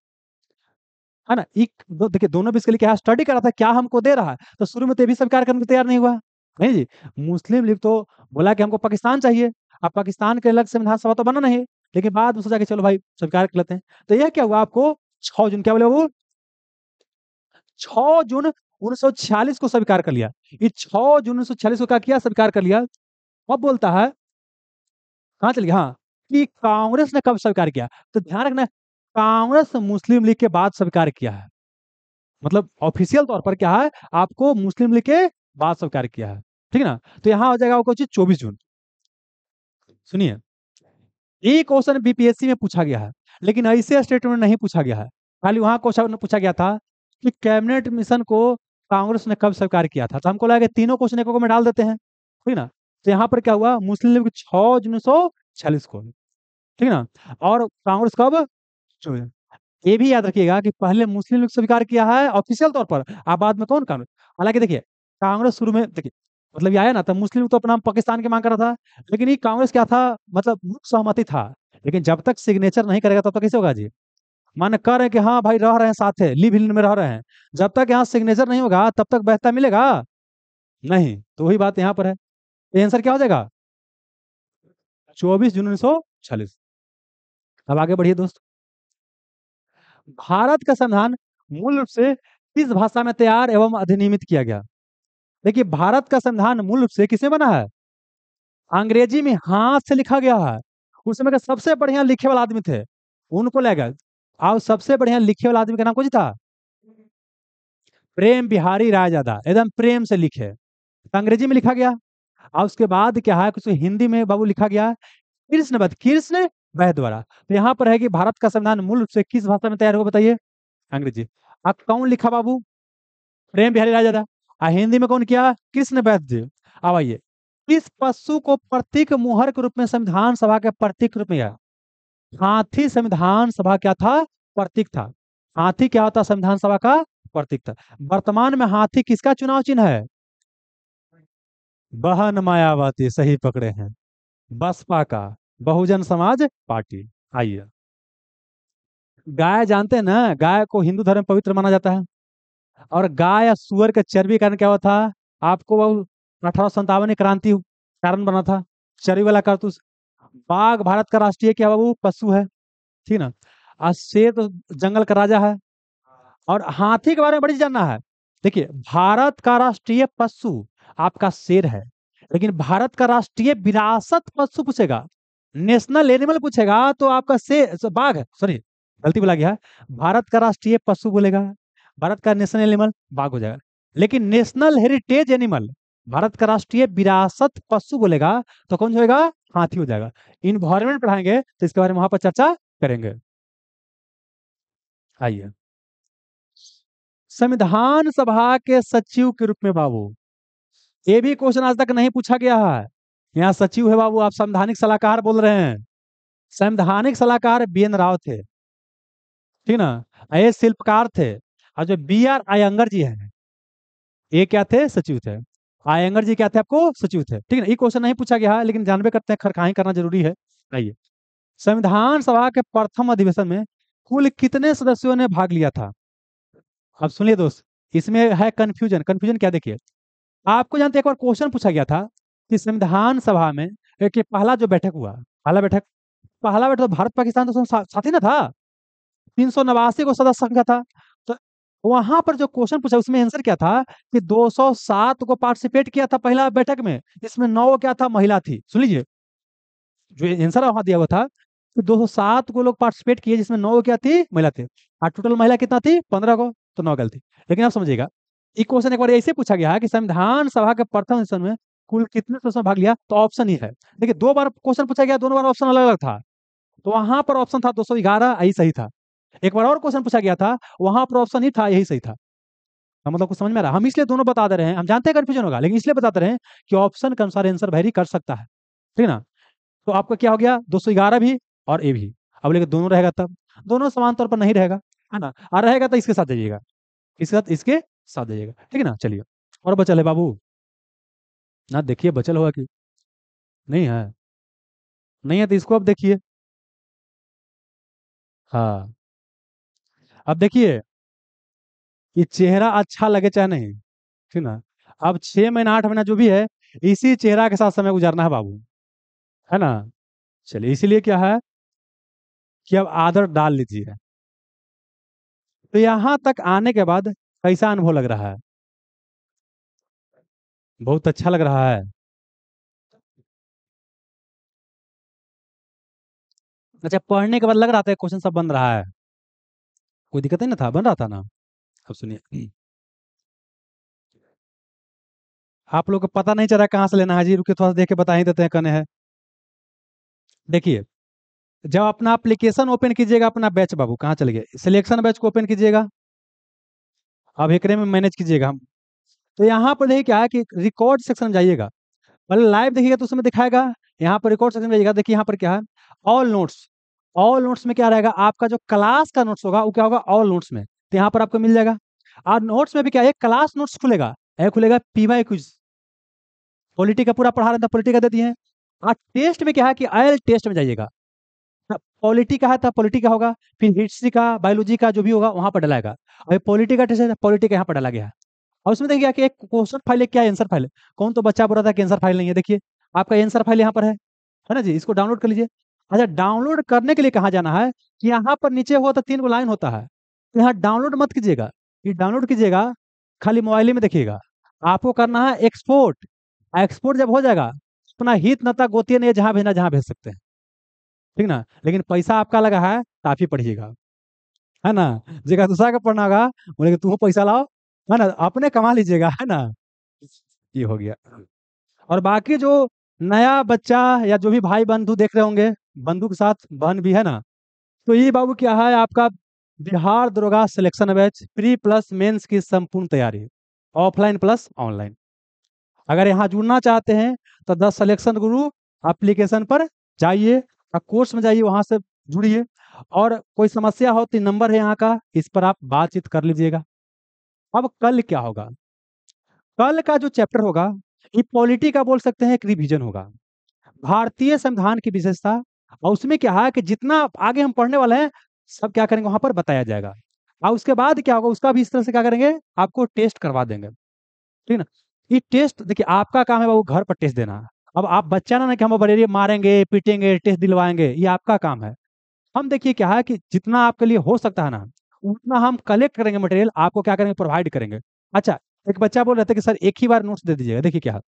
[SPEAKER 2] है ना एक दो, देखिए दोनों भी इसके लिए क्या स्टडी कर रहा था क्या हमको दे रहा है तो शुरू में तो भी स्वीकार करने को तैयार नहीं हुआ नहीं जी मुस्लिम लीग तो बोला कि हमको पाकिस्तान चाहिए अब पाकिस्तान के अलग से विधानसभा तो बना नहीं लेकिन बाद में सोचा कि चलो भाई स्वीकार कर लेते हैं तो यह क्या हुआ आपको छ जून क्या बोले वो छ जून उन्नीस को स्वीकार कर लिया ये 6 जून उन्नीस को क्या किया स्वीकार कर लिया अब बोलता है कहाँ चल गया हाँ कि कांग्रेस ने कब स्वीकार किया तो ध्यान रखना कांग्रेस मुस्लिम लीग के बाद स्वीकार किया है मतलब ऑफिशियल तौर पर क्या है आपको मुस्लिम लीग के बाद स्वीकार किया है ठीक है ना तो यहाँ हो जाएगा आपको चौबीस जून सुनिए एक क्वेश्चन बीपीएससी में पूछा गया है लेकिन ऐसे स्टेट में नहीं पूछा गया है खाली वहां क्वेश्चन पूछा गया था कि कैबिनेट मिशन को कांग्रेस ने कब स्वीकार किया था तो हमको लगा तीनों क्वेश्चन एक में डाल देते हैं ठीक ना तो यहाँ पर क्या हुआ मुस्लिम लीग छ जून सौ छियालीस को ठीक है ना और कांग्रेस कब चौदह ये भी याद रखिएगा कि पहले मुस्लिम लीग स्वीकार किया है ऑफिशियल तौर पर आप बाद में कौन कांग्रेस हालांकि देखिए कांग्रेस शुरू में देखिए मतलब ये आया ना तो मुस्लिम तो अपना पाकिस्तान की मांग कर रहा था लेकिन ये कांग्रेस क्या था मतलब मुख्य सहमति था लेकिन जब तक सिग्नेचर नहीं करेगा तब तक कैसे होगा जी मान कह रहे हैं कि हाँ भाई रह रहे हैं साथ है लिव हिल में रह रहे हैं जब तक यहाँ सिग्नेचर नहीं होगा तब तक बेहतर मिलेगा नहीं तो वही बात यहाँ पर है आंसर क्या हो जाएगा चौबीस जून उन्नीस अब आगे बढ़िए दोस्त भारत का संविधान मूल रूप से किस भाषा में तैयार एवं अधिनियमित किया गया देखिए भारत का संविधान मूल रूप से किसे बना है अंग्रेजी में हाथ से लिखा गया है उस समय का सबसे बढ़िया लिखे वाला आदमी थे उनको ले गए और सबसे बढ़िया लिखे वाला आदमी का नाम कुछ था प्रेम बिहारी रायजादा एकदम प्रेम से लिखे अंग्रेजी में लिखा गया और उसके बाद क्या है कुछ हिंदी में बाबू लिखा गया है कृष्णबद्ध कृष्ण वह द्वारा तो यहाँ पर है कि भारत का संविधान मूल रूप से किस भाषा में तैयार हुआ बताइए अंग्रेजी अब कौन लिखा बाबू प्रेम बिहारी राजा और हिंदी में कौन किया कृष्ण वैद्य अब आइए इस पशु को प्रतीक मुहर के रूप में संविधान सभा के प्रतीक रूप में गया हाथी संविधान सभा क्या था प्रतीक था हाथी क्या होता संविधान सभा का प्रतीक था वर्तमान में हाथी किसका चुनाव चिन्ह है बहन मायावती सही पकड़े हैं बसपा का बहुजन समाज पार्टी आइए गाय जानते हैं ना गाय को हिंदू धर्म पवित्र माना जाता है और गाय या सुअर के चर्बी कारण क्या हुआ था आपको वह अठारह संतावन क्रांति कारण बना था चर्बी वाला कारतूस बाघ भारत का राष्ट्रीय क्या वो पशु है ठीक ना और शेर तो जंगल का राजा है और हाथी के बारे में बड़ी जानना है देखिए भारत का राष्ट्रीय पशु आपका शेर है लेकिन भारत का राष्ट्रीय विरासत पशु पूछेगा नेशनल एनिमल पूछेगा तो आपका शेर बाघ सॉरी गलती बोला गया भारत का राष्ट्रीय पशु बोलेगा भारत का नेशनल एनिमल बाघ हो जाएगा लेकिन नेशनल हेरिटेज एनिमल भारत का राष्ट्रीय विरासत पशु बोलेगा तो कौन होएगा हाथी हो जाएगा इन्वायरमेंट पढ़ाएंगे तो इसके बारे में वहां पर चर्चा
[SPEAKER 1] करेंगे आइए
[SPEAKER 2] संविधान सभा के सचिव के रूप में बाबू ये भी क्वेश्चन आज तक नहीं पूछा गया है यहाँ सचिव है बाबू आप संवैधानिक सलाहकार बोल रहे हैं संवैधानिक सलाहकार बी एन राव थे ठीक ना ये शिल्पकार थे और जो बी आर आयंगर जी हैं ये क्या थे सचिव थे आयंगर जी क्या थे आपको सचिव थे ठीक है ये क्वेश्चन नहीं पूछा गया है लेकिन जानवे करते हैं खरखाई करना जरूरी है आइए संविधान सभा के प्रथम अधिवेशन में कुल कितने सदस्यों ने भाग लिया था अब सुनिए दोस्त इसमें है कंफ्यूजन कन्फ्यूजन क्या देखिए आपको जानते एक बार क्वेश्चन पूछा गया था कि संविधान सभा में एक पहला जो बैठक हुआ पहला बैठक पहला बैठक तो भारत पाकिस्तान तो साथी ना था तीन सौ नवासी को सदस्य संख्या था तो वहां पर जो क्वेश्चन पूछा उसमें आंसर क्या था कि 207 को पार्टिसिपेट किया था पहला बैठक में इसमें नौ क्या था महिला थी सुन लीजिए जो आंसर वहां दिया हुआ था कि 207 को लोग पार्टिसिपेट किए जिसमें नौ क्या थी महिला थी और टोटल महिला कितना थी पंद्रह को तो नौ गलती लेकिन आप समझिएगा एक क्वेश्चन एक बार ऐसे पूछा गया है कि संविधान सभा के प्रथम सेशन में कुल कितने सदस्यों ने भाग लिया तो ऑप्शन ही है देखिए दो बार क्वेश्चन पूछा गया दोनों बार ऑप्शन अलग अलग था तो वहां पर ऑप्शन था 211 यही सही था एक बार और क्वेश्चन पूछा गया था वहां पर ऑप्शन ही था यही सही था तो मतलब कुछ समझ में आ रहा हम इसलिए दोनों बता दे रहे हैं हम जानते हैं कन्फ्यूजन होगा लेकिन इसलिए बताते रहे हैं कि ऑप्शन के अनुसार आंसर वेरी कर सकता है ठीक ना तो आपका क्या हो गया 211 भी और ए भी अब लेकिन दोनों रहेगा तब दोनों समान तौर पर नहीं रहेगा है ना और रहेगा तो इसके साथ जाइएगा इसके साथ इसके साथ दीजिएगा ठीक है ना चलिए और बचल है बाबू
[SPEAKER 1] ना देखिए बचल होगा कि नहीं है नहीं है तो इसको अब देखिए हाँ अब देखिए
[SPEAKER 2] कि चेहरा अच्छा लगे चाहे नहीं ठीक ना अब छह महीना आठ महीना जो भी है इसी चेहरा के साथ समय गुजारना है बाबू है ना चलिए इसीलिए
[SPEAKER 1] क्या है कि अब आदर डाल लीजिए तो यहां तक आने के बाद कैसा अनुभव लग रहा है बहुत अच्छा लग रहा है अच्छा पढ़ने के बाद लग रहा था क्वेश्चन सब बन रहा है कोई दिक्कत नहीं था बन रहा था ना अब सुनिए आप लोग को
[SPEAKER 2] पता नहीं चल रहा कहाँ से लेना है जी रुके थोड़ा सा देख के बता ही देते हैं कने है देखिए जब अपना एप्लीकेशन ओपन कीजिएगा अपना बैच बाबू कहाँ चले गए सिलेक्शन बैच को ओपन कीजिएगा आप एक में मैनेज कीजिएगा हम तो यहाँ पर देखिए क्या है कि रिकॉर्ड सेक्शन जाइएगा मतलब लाइव देखिएगा तो उसमें दिखाएगा यहाँ पर रिकॉर्ड सेक्शन जाइएगा देखिए यहाँ पर क्या है ऑल नोट्स ऑल नोट्स में क्या रहेगा आपका जो क्लास का नोट्स होगा वो क्या होगा ऑल नोट्स में तो यहाँ पर आपको मिल जाएगा और नोट्स में भी क्या है क्लास नोट्स खुलेगा यह खुलेगा पीवाई क्विज पॉलिटी का पूरा पढ़ा रहता था पॉलिटी का दे दिए और टेस्ट में क्या है कि आयल टेस्ट में जाइएगा पॉलिटी का था पॉलिटी का होगा फिर हिस्ट्री का बायोलॉजी का जो भी होगा वहां पर डलाएगा और पॉलिटी का टेस्ट पॉलिटी का यहाँ पर डाला गया और उसमें देखिए एक क्वेश्चन फाइल है क्या आंसर फाइल है कौन तो बच्चा बोल रहा था कि आंसर फाइल नहीं है देखिए आपका आंसर फाइल यहाँ पर है है ना जी इसको डाउनलोड कर लीजिए अच्छा डाउनलोड करने के लिए कहाँ जाना है कि यहाँ पर नीचे हुआ तो तीन गो लाइन होता है तो यहाँ डाउनलोड मत कीजिएगा ये डाउनलोड कीजिएगा खाली मोबाइल में देखिएगा आपको करना है एक्सपोर्ट एक्सपोर्ट जब हो जाएगा अपना तो हित नता गोती नहीं जहाँ भेजना जहाँ भेज सकते हैं ठीक ना लेकिन पैसा आपका लगा है तो आप ही पढ़िएगा है ना जगह दूसरा का पढ़ना होगा बोले तुम पैसा लाओ है ना अपने कमा लीजिएगा है ना ये हो गया और बाकी जो नया बच्चा या जो भी भाई बंधु देख रहे होंगे बंधु के साथ बहन भी है ना तो ये बाबू क्या है आपका बिहार दरोगा selection batch pre plus mains की संपूर्ण तैयारी ऑफलाइन प्लस ऑनलाइन अगर यहाँ जुड़ना चाहते हैं तो द सिलेक्शन गुरु एप्लीकेशन पर जाइए कोर्स में जाइए वहां से जुड़िए और कोई समस्या हो तो नंबर है यहाँ का इस पर आप बातचीत कर लीजिएगा अब कल क्या होगा कल का जो चैप्टर होगा ये पॉलिटी का बोल सकते हैं एक रिविजन होगा भारतीय संविधान की विशेषता और उसमें क्या है कि जितना आगे हम पढ़ने वाले हैं सब क्या करेंगे वहां पर बताया जाएगा और उसके बाद क्या होगा उसका भी इस तरह से क्या करेंगे आपको टेस्ट करवा देंगे ठीक ना ये टेस्ट देखिए आपका काम है बाबू घर पर टेस्ट देना अब आप बच्चा ना ना कि हम बरेरिए मारेंगे पीटेंगे टेस्ट दिलवाएंगे ये आपका काम है हम देखिए क्या है कि जितना आपके लिए हो सकता है ना उतना हम कलेक्ट करेंगे मटेरियल आपको क्या करेंगे प्रोवाइड करेंगे अच्छा एक बच्चा बोल रहे थे कि सर एक ही बार नोट्स दे दीजिएगा देखिए क्या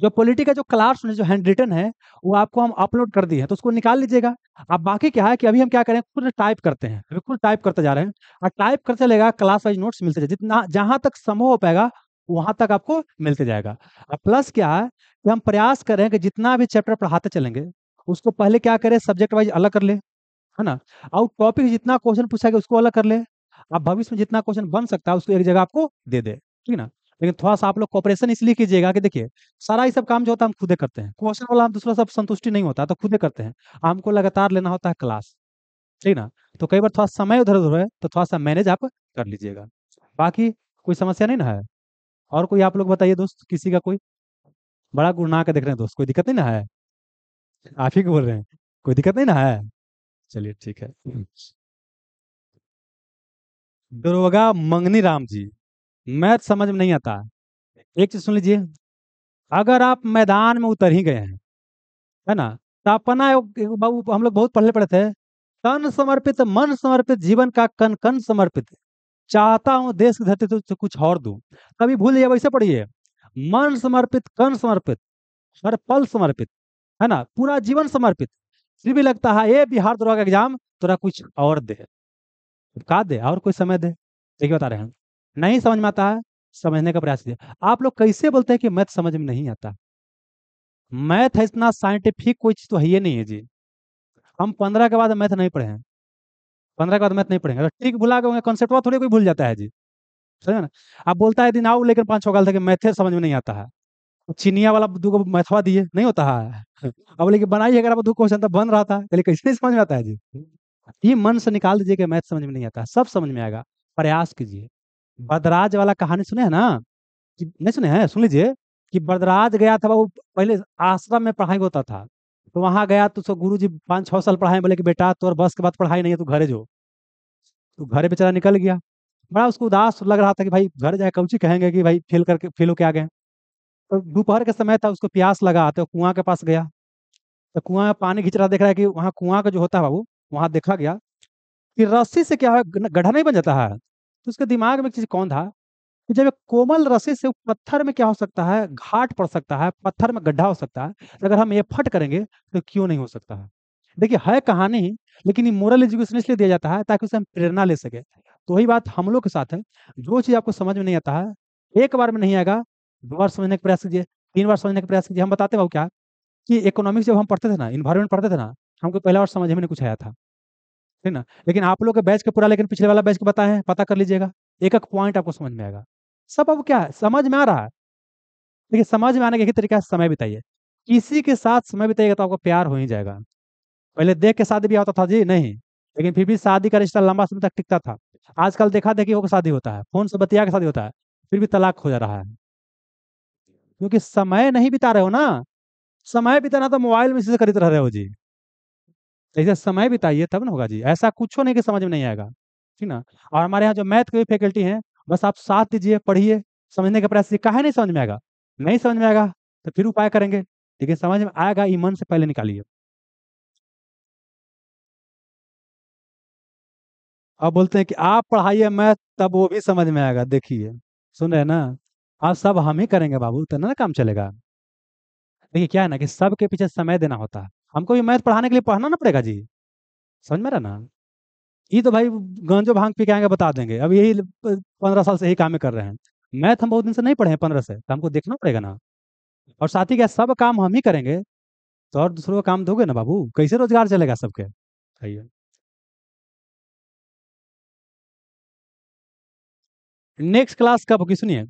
[SPEAKER 2] जो पॉलिटी का जो क्लास जो हैंड रिटन है वो आपको हम अपलोड कर दिए हैं तो उसको निकाल लीजिएगा अब बाकी क्या है कि अभी हम क्या करें खुद टाइप करते हैं अभी खुद टाइप करते जा रहे हैं और टाइप करते चलेगा क्लास वाइज नोट्स मिलते जाए जितना जहां तक संभव हो पाएगा वहां तक आपको मिलते जाएगा अब प्लस क्या है तो हम प्रयास करें कि जितना भी चैप्टर पढ़ाते चलेंगे उसको पहले क्या करें सब्जेक्ट वाइज अलग कर ले है ना और टॉपिक जितना क्वेश्चन पूछा गया उसको अलग कर ले आप भविष्य में जितना क्वेश्चन बन सकता है उसको एक जगह आपको दे दे ठीक ना लेकिन थोड़ा सा आप लोग कॉपरेशन इसलिए कीजिएगा कि देखिए सारा ये सब काम जो होता है हम खुदे करते हैं क्वेश्चन वाला हम दूसरा सब संतुष्टि नहीं होता तो खुदे करते हैं हमको लगातार लेना होता है क्लास ठीक ना तो कई बार थोड़ा समय उधर उधर है तो थोड़ा सा मैनेज आप कर लीजिएगा बाकी कोई समस्या नहीं ना है और कोई आप लोग बताइए दोस्त किसी का कोई बड़ा गुड़ना के देख रहे हैं दोस्त कोई दिक्कत नहीं ना है आप ही बोल रहे हैं कोई
[SPEAKER 1] दिक्कत नहीं ना है चलिए ठीक है हम्म।
[SPEAKER 2] दरोगा मंगनी राम जी मैथ समझ में नहीं आता एक चीज सुन लीजिए अगर आप मैदान में उतर ही गए हैं है ना तो अपना बाबू हम लोग बहुत पहले पढ़े थे तन समर्पित मन समर्पित जीवन का कन कन समर्पित चाहता हूँ देश की धरती तो कुछ और दू कभी भूल जाइए वैसे पढ़िए मन समर्पित कर्ण समर्पित हर पल समर्पित है ना पूरा जीवन समर्पित फिर भी लगता है ये बिहार दरोगा एग्जाम तोरा कुछ और दे का दे और कोई समय दे देखिए बता रहे हैं नहीं समझ में आता है समझने का प्रयास कीजिए आप लोग कैसे बोलते हैं कि मैथ समझ में नहीं आता मैथ है इतना साइंटिफिक कोई चीज तो है ही नहीं है जी हम पंद्रह के बाद मैथ नहीं पढ़े हैं पंद्रह के बाद मैथ नहीं पढ़ेंगे अगर ट्रिक भुला गए कॉन्सेप्ट थोड़ी कोई भूल जाता है जी समझे ना आप बोलता है दिन आओ लेकिन पाँच छो साल तक मैथे समझ में नहीं आता है तो चीनिया वाला दो मैथवा दिए नहीं होता है <laughs> अब लेकिन बनाइए अगर आप दो क्वेश्चन तो बन रहा था लेकिन कैसे नहीं समझ में आता है जी ये मन से निकाल दीजिए कि मैथ समझ में नहीं आता सब समझ में आएगा प्रयास कीजिए बदराज वाला कहानी सुने है ना कि नहीं सुने हैं सुन लीजिए कि बदराज गया था वो पहले आश्रम में पढ़ाई होता था तो वहां गया तो गुरु जी पाँच छः साल पढ़ाए बोले कि बेटा तो और बस के बाद पढ़ाई नहीं है तो घरे जो तो घरे बेचारा निकल गया बड़ा उसको उदास लग रहा था कि भाई घर जाए कौची कहेंगे कि भाई फेल करके फेल होके आ गए तो दोपहर के समय था उसको प्यास लगा तो कुआं के पास गया तो कुआं पानी खींच रहा देख रहा है कि वहाँ कुआं का जो होता है बाबू वहाँ देखा गया कि रस्सी से क्या है गड्ढा नहीं बन जाता है तो उसके दिमाग में एक चीज कौन था कि जब एक कोमल रस्सी से पत्थर में क्या हो सकता है घाट पड़ सकता है पत्थर में गड्ढा हो सकता है तो अगर हम ये फट करेंगे तो क्यों नहीं हो सकता है देखिए है कहानी लेकिन ये मोरल एजुकेशन इसलिए दिया जाता है ताकि उसे हम प्रेरणा ले सके तो वही बात हम लोग के साथ है जो चीज़ आपको समझ में नहीं आता है एक बार में नहीं आएगा दो बार समझने का प्रयास कीजिए तीन बार समझने का प्रयास कीजिए हम बताते हैं क्या कि इकोनॉमिक्स जब हम पढ़ते थे ना इन्वायरमेंट पढ़ते थे ना हमको पहला बार समझ में नहीं कुछ आया था ठीक ना लेकिन आप लोग के बैच का पूरा लेकिन पिछले वाला बैच के बताए हैं पता कर लीजिएगा एक एक पॉइंट आपको समझ में आएगा सब अब क्या है समझ में आ रहा है देखिए समझ में आने का एक तरीका है समय बिताइए किसी के साथ समय बिताइएगा तो आपको प्यार हो ही जाएगा पहले देख के साथ भी आता था जी नहीं लेकिन फिर भी शादी का रिश्ता लंबा समय तक टिकता था आजकल देखा देखी होकर शादी होता है फोन से बतिया के शादी होता है फिर भी तलाक हो जा रहा है क्योंकि समय नहीं बिता रहे हो ना समय बिताना तो मोबाइल में से खरीद रह रहे हो जी ऐसे समय बिताइए तब ना होगा जी ऐसा कुछ हो नहीं कि समझ में नहीं आएगा ठीक ना और हमारे यहाँ जो मैथ की फैकल्टी है बस आप साथ दीजिए पढ़िए समझने का प्रयास कहा नहीं समझ में आएगा नहीं समझ में आएगा तो फिर उपाय करेंगे लेकिन समझ में आएगा ये मन से पहले निकालिए
[SPEAKER 1] अब बोलते हैं कि आप पढ़ाइए मैथ
[SPEAKER 2] तब वो भी समझ में आएगा देखिए सुन रहे हैं ना आप सब हम ही करेंगे बाबू तो ना काम चलेगा देखिए क्या है ना कि सबके पीछे समय देना होता है हमको भी मैथ पढ़ाने के लिए पढ़ना ना पड़ेगा जी समझ में रहा ना ये तो भाई गंजो भांग पी के आएंगे बता देंगे अब यही पंद्रह साल से यही काम कर रहे हैं मैथ हम बहुत दिन से नहीं पढ़े हैं पंद्रह से तो हमको देखना पड़ेगा ना और साथ ही क्या सब काम हम ही करेंगे तो और दूसरों का काम दोगे ना बाबू कैसे रोजगार चलेगा सबके नेक्स्ट क्लास कब होगी सुनिए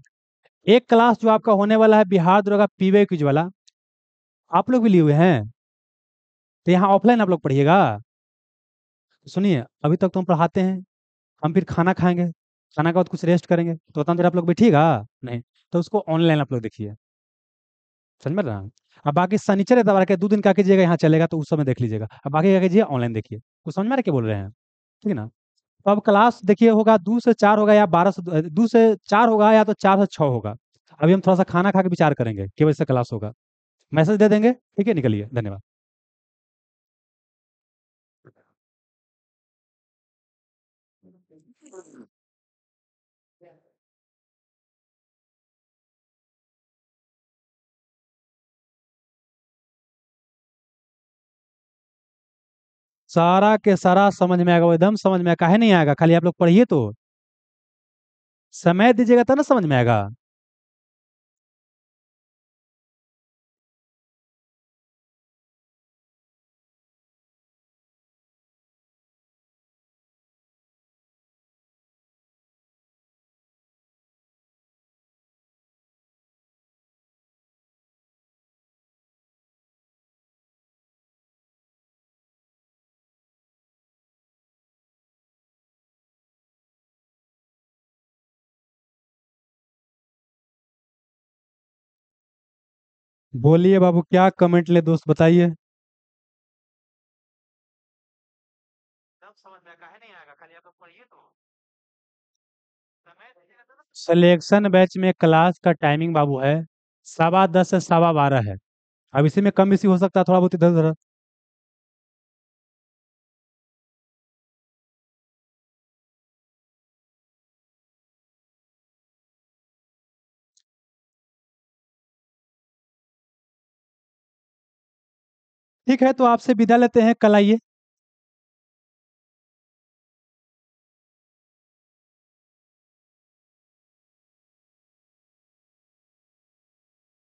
[SPEAKER 2] एक क्लास जो आपका होने वाला है बिहार दुर्गा पीवे क्यूज वाला आप लोग भी लिए हुए हैं तो यहाँ ऑफलाइन आप लोग पढ़िएगा तो सुनिए अभी तक तो हम पढ़ाते हैं हम फिर खाना खाएंगे खाना के बाद कुछ रेस्ट करेंगे तो उतना देर आप लोग बैठिएगा नहीं तो उसको ऑनलाइन आप लोग देखिए समझ में रहा अब बाकी है दबा के दो दिन का कीजिएगा यहाँ चलेगा तो उस समय देख लीजिएगा अब बाकी क्या कीजिए ऑनलाइन देखिए कुछ समझ में आ रहा क्या बोल रहे हैं ठीक है ना तो अब क्लास देखिए होगा दो से चार होगा या बारह से दो से चार होगा या तो चार से छः होगा अभी हम थोड़ा सा खाना खा के विचार करेंगे केवल से क्लास होगा मैसेज दे देंगे ठीक है निकलिए धन्यवाद
[SPEAKER 1] सारा के सारा समझ में आएगा एकदम समझ में काहे नहीं आएगा खाली आप लोग पढ़िए तो समय दीजिएगा तब ना समझ में आएगा बोलिए बाबू क्या कमेंट ले दोस्त बताइए
[SPEAKER 2] सिलेक्शन बैच में क्लास का टाइमिंग तो। बाबू है सवा दस से सवा बारह है अब इसी में कम बेसी हो सकता है थोड़ा बहुत इधर उधर
[SPEAKER 1] ठीक है तो आपसे विदा लेते हैं कल आइए